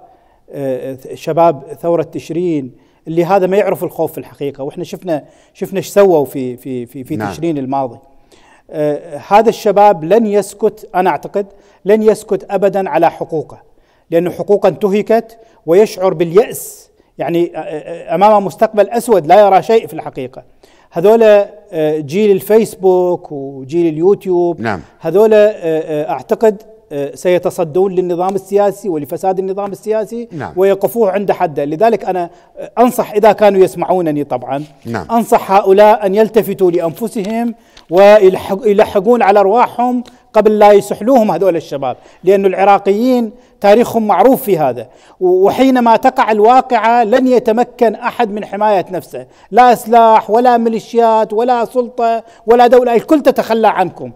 شباب ثورة تشرين اللي هذا ما يعرف الخوف في الحقيقه واحنا شفنا شفنا ايش سووا في في في, في نعم. تشرين الماضي آه هذا الشباب لن يسكت انا اعتقد لن يسكت ابدا على حقوقه لأن حقوقه انتهكت ويشعر باليأس يعني آه، آه، أمام مستقبل أسود لا يرى شيء في الحقيقة هذول آه، جيل الفيسبوك وجيل اليوتيوب نعم. هذول أعتقد سيتصدون للنظام السياسي ولفساد النظام السياسي نعم. ويقفوه عند حده لذلك أنا أنصح إذا كانوا يسمعونني طبعا نعم. أنصح هؤلاء أن يلتفتوا لأنفسهم ويلحقون على أرواحهم قبل لا يسحلوهم هذول الشباب لأن العراقيين تاريخهم معروف في هذا وحينما تقع الواقعة لن يتمكن أحد من حماية نفسه لا سلاح ولا ميليشيات ولا سلطة ولا دولة الكل تتخلى عنكم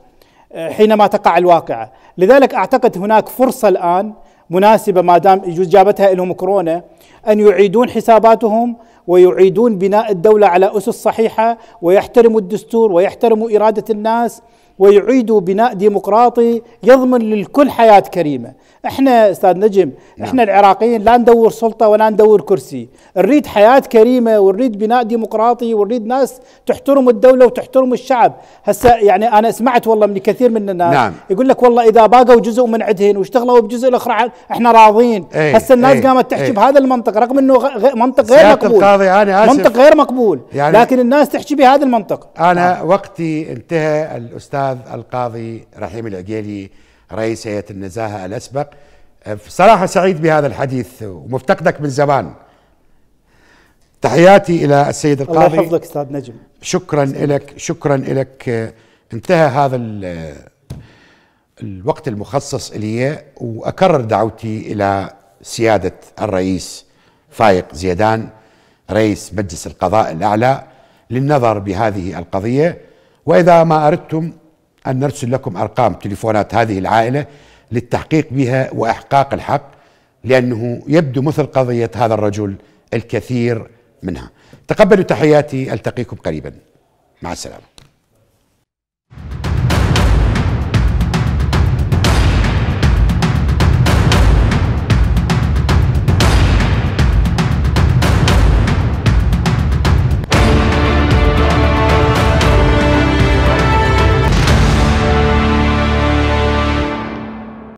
حينما تقع الواقعة لذلك أعتقد هناك فرصة الآن مناسبة ما دام جابتها لهم كورونا أن يعيدون حساباتهم ويعيدون بناء الدولة على أسس صحيحة ويحترموا الدستور ويحترموا إرادة الناس ويعيدوا بناء ديمقراطي يضمن للكل حياة كريمة احنا استاذ نجم نعم. احنا نعم. العراقيين لا ندور سلطة ولا ندور كرسي نريد حياة كريمة ونريد بناء ديمقراطي ونريد ناس تحترم الدولة وتحترم الشعب هسا يعني انا سمعت والله من كثير من الناس نعم. يقول لك والله اذا باقوا جزء من عندهن واشتغلوا بجزء الاخر احنا راضين إيه، هسا الناس ايه قامت تحكي ايه بهذا المنطق رغم انه منطق غير مقبول القاضي يعني انا اسف منطق غير مقبول يعني لكن الناس تحكي بهذا المنطق انا آه. وقتي انتهى الاستاذ القاضي رحيم العقيلي رئيس هيئه النزاهه الاسبق بصراحه سعيد بهذا الحديث ومفتقدك من زمان تحياتي الى السيد القاضي الله يحفظك استاذ نجم شكرا لك شكرا لك انتهى هذا الوقت المخصص لي واكرر دعوتي الى سياده الرئيس فايق زيدان رئيس مجلس القضاء الأعلى للنظر بهذه القضية وإذا ما أردتم أن نرسل لكم أرقام تليفونات هذه العائلة للتحقيق بها وإحقاق الحق لأنه يبدو مثل قضية هذا الرجل الكثير منها تقبلوا تحياتي ألتقيكم قريبا مع السلامة